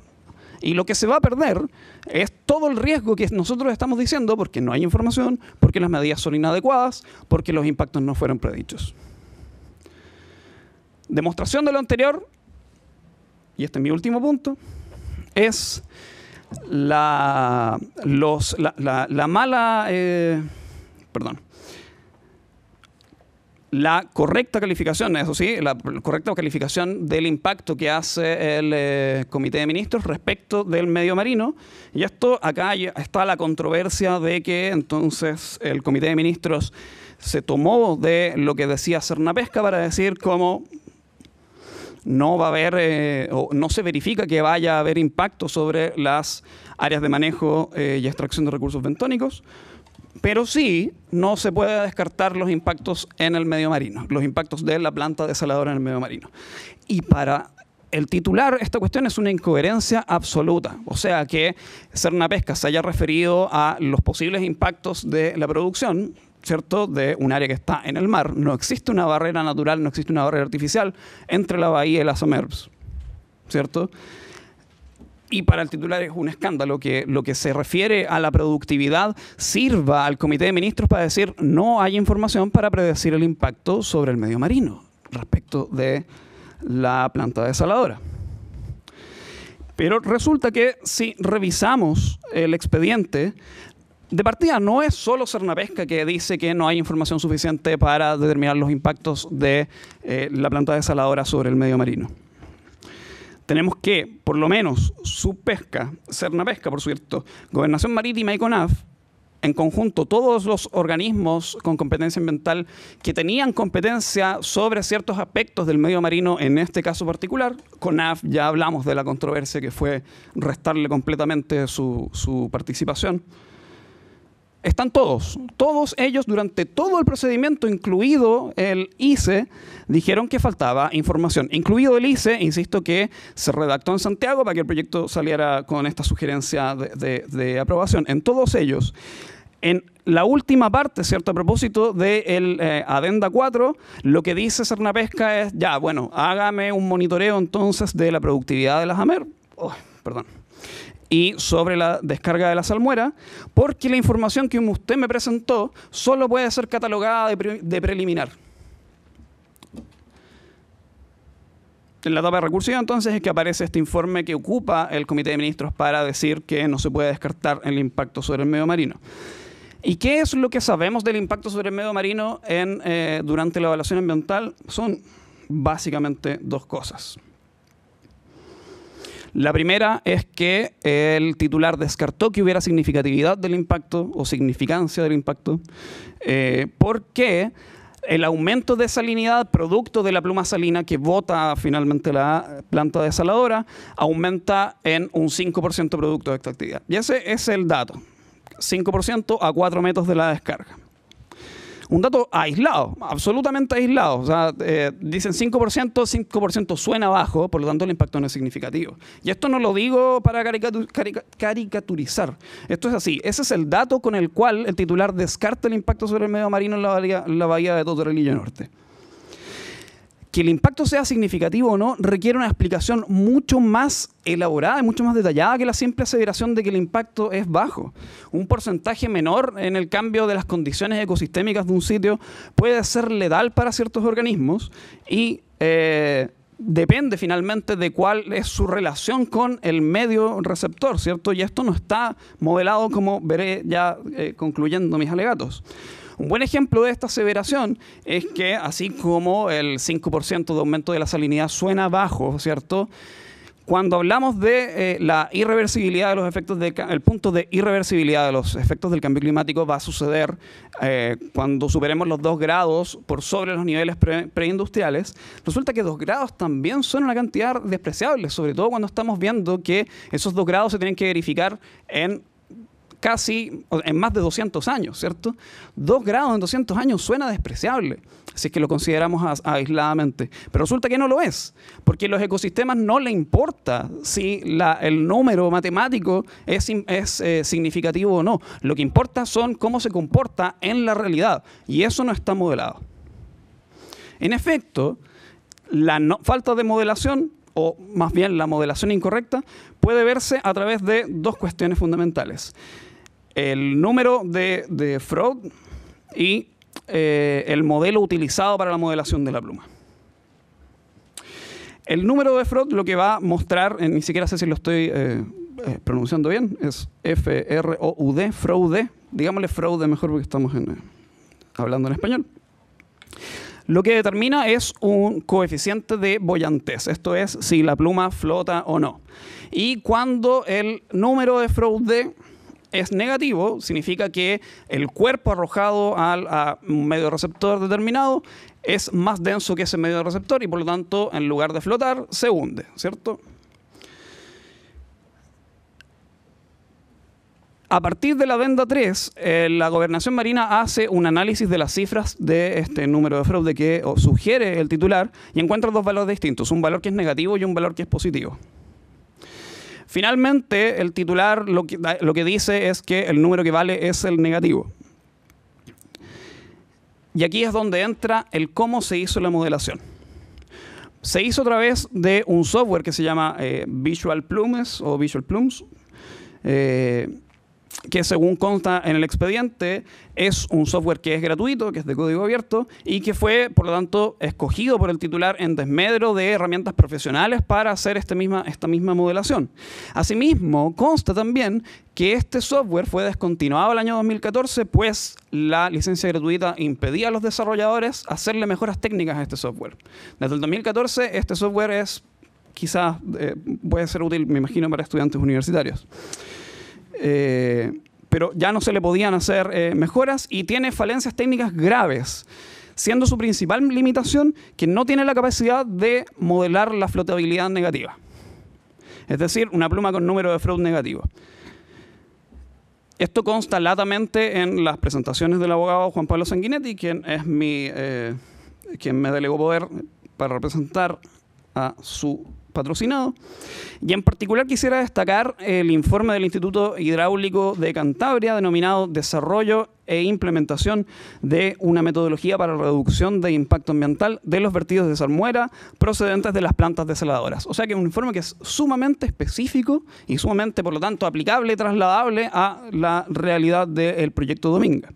Y lo que se va a perder es todo el riesgo que nosotros estamos diciendo porque no hay información, porque las medidas son inadecuadas, porque los impactos no fueron predichos. Demostración de lo anterior, y este es mi último punto, es la, la, mala... Eh, perdón la correcta calificación, eso sí, la correcta calificación del impacto que hace el eh, Comité de Ministros respecto del medio marino. Y esto acá está la controversia de que entonces el Comité de Ministros se tomó de lo que decía Pesca para decir cómo no va a haber, eh, o no se verifica que vaya a haber impacto sobre las áreas de manejo eh, y extracción de recursos bentónicos pero sí, no se puede descartar los impactos en el medio marino, los impactos de la planta desaladora en el medio marino. Y para el titular, esta cuestión es una incoherencia absoluta. O sea, que una Pesca se haya referido a los posibles impactos de la producción, ¿cierto? De un área que está en el mar. No existe una barrera natural, no existe una barrera artificial entre la bahía y las Somers, ¿cierto? y para el titular es un escándalo que lo que se refiere a la productividad sirva al Comité de Ministros para decir no hay información para predecir el impacto sobre el medio marino respecto de la planta desaladora. Pero resulta que si revisamos el expediente, de partida no es solo Cernapesca que dice que no hay información suficiente para determinar los impactos de eh, la planta desaladora sobre el medio marino tenemos que, por lo menos, Subpesca, Pesca, por cierto, Gobernación Marítima y CONAF, en conjunto todos los organismos con competencia ambiental que tenían competencia sobre ciertos aspectos del medio marino en este caso particular. CONAF, ya hablamos de la controversia que fue restarle completamente su, su participación están todos. Todos ellos durante todo el procedimiento, incluido el ICE, dijeron que faltaba información. Incluido el ICE, insisto que se redactó en Santiago para que el proyecto saliera con esta sugerencia de, aprobación. En todos ellos. En la última parte, ¿cierto? A propósito de la eh, Adenda 4, lo que dice Pesca es, ya, bueno, hágame un monitoreo entonces de la productividad de las AMER. perdón y sobre la descarga de la salmuera, porque la información que usted me presentó solo puede ser catalogada de, preliminar. En la etapa recursiva entonces es que aparece este informe que ocupa el Comité de Ministros para decir que no se puede descartar el impacto sobre el medio marino. ¿Y qué es lo que sabemos del impacto sobre el medio marino en, eh, durante la evaluación ambiental? Son básicamente dos cosas. La primera es que el titular descartó que hubiera significatividad del impacto o significancia del impacto, eh, porque el aumento de salinidad producto de la pluma salina que bota finalmente la planta desaladora aumenta en un 5% producto de esta actividad. Y ese es el dato, 5% a 4 metros de la descarga un dato aislado, absolutamente aislado. Eh, dicen 5%, 5% suena bajo, por lo tanto el impacto no es significativo. Y esto no lo digo para caricaturizar. Esto es así. Ese es el dato con el cual el titular descarta el impacto sobre el medio marino en la bahía, de Totorrel Norte que el impacto sea significativo o no requiere una explicación mucho más elaborada y mucho más detallada que la simple aseveración de que el impacto es bajo. Un porcentaje menor en el cambio de las condiciones ecosistémicas de un sitio puede ser letal para ciertos organismos y eh, depende finalmente de cuál es su relación con el medio receptor, ¿cierto? Y esto no está modelado como veré ya eh, concluyendo mis alegatos. Un buen ejemplo de esta aseveración es que, así como el 5% de aumento de la salinidad suena bajo, ¿cierto? Cuando hablamos de eh, la irreversibilidad de los efectos del el punto de irreversibilidad de los efectos del cambio climático va a suceder eh, cuando superemos los 2 grados por sobre los niveles preindustriales. Resulta que 2 grados también son una cantidad despreciable, sobre todo cuando estamos viendo que esos 2 grados se tienen que verificar en casi en más de 200 años, ¿cierto? Dos grados en 200 años suena despreciable, si es que lo consideramos aisladamente, pero resulta que no lo es, porque a los ecosistemas no le importa si el número matemático es, eh, significativo o no, lo que importa son cómo se comporta en la realidad, y eso no está modelado. En efecto, la falta de modelación o más bien la modelación incorrecta, puede verse a través de dos cuestiones fundamentales el número de, de fraud y eh, el modelo utilizado para la modelación de la pluma. El número de fraud lo que va a mostrar, eh, ni siquiera sé si lo estoy eh, pronunciando bien, es F-R-O-U-D, fraude. Digámosle fraude mejor porque estamos hablando en español. Lo que determina es un coeficiente de boyantez, esto es si la pluma flota o no. Y cuando el número de fraude es negativo, significa que el cuerpo arrojado al, a un medio receptor determinado es más denso que ese medio receptor y por lo tanto, en lugar de flotar, se hunde, ¿cierto? A partir de la venda 3, eh, la gobernación marina hace un análisis de las cifras de este número de fraude que sugiere el titular y encuentra dos valores distintos, un valor que es negativo y un valor que es positivo. Finalmente, el titular lo que, dice es que el número que vale es el negativo. Y aquí es donde entra el cómo se hizo la modelación. Se hizo a través de un software que se llama eh, Visual Plumes o Visual Plumes. Eh, que según consta en el expediente es un software que es gratuito, que es de código abierto y que fue, por lo tanto, escogido por el titular en desmedro de herramientas profesionales para hacer este misma, esta misma modelación. Asimismo, consta también que este software fue descontinuado el año 2014, pues la licencia gratuita impedía a los desarrolladores hacerle mejoras técnicas a este software. Desde el 2014, este software es quizás eh, puede ser útil, me imagino, para estudiantes universitarios. Eh, pero ya no se le podían hacer eh, mejoras y tiene falencias técnicas graves, siendo su principal limitación que no tiene la capacidad de modelar la flotabilidad negativa. Es decir, una pluma con número de fraude negativo. Esto consta latamente en las presentaciones del abogado Juan Pablo Sanguinetti, quien es mi, eh, quien me delegó poder para representar a su patrocinado Y en particular quisiera destacar el informe del Instituto Hidráulico de Cantabria denominado Desarrollo e implementación de una metodología para la reducción de impacto ambiental de los vertidos de salmuera procedentes de las plantas desaladoras. O sea que es un informe que es sumamente específico y sumamente, por lo tanto, aplicable y trasladable a la realidad del proyecto Dominga.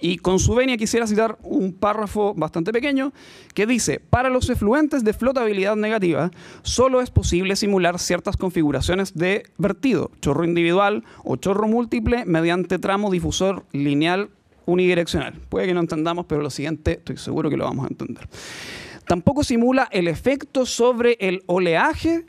Y con su venia quisiera citar un párrafo bastante pequeño que dice, para los efluentes de flotabilidad negativa, solo es posible simular ciertas configuraciones de vertido, chorro individual o chorro múltiple mediante tramo difusor lineal unidireccional. Puede que no entendamos, pero lo siguiente estoy seguro que lo vamos a entender. Tampoco simula el efecto sobre el oleaje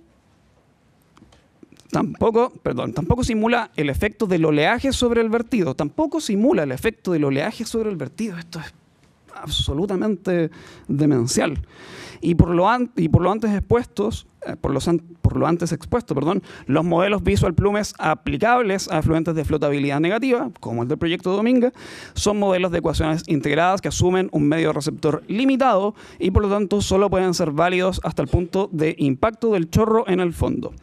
Tampoco, perdón, tampoco simula el efecto del oleaje sobre el vertido. Tampoco simula el efecto del oleaje sobre el vertido. Esto es absolutamente demencial y por lo, y por lo antes expuestos, eh, por, los por lo antes expuesto, perdón, los modelos Visual Plumes aplicables a afluentes de flotabilidad negativa, como el del proyecto Dominga, son modelos de ecuaciones integradas que asumen un medio receptor limitado y por lo tanto solo pueden ser válidos hasta el punto de impacto del chorro en el fondo.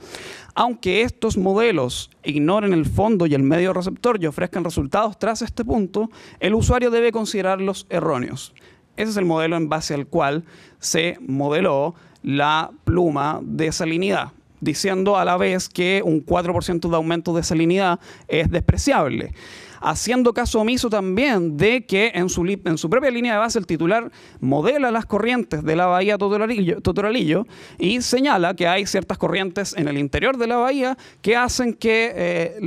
Aunque estos modelos ignoren el fondo y el medio receptor y ofrezcan resultados tras este punto, el usuario debe considerarlos erróneos. Ese es el modelo en base al cual se modeló la pluma de salinidad diciendo a la vez que un 4% de aumento de salinidad es despreciable haciendo caso omiso también de que en su, en su propia línea de base el titular modela las corrientes de la bahía Totoralillo, y señala que hay ciertas corrientes en el interior de la bahía que hacen que eh,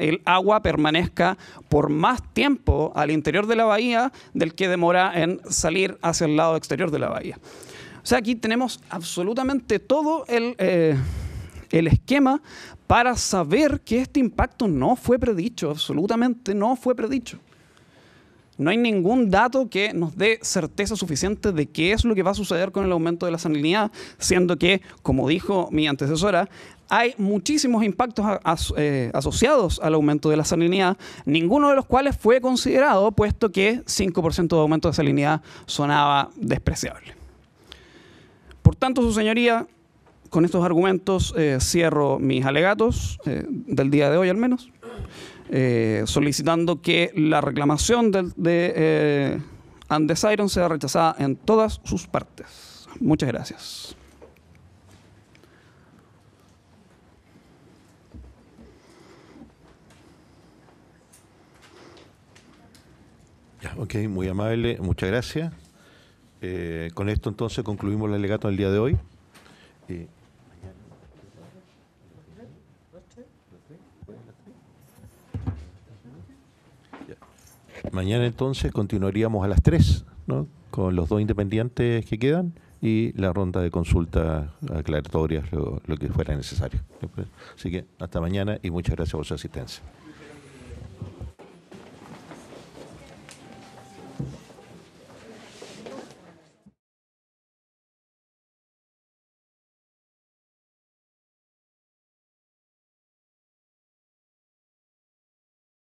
el agua permanezca por más tiempo al interior de la bahía del que demora en salir hacia el lado exterior de la bahía. O sea, aquí tenemos absolutamente todo el, eh, el esquema para saber que este impacto no fue predicho, absolutamente no fue predicho. No hay ningún dato que nos dé certeza suficiente de qué es lo que va a suceder con el aumento de la salinidad, siendo que, como dijo mi antecesora, hay muchísimos impactos eh, asociados al aumento de la salinidad, ninguno de los cuales fue considerado, puesto que 5% de aumento de salinidad sonaba despreciable. Por tanto, su señoría, con estos argumentos eh, cierro mis alegatos, eh, del día de hoy al menos, eh, solicitando que la reclamación de, de Andesiron sea rechazada en todas sus partes. Muchas gracias. ok, muy amable, muchas gracias. con esto entonces concluimos el alegato del día de hoy. Mañana entonces continuaríamos a las 3, ¿no? Con los dos independientes que quedan y la ronda de consultas aclaratorias, lo, lo que fuera necesario. Así que hasta mañana y muchas gracias por su asistencia.